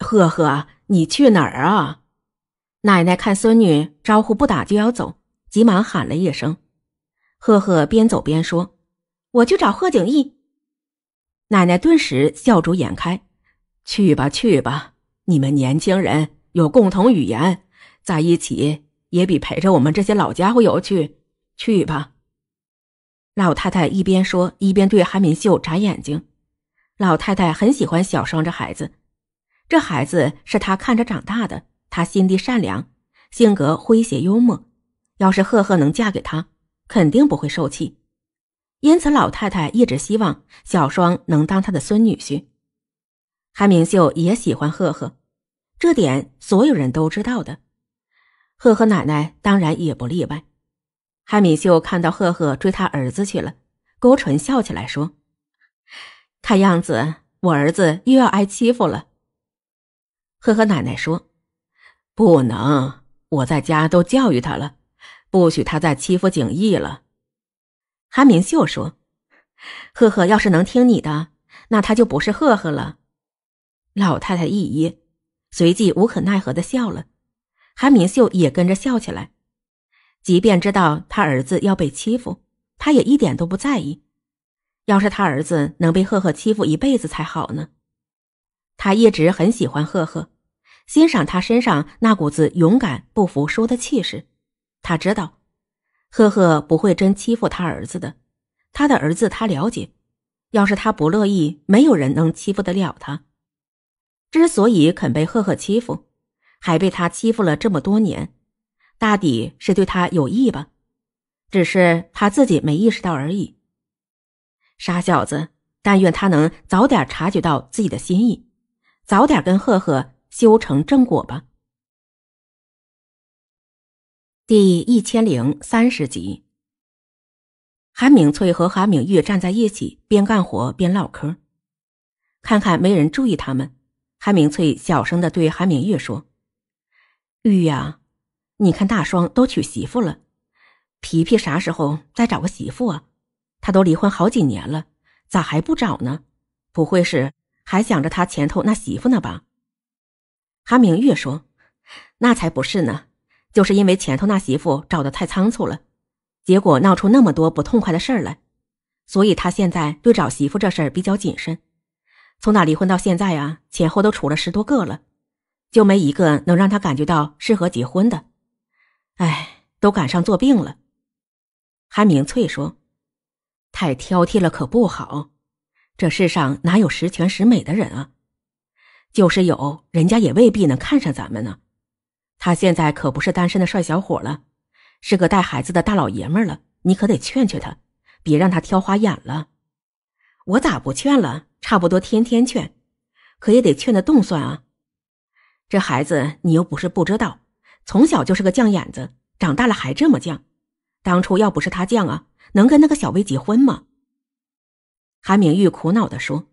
赫赫，你去哪儿啊？奶奶看孙女招呼不打就要走，急忙喊了一声。赫赫边走边说：“我去找贺景逸。”奶奶顿时笑逐颜开：“去吧，去吧，你们年轻人有共同语言，在一起也比陪着我们这些老家伙有趣。”去吧，老太太一边说一边对韩明秀眨眼睛。老太太很喜欢小双这孩子，这孩子是她看着长大的，她心地善良，性格诙谐幽默。要是赫赫能嫁给他，肯定不会受气。因此，老太太一直希望小双能当她的孙女婿。韩明秀也喜欢赫赫，这点所有人都知道的，赫赫奶奶当然也不例外。韩明秀看到赫赫追他儿子去了，勾唇笑起来说：“看样子我儿子又要挨欺负了。”赫赫奶奶说：“不能，我在家都教育他了，不许他再欺负景逸了。”韩明秀说：“赫赫要是能听你的，那他就不是赫赫了。”老太太一噎，随即无可奈何的笑了，韩明秀也跟着笑起来。即便知道他儿子要被欺负，他也一点都不在意。要是他儿子能被赫赫欺负一辈子才好呢。他一直很喜欢赫赫，欣赏他身上那股子勇敢不服输的气势。他知道，赫赫不会真欺负他儿子的。他的儿子他了解，要是他不乐意，没有人能欺负得了他。之所以肯被赫赫欺负，还被他欺负了这么多年。大抵是对他有益吧，只是他自己没意识到而已。傻小子，但愿他能早点察觉到自己的心意，早点跟赫赫修成正果吧。第一千零三十集，韩明翠和韩明玉站在一起，边干活边唠嗑，看看没人注意他们，韩明翠小声的对韩明玉说：“玉啊。”你看大双都娶媳妇了，皮皮啥时候再找个媳妇啊？他都离婚好几年了，咋还不找呢？不会是还想着他前头那媳妇呢吧？韩明月说：“那才不是呢，就是因为前头那媳妇找的太仓促了，结果闹出那么多不痛快的事儿来，所以他现在对找媳妇这事儿比较谨慎。从那离婚到现在啊，前后都处了十多个了，就没一个能让他感觉到适合结婚的。”哎，都赶上做病了。韩明翠说：“太挑剔了可不好，这世上哪有十全十美的人啊？就是有人家也未必能看上咱们呢。他现在可不是单身的帅小伙了，是个带孩子的大老爷们了。你可得劝劝他，别让他挑花眼了。我咋不劝了？差不多天天劝，可也得劝得动算啊。这孩子你又不是不知道。”从小就是个犟眼子，长大了还这么犟。当初要不是他犟啊，能跟那个小薇结婚吗？韩明玉苦恼地说。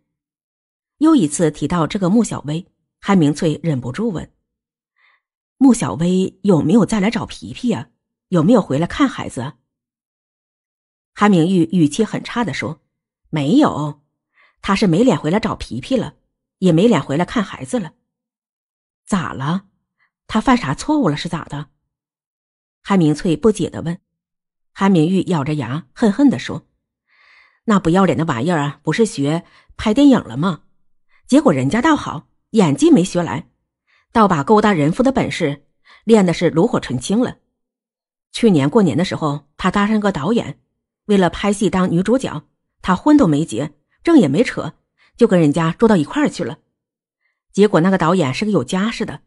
又一次提到这个穆小薇，韩明翠忍不住问：“穆小薇有没有再来找皮皮呀？有没有回来看孩子？”韩明玉语气很差地说：“没有，他是没脸回来找皮皮了，也没脸回来看孩子了。咋了？”他犯啥错误了？是咋的？韩明翠不解的问。韩明玉咬着牙，恨恨的说：“那不要脸的玩意儿，不是学拍电影了吗？结果人家倒好，演技没学来，倒把勾搭人夫的本事练的是炉火纯青了。去年过年的时候，他搭上个导演，为了拍戏当女主角，他婚都没结，证也没扯，就跟人家住到一块儿去了。结果那个导演是个有家室的。”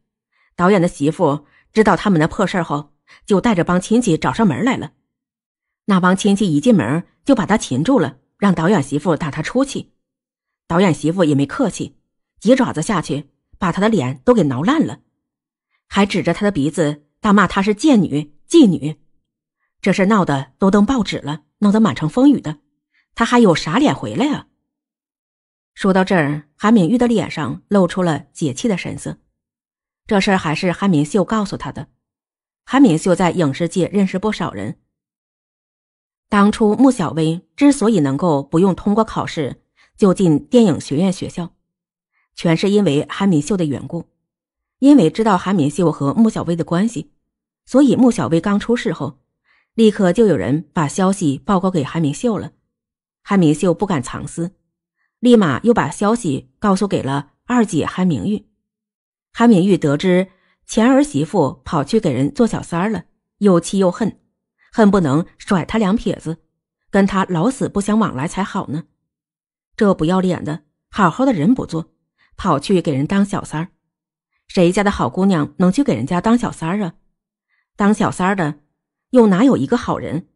导演的媳妇知道他们的破事后，就带着帮亲戚找上门来了。那帮亲戚一进门就把他擒住了，让导演媳妇打他出气。导演媳妇也没客气，几爪子下去，把他的脸都给挠烂了，还指着他的鼻子大骂他是贱女、妓女。这事闹得都登报纸了，闹得满城风雨的，他还有啥脸回来啊？说到这儿，韩敏玉的脸上露出了解气的神色。这事儿还是韩敏秀告诉他的。韩敏秀在影视界认识不少人。当初穆小薇之所以能够不用通过考试就进电影学院学校，全是因为韩敏秀的缘故。因为知道韩敏秀和穆小薇的关系，所以穆小薇刚出事后，立刻就有人把消息报告给韩敏秀了。韩敏秀不敢藏私，立马又把消息告诉给了二姐韩明玉。韩敏玉得知前儿媳妇跑去给人做小三儿了，又气又恨，恨不能甩他两撇子，跟他老死不相往来才好呢。这不要脸的，好好的人不做，跑去给人当小三儿，谁家的好姑娘能去给人家当小三儿啊？当小三儿的又哪有一个好人，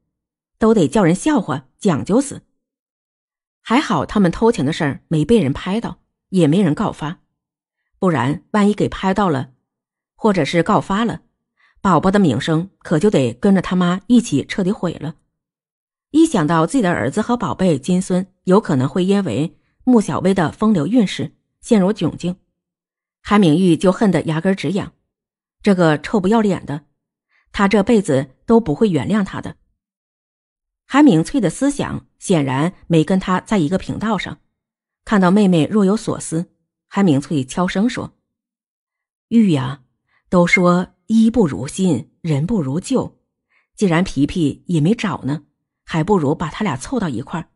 都得叫人笑话，讲究死。还好他们偷情的事儿没被人拍到，也没人告发。不然，万一给拍到了，或者是告发了，宝宝的名声可就得跟着他妈一起彻底毁了。一想到自己的儿子和宝贝金孙有可能会因为穆小薇的风流韵事陷入窘境，韩明玉就恨得牙根直痒。这个臭不要脸的，他这辈子都不会原谅他的。韩明翠的思想显然没跟他在一个频道上。看到妹妹若有所思。韩明翠悄声说：“玉呀，都说衣不如新，人不如旧。既然皮皮也没找呢，还不如把他俩凑到一块儿，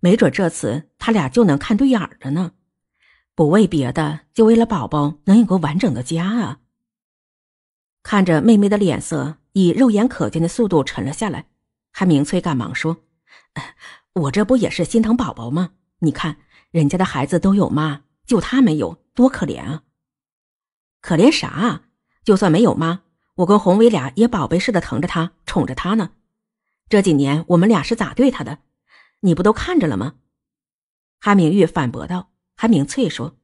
没准这次他俩就能看对眼儿了呢。不为别的，就为了宝宝能有个完整的家啊！”看着妹妹的脸色以肉眼可见的速度沉了下来，韩明翠赶忙说：“我这不也是心疼宝宝吗？你看人家的孩子都有妈。”就他没有，多可怜啊！可怜啥啊？就算没有妈，我跟红伟俩也宝贝似的疼着他，宠着他呢。这几年我们俩是咋对他的？你不都看着了吗？韩明玉反驳道。韩明翠说：“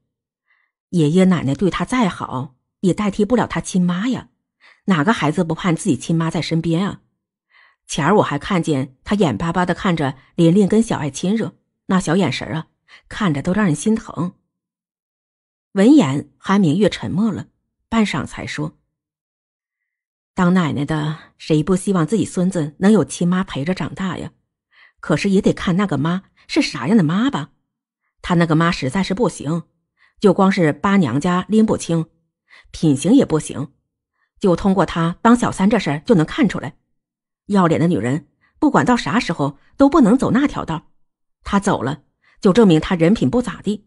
爷爷奶奶对他再好，也代替不了他亲妈呀。哪个孩子不盼自己亲妈在身边啊？前儿我还看见他眼巴巴的看着琳琳跟小爱亲热，那小眼神啊，看着都让人心疼。”闻言，韩明月沉默了半晌，才说：“当奶奶的，谁不希望自己孙子能有亲妈陪着长大呀？可是也得看那个妈是啥样的妈吧。他那个妈实在是不行，就光是八娘家拎不清，品行也不行。就通过他当小三这事就能看出来，要脸的女人，不管到啥时候都不能走那条道。他走了，就证明他人品不咋地。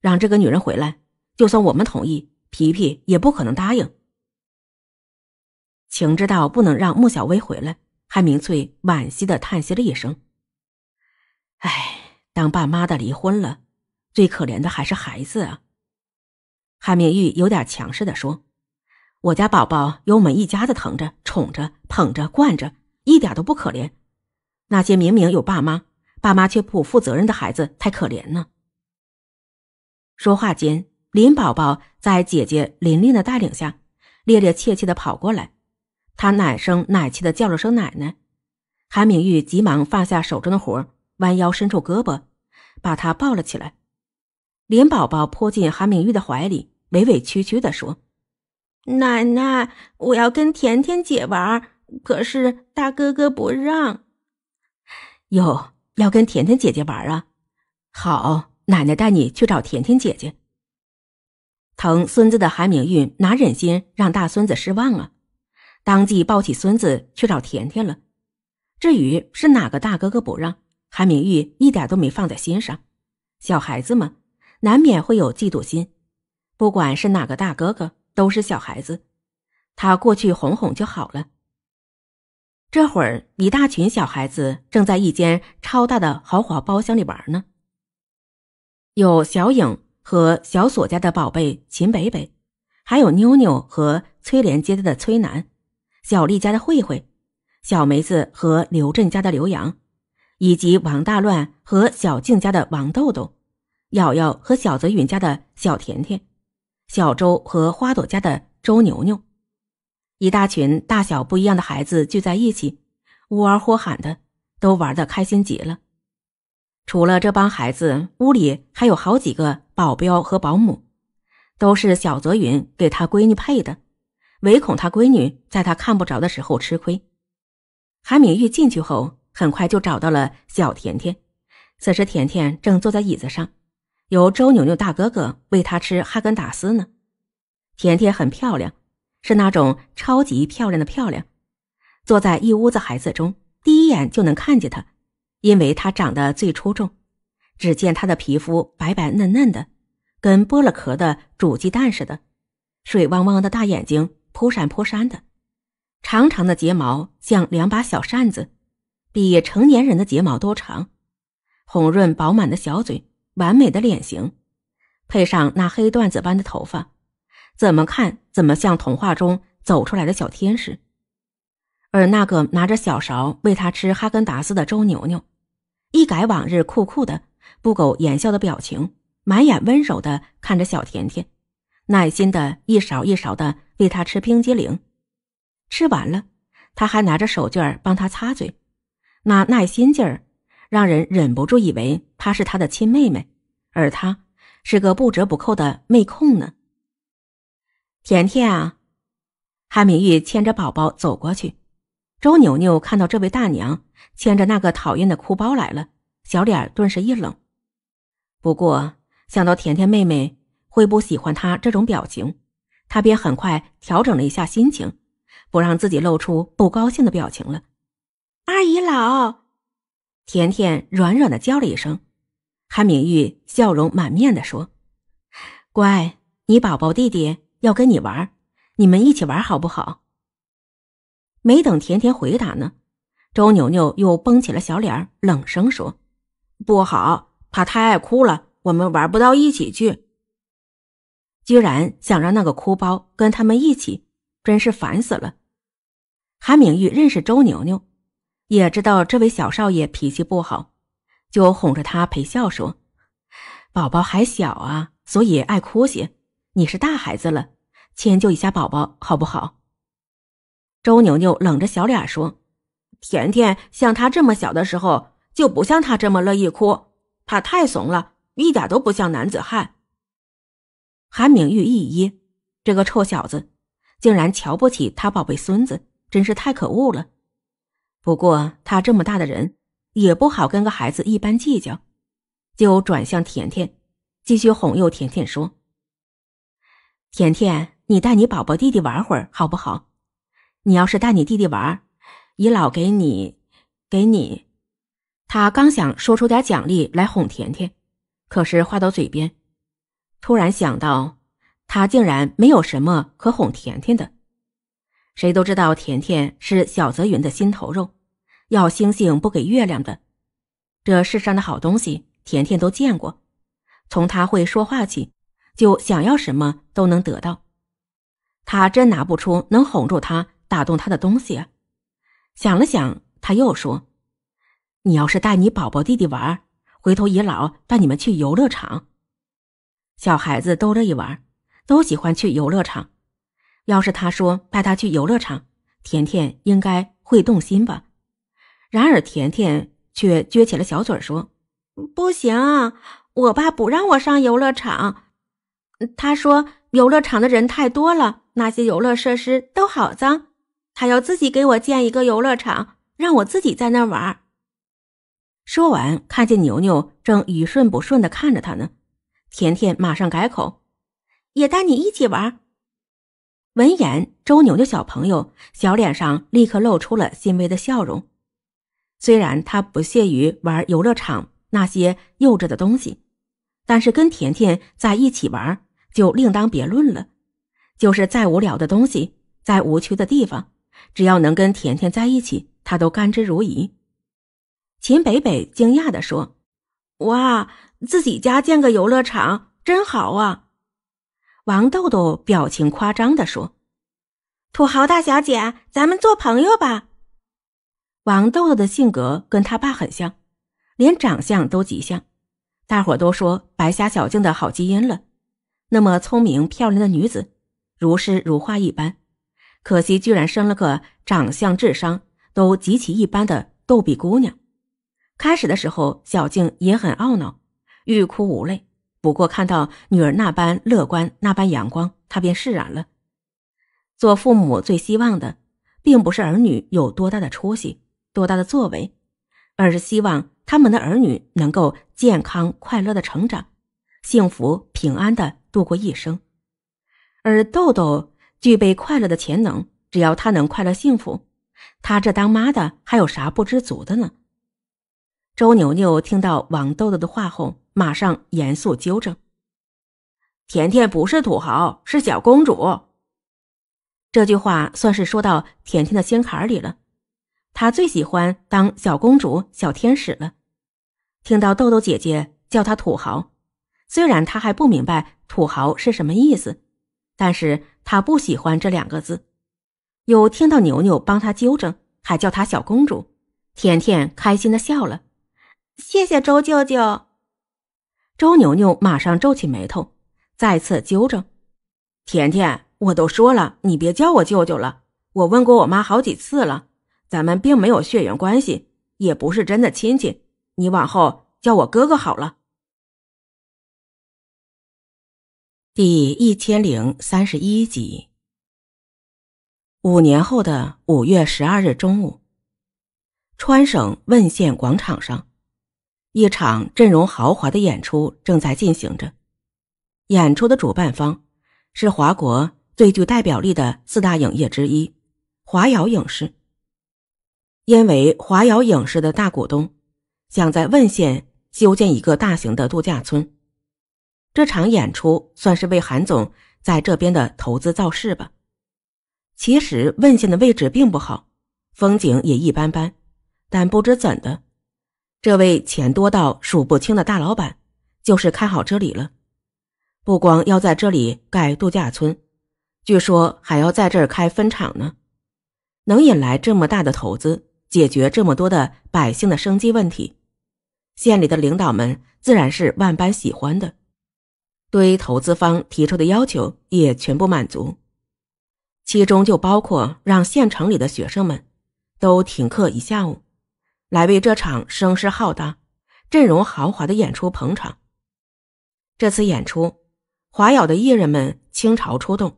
让这个女人回来。”就算我们同意，皮皮也不可能答应。情知道不能让穆小薇回来，韩明翠惋惜的叹息了一声：“哎，当爸妈的离婚了，最可怜的还是孩子啊。”韩明玉有点强势的说：“我家宝宝有我们一家子疼着、宠着、捧着、惯着，一点都不可怜。那些明明有爸妈，爸妈却不负责任的孩子才可怜呢。”说话间。林宝宝在姐姐琳琳的带领下，烈烈怯怯地跑过来，她奶声奶气地叫了声“奶奶”，韩明玉急忙放下手中的活，弯腰伸出胳膊，把她抱了起来。林宝宝扑进韩明玉的怀里，委委屈屈地说：“奶奶，我要跟甜甜姐玩，可是大哥哥不让。”“哟，要跟甜甜姐姐玩啊？好，奶奶带你去找甜甜姐姐。”疼孙子的韩明玉哪忍心让大孙子失望啊？当即抱起孙子去找甜甜了。至于是哪个大哥哥不让，韩明玉一点都没放在心上。小孩子嘛，难免会有嫉妒心。不管是哪个大哥哥，都是小孩子，他过去哄哄就好了。这会儿一大群小孩子正在一间超大的豪华包厢里玩呢，有小影。和小锁家的宝贝秦北北，还有妞妞和崔莲接的崔楠，小丽家的慧慧，小梅子和刘振家的刘洋，以及王大乱和小静家的王豆豆，瑶瑶和小泽允家的小甜甜，小周和花朵家的周牛牛，一大群大小不一样的孩子聚在一起，呜儿呼喊的，都玩的开心极了。除了这帮孩子，屋里还有好几个。保镖和保姆都是小泽云给他闺女配的，唯恐他闺女在他看不着的时候吃亏。韩敏玉进去后，很快就找到了小甜甜。此时，甜甜正坐在椅子上，由周牛牛大哥哥喂她吃哈根达斯呢。甜甜很漂亮，是那种超级漂亮的漂亮。坐在一屋子孩子中，第一眼就能看见她，因为她长得最出众。只见她的皮肤白白嫩嫩的，跟剥了壳的煮鸡蛋似的，水汪汪的大眼睛扑闪扑闪的，长长的睫毛像两把小扇子，比成年人的睫毛都长，红润饱满的小嘴，完美的脸型，配上那黑缎子般的头发，怎么看怎么像童话中走出来的小天使。而那个拿着小勺喂他吃哈根达斯的周牛牛，一改往日酷酷的。不苟言笑的表情，满眼温柔的看着小甜甜，耐心的一勺一勺的喂她吃冰激凌。吃完了，他还拿着手绢帮她擦嘴，那耐心劲儿让人忍不住以为她是他的亲妹妹，而他是个不折不扣的妹控呢。甜甜啊，韩明玉牵着宝宝走过去，周牛牛看到这位大娘牵着那个讨厌的哭包来了，小脸顿时一冷。不过想到甜甜妹妹会不喜欢他这种表情，他便很快调整了一下心情，不让自己露出不高兴的表情了。二姨老，甜甜软软的叫了一声，韩明玉笑容满面的说：“乖，你宝宝弟弟要跟你玩，你们一起玩好不好？”没等甜甜回答呢，周牛牛又绷起了小脸，冷声说：“不好。”他太爱哭了，我们玩不到一起去。居然想让那个哭包跟他们一起，真是烦死了。韩明玉认识周牛牛，也知道这位小少爷脾气不好，就哄着他陪笑说：“宝宝还小啊，所以爱哭些。你是大孩子了，迁就一下宝宝好不好？”周牛牛冷着小脸说：“甜甜像他这么小的时候，就不像他这么乐意哭。”他太怂了，一点都不像男子汉。韩明玉一噎，这个臭小子竟然瞧不起他宝贝孙子，真是太可恶了。不过他这么大的人，也不好跟个孩子一般计较，就转向甜甜，继续哄诱甜甜说：“甜甜，你带你宝宝弟弟玩会儿好不好？你要是带你弟弟玩，姨老给你，给你。”他刚想说出点奖励来哄甜甜，可是话到嘴边，突然想到，他竟然没有什么可哄甜甜的。谁都知道甜甜是小泽云的心头肉，要星星不给月亮的。这世上的好东西，甜甜都见过，从他会说话起，就想要什么都能得到。他真拿不出能哄住他、打动他的东西。啊！想了想，他又说。你要是带你宝宝弟弟玩，回头姨老带你们去游乐场。小孩子都乐意玩，都喜欢去游乐场。要是他说带他去游乐场，甜甜应该会动心吧？然而，甜甜却撅起了小嘴儿说：“不行，我爸不让我上游乐场。他说游乐场的人太多了，那些游乐设施都好脏。他要自己给我建一个游乐场，让我自己在那儿玩。”说完，看见牛牛正语顺不顺的看着他呢，甜甜马上改口，也带你一起玩。闻言，周牛牛小朋友小脸上立刻露出了欣慰的笑容。虽然他不屑于玩游乐场那些幼稚的东西，但是跟甜甜在一起玩就另当别论了。就是再无聊的东西，在无趣的地方，只要能跟甜甜在一起，他都甘之如饴。秦北北惊讶地说：“哇，自己家建个游乐场，真好啊！”王豆豆表情夸张地说：“土豪大小姐，咱们做朋友吧！”王豆豆的性格跟他爸很像，连长相都极像，大伙都说白瞎小静的好基因了。那么聪明漂亮的女子，如诗如画一般，可惜居然生了个长相智商都极其一般的逗比姑娘。开始的时候，小静也很懊恼，欲哭无泪。不过看到女儿那般乐观，那般阳光，她便释然了。做父母最希望的，并不是儿女有多大的出息，多大的作为，而是希望他们的儿女能够健康快乐的成长，幸福平安的度过一生。而豆豆具备快乐的潜能，只要他能快乐幸福，他这当妈的还有啥不知足的呢？周牛牛听到王豆豆的话后，马上严肃纠正：“甜甜不是土豪，是小公主。”这句话算是说到甜甜的心坎里了。她最喜欢当小公主、小天使了。听到豆豆姐姐叫她土豪，虽然她还不明白土豪是什么意思，但是她不喜欢这两个字。有听到牛牛帮她纠正，还叫她小公主，甜甜开心的笑了。谢谢周舅舅，周牛牛马上皱起眉头，再次纠正：“甜甜，我都说了，你别叫我舅舅了。我问过我妈好几次了，咱们并没有血缘关系，也不是真的亲戚。你往后叫我哥哥好了。”第一千零三十一集。五年后的五月十二日中午，川省汶县广场上。一场阵容豪华的演出正在进行着。演出的主办方是华国最具代表力的四大影业之一——华尧影视。因为华尧影视的大股东想在汶县修建一个大型的度假村，这场演出算是为韩总在这边的投资造势吧。其实问县的位置并不好，风景也一般般，但不知怎的。这位钱多到数不清的大老板，就是看好这里了。不光要在这里盖度假村，据说还要在这儿开分厂呢。能引来这么大的投资，解决这么多的百姓的生计问题，县里的领导们自然是万般喜欢的。对于投资方提出的要求也全部满足，其中就包括让县城里的学生们都停课一下午。来为这场声势浩大、阵容豪华的演出捧场。这次演出，华瑶的艺人们倾巢出动，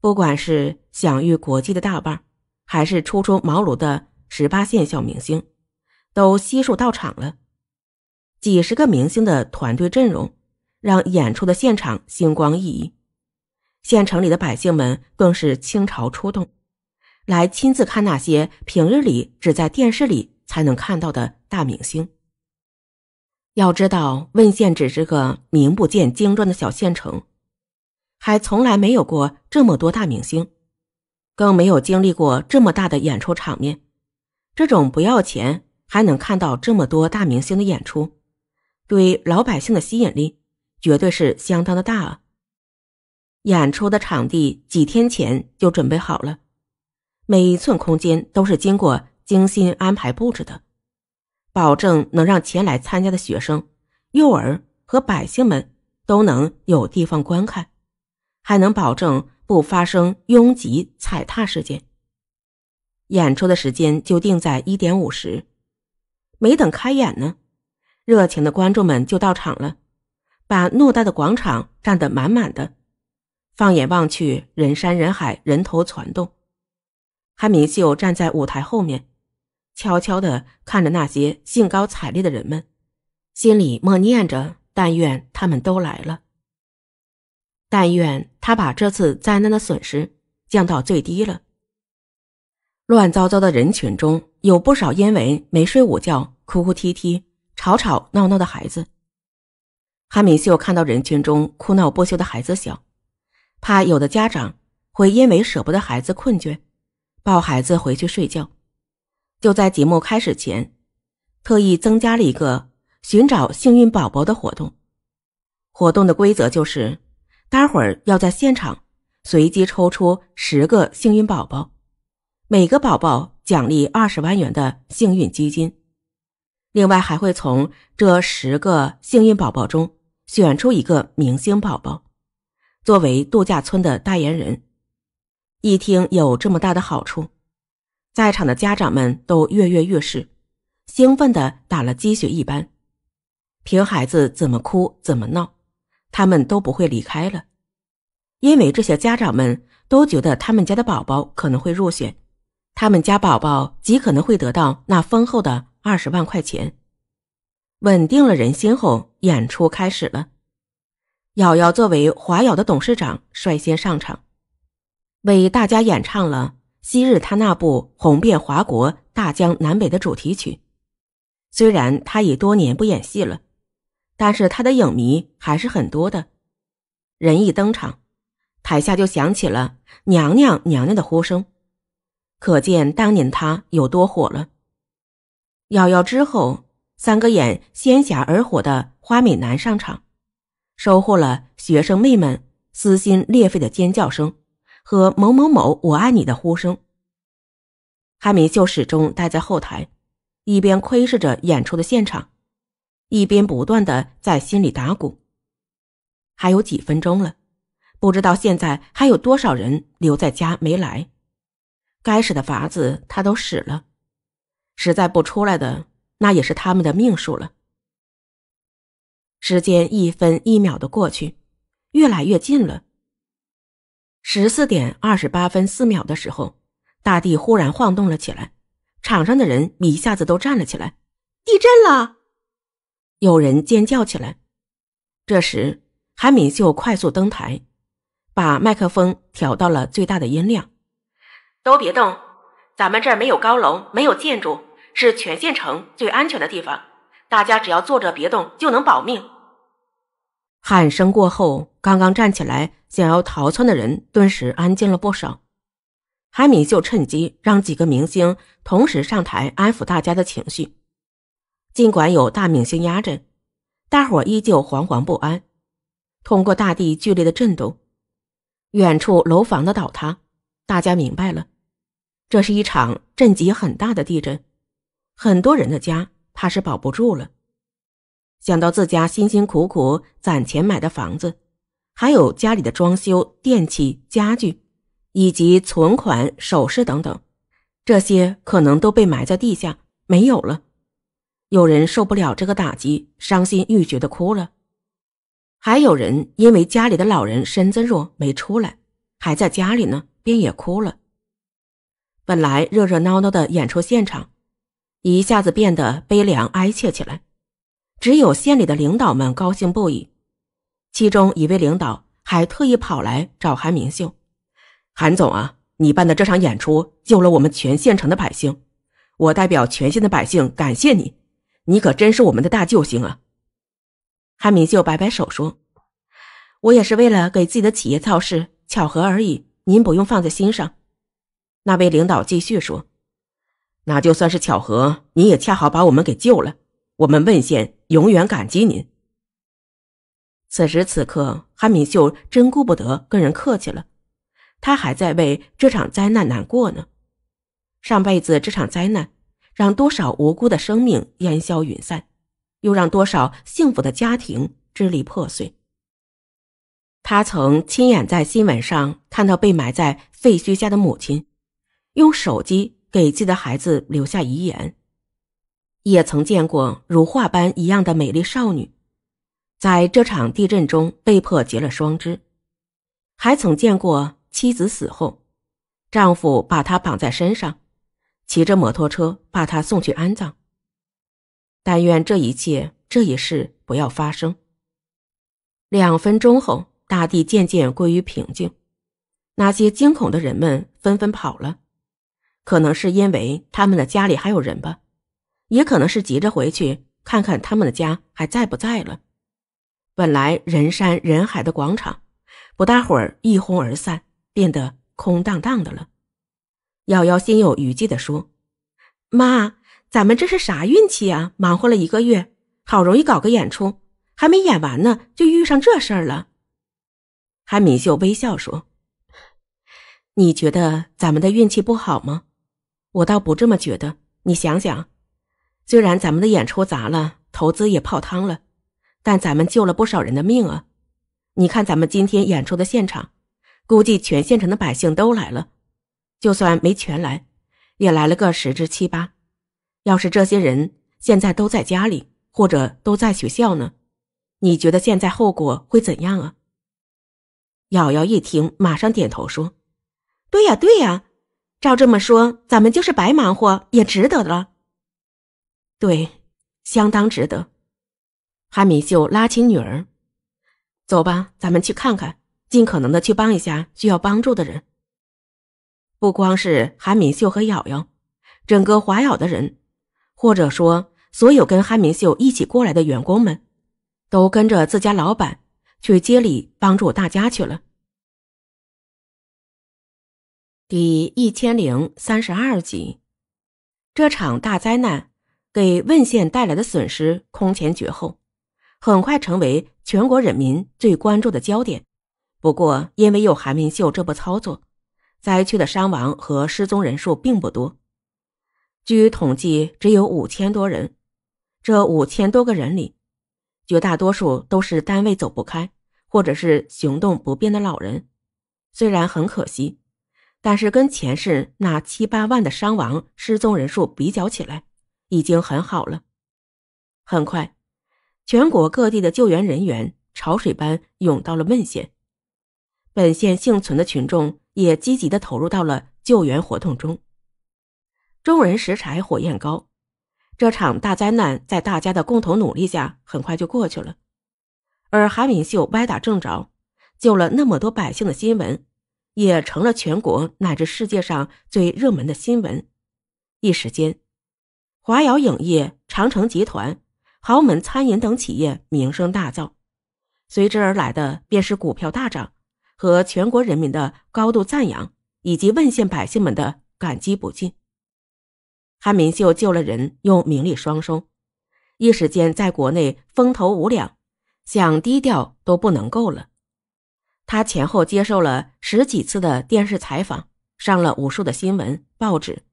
不管是享誉国际的大腕，还是初出茅庐的十八线小明星，都悉数到场了。几十个明星的团队阵容，让演出的现场星光熠熠。县城里的百姓们更是倾巢出动，来亲自看那些平日里只在电视里。才能看到的大明星。要知道，汶县只是个名不见经传的小县城，还从来没有过这么多大明星，更没有经历过这么大的演出场面。这种不要钱还能看到这么多大明星的演出，对老百姓的吸引力绝对是相当的大啊！演出的场地几天前就准备好了，每一寸空间都是经过。精心安排布置的，保证能让前来参加的学生、幼儿和百姓们都能有地方观看，还能保证不发生拥挤踩踏事件。演出的时间就定在一点五十。没等开演呢，热情的观众们就到场了，把偌大的广场站得满满的。放眼望去，人山人海，人头攒动。韩明秀站在舞台后面。悄悄地看着那些兴高采烈的人们，心里默念着：“但愿他们都来了，但愿他把这次灾难的损失降到最低了。”乱糟糟的人群中有不少因为没睡午觉、哭哭啼啼、吵吵闹闹的孩子。韩敏秀看到人群中哭闹不休的孩子，小，怕有的家长会因为舍不得孩子困倦，抱孩子回去睡觉。就在节目开始前，特意增加了一个寻找幸运宝宝的活动。活动的规则就是，待会儿要在现场随机抽出十个幸运宝宝，每个宝宝奖励二十万元的幸运基金。另外，还会从这十个幸运宝宝中选出一个明星宝宝，作为度假村的代言人。一听有这么大的好处。在场的家长们都跃跃欲试，兴奋的打了鸡血一般。凭孩子怎么哭怎么闹，他们都不会离开了。因为这些家长们都觉得他们家的宝宝可能会入选，他们家宝宝极可能会得到那丰厚的二十万块钱。稳定了人心后，演出开始了。瑶瑶作为华瑶的董事长，率先上场，为大家演唱了。昔日他那部红遍华国大江南北的主题曲，虽然他已多年不演戏了，但是他的影迷还是很多的。人一登场，台下就响起了“娘娘娘娘”的呼声，可见当年他有多火了。咬瑶之后，三个演仙侠而火的花美男上场，收获了学生妹们撕心裂肺的尖叫声。和某某某，我爱你的呼声。韩敏秀始终待在后台，一边窥视着演出的现场，一边不断的在心里打鼓。还有几分钟了，不知道现在还有多少人留在家没来。该使的法子他都使了，实在不出来的那也是他们的命数了。时间一分一秒的过去，越来越近了。十四点二十八分四秒的时候，大地忽然晃动了起来，场上的人一下子都站了起来。地震了！有人尖叫起来。这时，韩敏秀快速登台，把麦克风调到了最大的音量。都别动，咱们这儿没有高楼，没有建筑，是全县城最安全的地方。大家只要坐着别动，就能保命。喊声过后，刚刚站起来想要逃窜的人顿时安静了不少。韩敏秀趁机让几个明星同时上台安抚大家的情绪。尽管有大明星压阵，大伙依旧惶惶不安。通过大地剧烈的震动，远处楼房的倒塌，大家明白了，这是一场震级很大的地震，很多人的家怕是保不住了。想到自家辛辛苦苦攒钱买的房子，还有家里的装修、电器、家具，以及存款、首饰等等，这些可能都被埋在地下没有了。有人受不了这个打击，伤心欲绝的哭了；还有人因为家里的老人身子弱没出来，还在家里呢，便也哭了。本来热热闹闹的演出现场，一下子变得悲凉哀切起来。只有县里的领导们高兴不已，其中一位领导还特意跑来找韩明秀：“韩总啊，你办的这场演出救了我们全县城的百姓，我代表全县的百姓感谢你，你可真是我们的大救星啊！”韩明秀摆摆手说：“我也是为了给自己的企业造势，巧合而已，您不用放在心上。”那位领导继续说：“那就算是巧合，你也恰好把我们给救了，我们问县。”永远感激您。此时此刻，韩敏秀真顾不得跟人客气了，他还在为这场灾难难过呢。上辈子这场灾难，让多少无辜的生命烟消云散，又让多少幸福的家庭支离破碎。他曾亲眼在新闻上看到被埋在废墟下的母亲，用手机给自己的孩子留下遗言。也曾见过如画般一样的美丽少女，在这场地震中被迫截了双肢，还曾见过妻子死后，丈夫把她绑在身上，骑着摩托车把她送去安葬。但愿这一切、这一事不要发生。两分钟后，大地渐渐归于平静，那些惊恐的人们纷纷跑了，可能是因为他们的家里还有人吧。也可能是急着回去看看他们的家还在不在了。本来人山人海的广场，不大会儿一哄而散，变得空荡荡的了。瑶瑶心有余悸地说：“妈，咱们这是啥运气啊？忙活了一个月，好容易搞个演出，还没演完呢，就遇上这事儿了。”韩敏秀微笑说：“你觉得咱们的运气不好吗？我倒不这么觉得。你想想。”虽然咱们的演出砸了，投资也泡汤了，但咱们救了不少人的命啊！你看咱们今天演出的现场，估计全县城的百姓都来了，就算没全来，也来了个十之七八。要是这些人现在都在家里或者都在学校呢，你觉得现在后果会怎样啊？瑶瑶一听，马上点头说：“对呀，对呀，照这么说，咱们就是白忙活也值得了。”对，相当值得。韩敏秀拉起女儿，走吧，咱们去看看，尽可能的去帮一下需要帮助的人。不光是韩敏秀和瑶瑶，整个华瑶的人，或者说所有跟韩敏秀一起过来的员工们，都跟着自家老板去街里帮助大家去了。第一千零三十二集，这场大灾难。给汶县带来的损失空前绝后，很快成为全国人民最关注的焦点。不过，因为有韩明秀这波操作，灾区的伤亡和失踪人数并不多。据统计，只有五千多人。这五千多个人里，绝大多数都是单位走不开或者是行动不便的老人。虽然很可惜，但是跟前世那七八万的伤亡失踪人数比较起来，已经很好了。很快，全国各地的救援人员潮水般涌到了孟县，本县幸存的群众也积极的投入到了救援活动中。众人拾柴火焰高，这场大灾难在大家的共同努力下很快就过去了。而韩敏秀歪打正着救了那么多百姓的新闻，也成了全国乃至世界上最热门的新闻。一时间。华瑶影业、长城集团、豪门餐饮等企业名声大噪，随之而来的便是股票大涨和全国人民的高度赞扬，以及问县百姓们的感激不尽。韩明秀救了人，又名利双收，一时间在国内风头无两，想低调都不能够了。他前后接受了十几次的电视采访，上了无数的新闻报纸。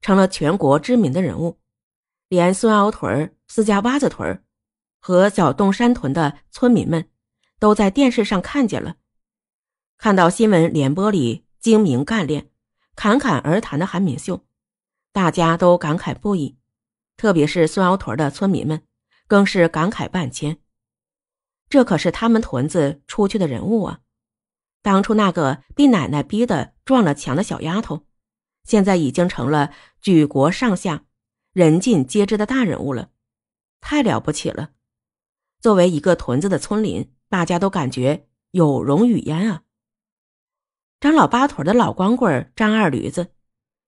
成了全国知名的人物，连孙凹屯、四家洼子屯和小东山屯的村民们都在电视上看见了。看到新闻联播里精明干练、侃侃而谈的韩敏秀，大家都感慨不已。特别是孙凹屯的村民们，更是感慨万千。这可是他们屯子出去的人物啊！当初那个被奶奶逼的撞了墙的小丫头。现在已经成了举国上下人尽皆知的大人物了，太了不起了！作为一个屯子的村民，大家都感觉有容与焉啊。张老八腿的老光棍张二驴子，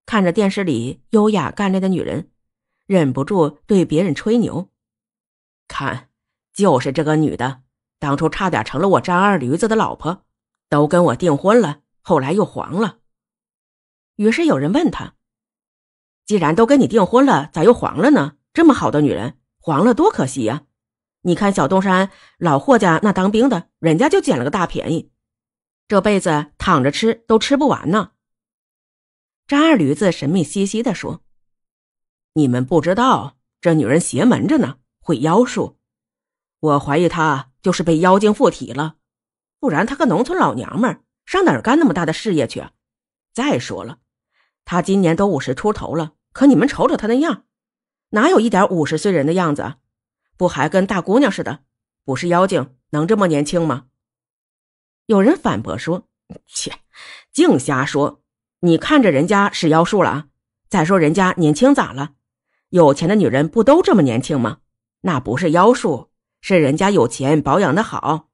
看着电视里优雅干练的女人，忍不住对别人吹牛：“看，就是这个女的，当初差点成了我张二驴子的老婆，都跟我订婚了，后来又黄了。”于是有人问他：“既然都跟你订婚了，咋又黄了呢？这么好的女人，黄了多可惜呀！你看小东山老霍家那当兵的，人家就捡了个大便宜，这辈子躺着吃都吃不完呢。”张二驴子神秘兮兮的说：“你们不知道，这女人邪门着呢，会妖术。我怀疑她就是被妖精附体了，不然她个农村老娘们儿，上哪儿干那么大的事业去？啊？再说了。”他今年都五十出头了，可你们瞅瞅他那样，哪有一点五十岁人的样子？不还跟大姑娘似的？不是妖精能这么年轻吗？有人反驳说：“切，净瞎说！你看着人家是妖术了啊？再说人家年轻咋了？有钱的女人不都这么年轻吗？那不是妖术，是人家有钱保养的好。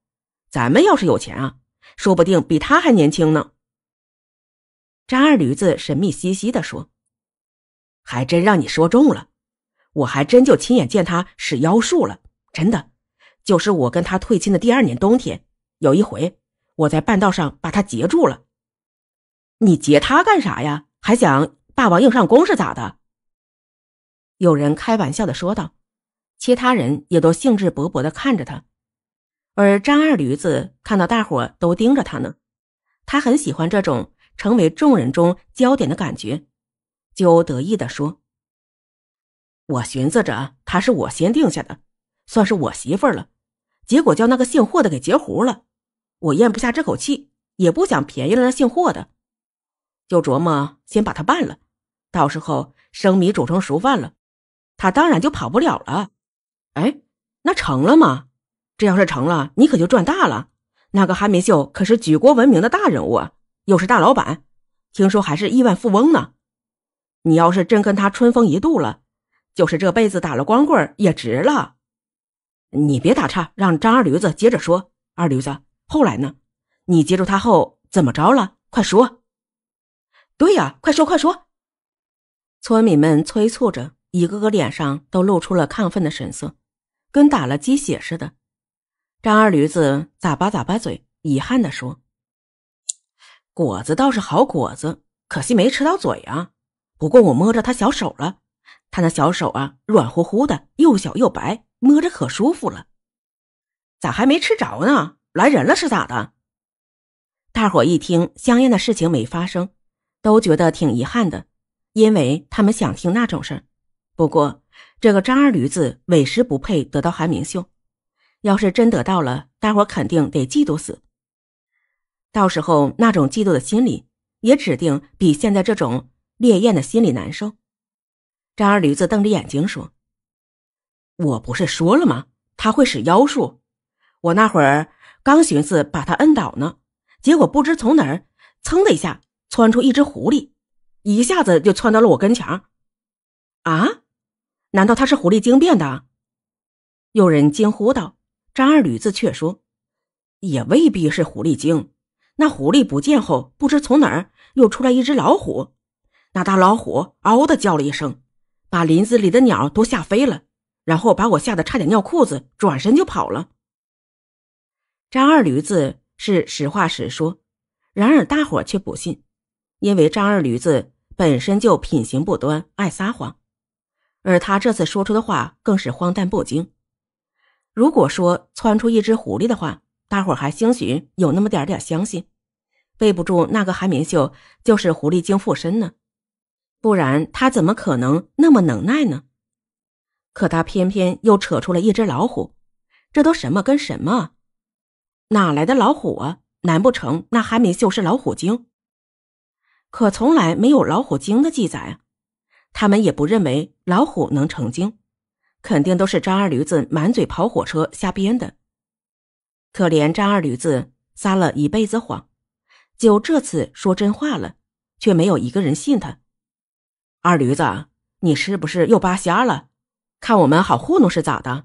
咱们要是有钱啊，说不定比她还年轻呢。”张二驴子神秘兮兮的说：“还真让你说中了，我还真就亲眼见他使妖术了。真的，就是我跟他退亲的第二年冬天，有一回我在半道上把他截住了。你截他干啥呀？还想霸王硬上弓是咋的？”有人开玩笑的说道，其他人也都兴致勃勃的看着他。而张二驴子看到大伙都盯着他呢，他很喜欢这种。成为众人中焦点的感觉，就得意的说：“我寻思着她是我先定下的，算是我媳妇了。结果叫那个姓霍的给截胡了，我咽不下这口气，也不想便宜了那姓霍的，就琢磨先把他办了。到时候生米煮成熟饭了，他当然就跑不了了。哎，那成了吗？这要是成了，你可就赚大了。那个韩梅秀可是举国闻名的大人物啊。”又是大老板，听说还是亿万富翁呢。你要是真跟他春风一度了，就是这辈子打了光棍也值了。你别打岔，让张二驴子接着说。二驴子，后来呢？你接住他后怎么着了？快说！对呀，快说快说！村民们催促着，一个个脸上都露出了亢奋的神色，跟打了鸡血似的。张二驴子咂巴咂巴嘴，遗憾的说。果子倒是好果子，可惜没吃到嘴啊。不过我摸着他小手了，他那小手啊，软乎乎的，又小又白，摸着可舒服了。咋还没吃着呢？来人了是咋的？大伙一听香烟的事情没发生，都觉得挺遗憾的，因为他们想听那种事儿。不过这个张二驴子委实不配得到韩明秀，要是真得到了，大伙肯定得嫉妒死。到时候那种嫉妒的心理，也指定比现在这种烈焰的心理难受。张二驴子瞪着眼睛说：“我不是说了吗？他会使妖术。我那会儿刚寻思把他摁倒呢，结果不知从哪儿噌的一下窜出一只狐狸，一下子就窜到了我跟前儿。啊，难道他是狐狸精变的？”有人惊呼道。张二驴子却说：“也未必是狐狸精。”那狐狸不见后，不知从哪儿又出来一只老虎。那大老虎嗷的叫了一声，把林子里的鸟都吓飞了，然后把我吓得差点尿裤子，转身就跑了。张二驴子是实话实说，然而大伙却不信，因为张二驴子本身就品行不端，爱撒谎，而他这次说出的话更是荒诞不经。如果说窜出一只狐狸的话，大伙还兴许有那么点点相信，备不住那个韩明秀就是狐狸精附身呢，不然他怎么可能那么能耐呢？可他偏偏又扯出了一只老虎，这都什么跟什么？哪来的老虎啊？难不成那韩明秀是老虎精？可从来没有老虎精的记载啊！他们也不认为老虎能成精，肯定都是张二驴子满嘴跑火车瞎编的。可怜张二驴子撒了一辈子谎，就这次说真话了，却没有一个人信他。二驴子，你是不是又扒瞎了？看我们好糊弄是咋的？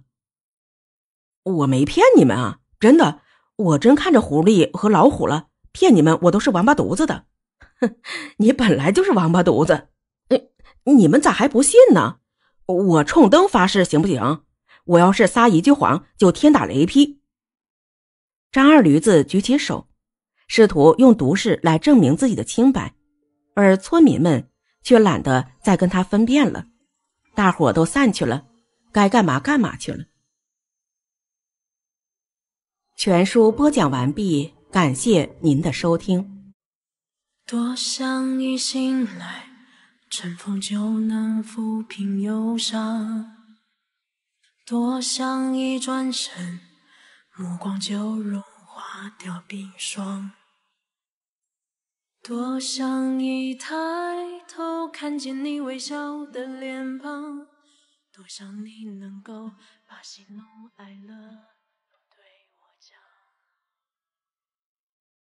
我没骗你们啊，真的，我真看着狐狸和老虎了。骗你们我都是王八犊子的，哼，你本来就是王八犊子。哎，你们咋还不信呢？我冲灯发誓行不行？我要是撒一句谎，就天打雷劈。张二驴子举起手，试图用毒誓来证明自己的清白，而村民们却懒得再跟他分辨了。大伙都散去了，该干嘛干嘛去了。全书播讲完毕，感谢您的收听。多多想想一一醒来，就能抚平忧伤；转身。目光就融化掉冰霜，多想一抬头看见你微笑的脸庞，多想你能够把喜怒哀乐。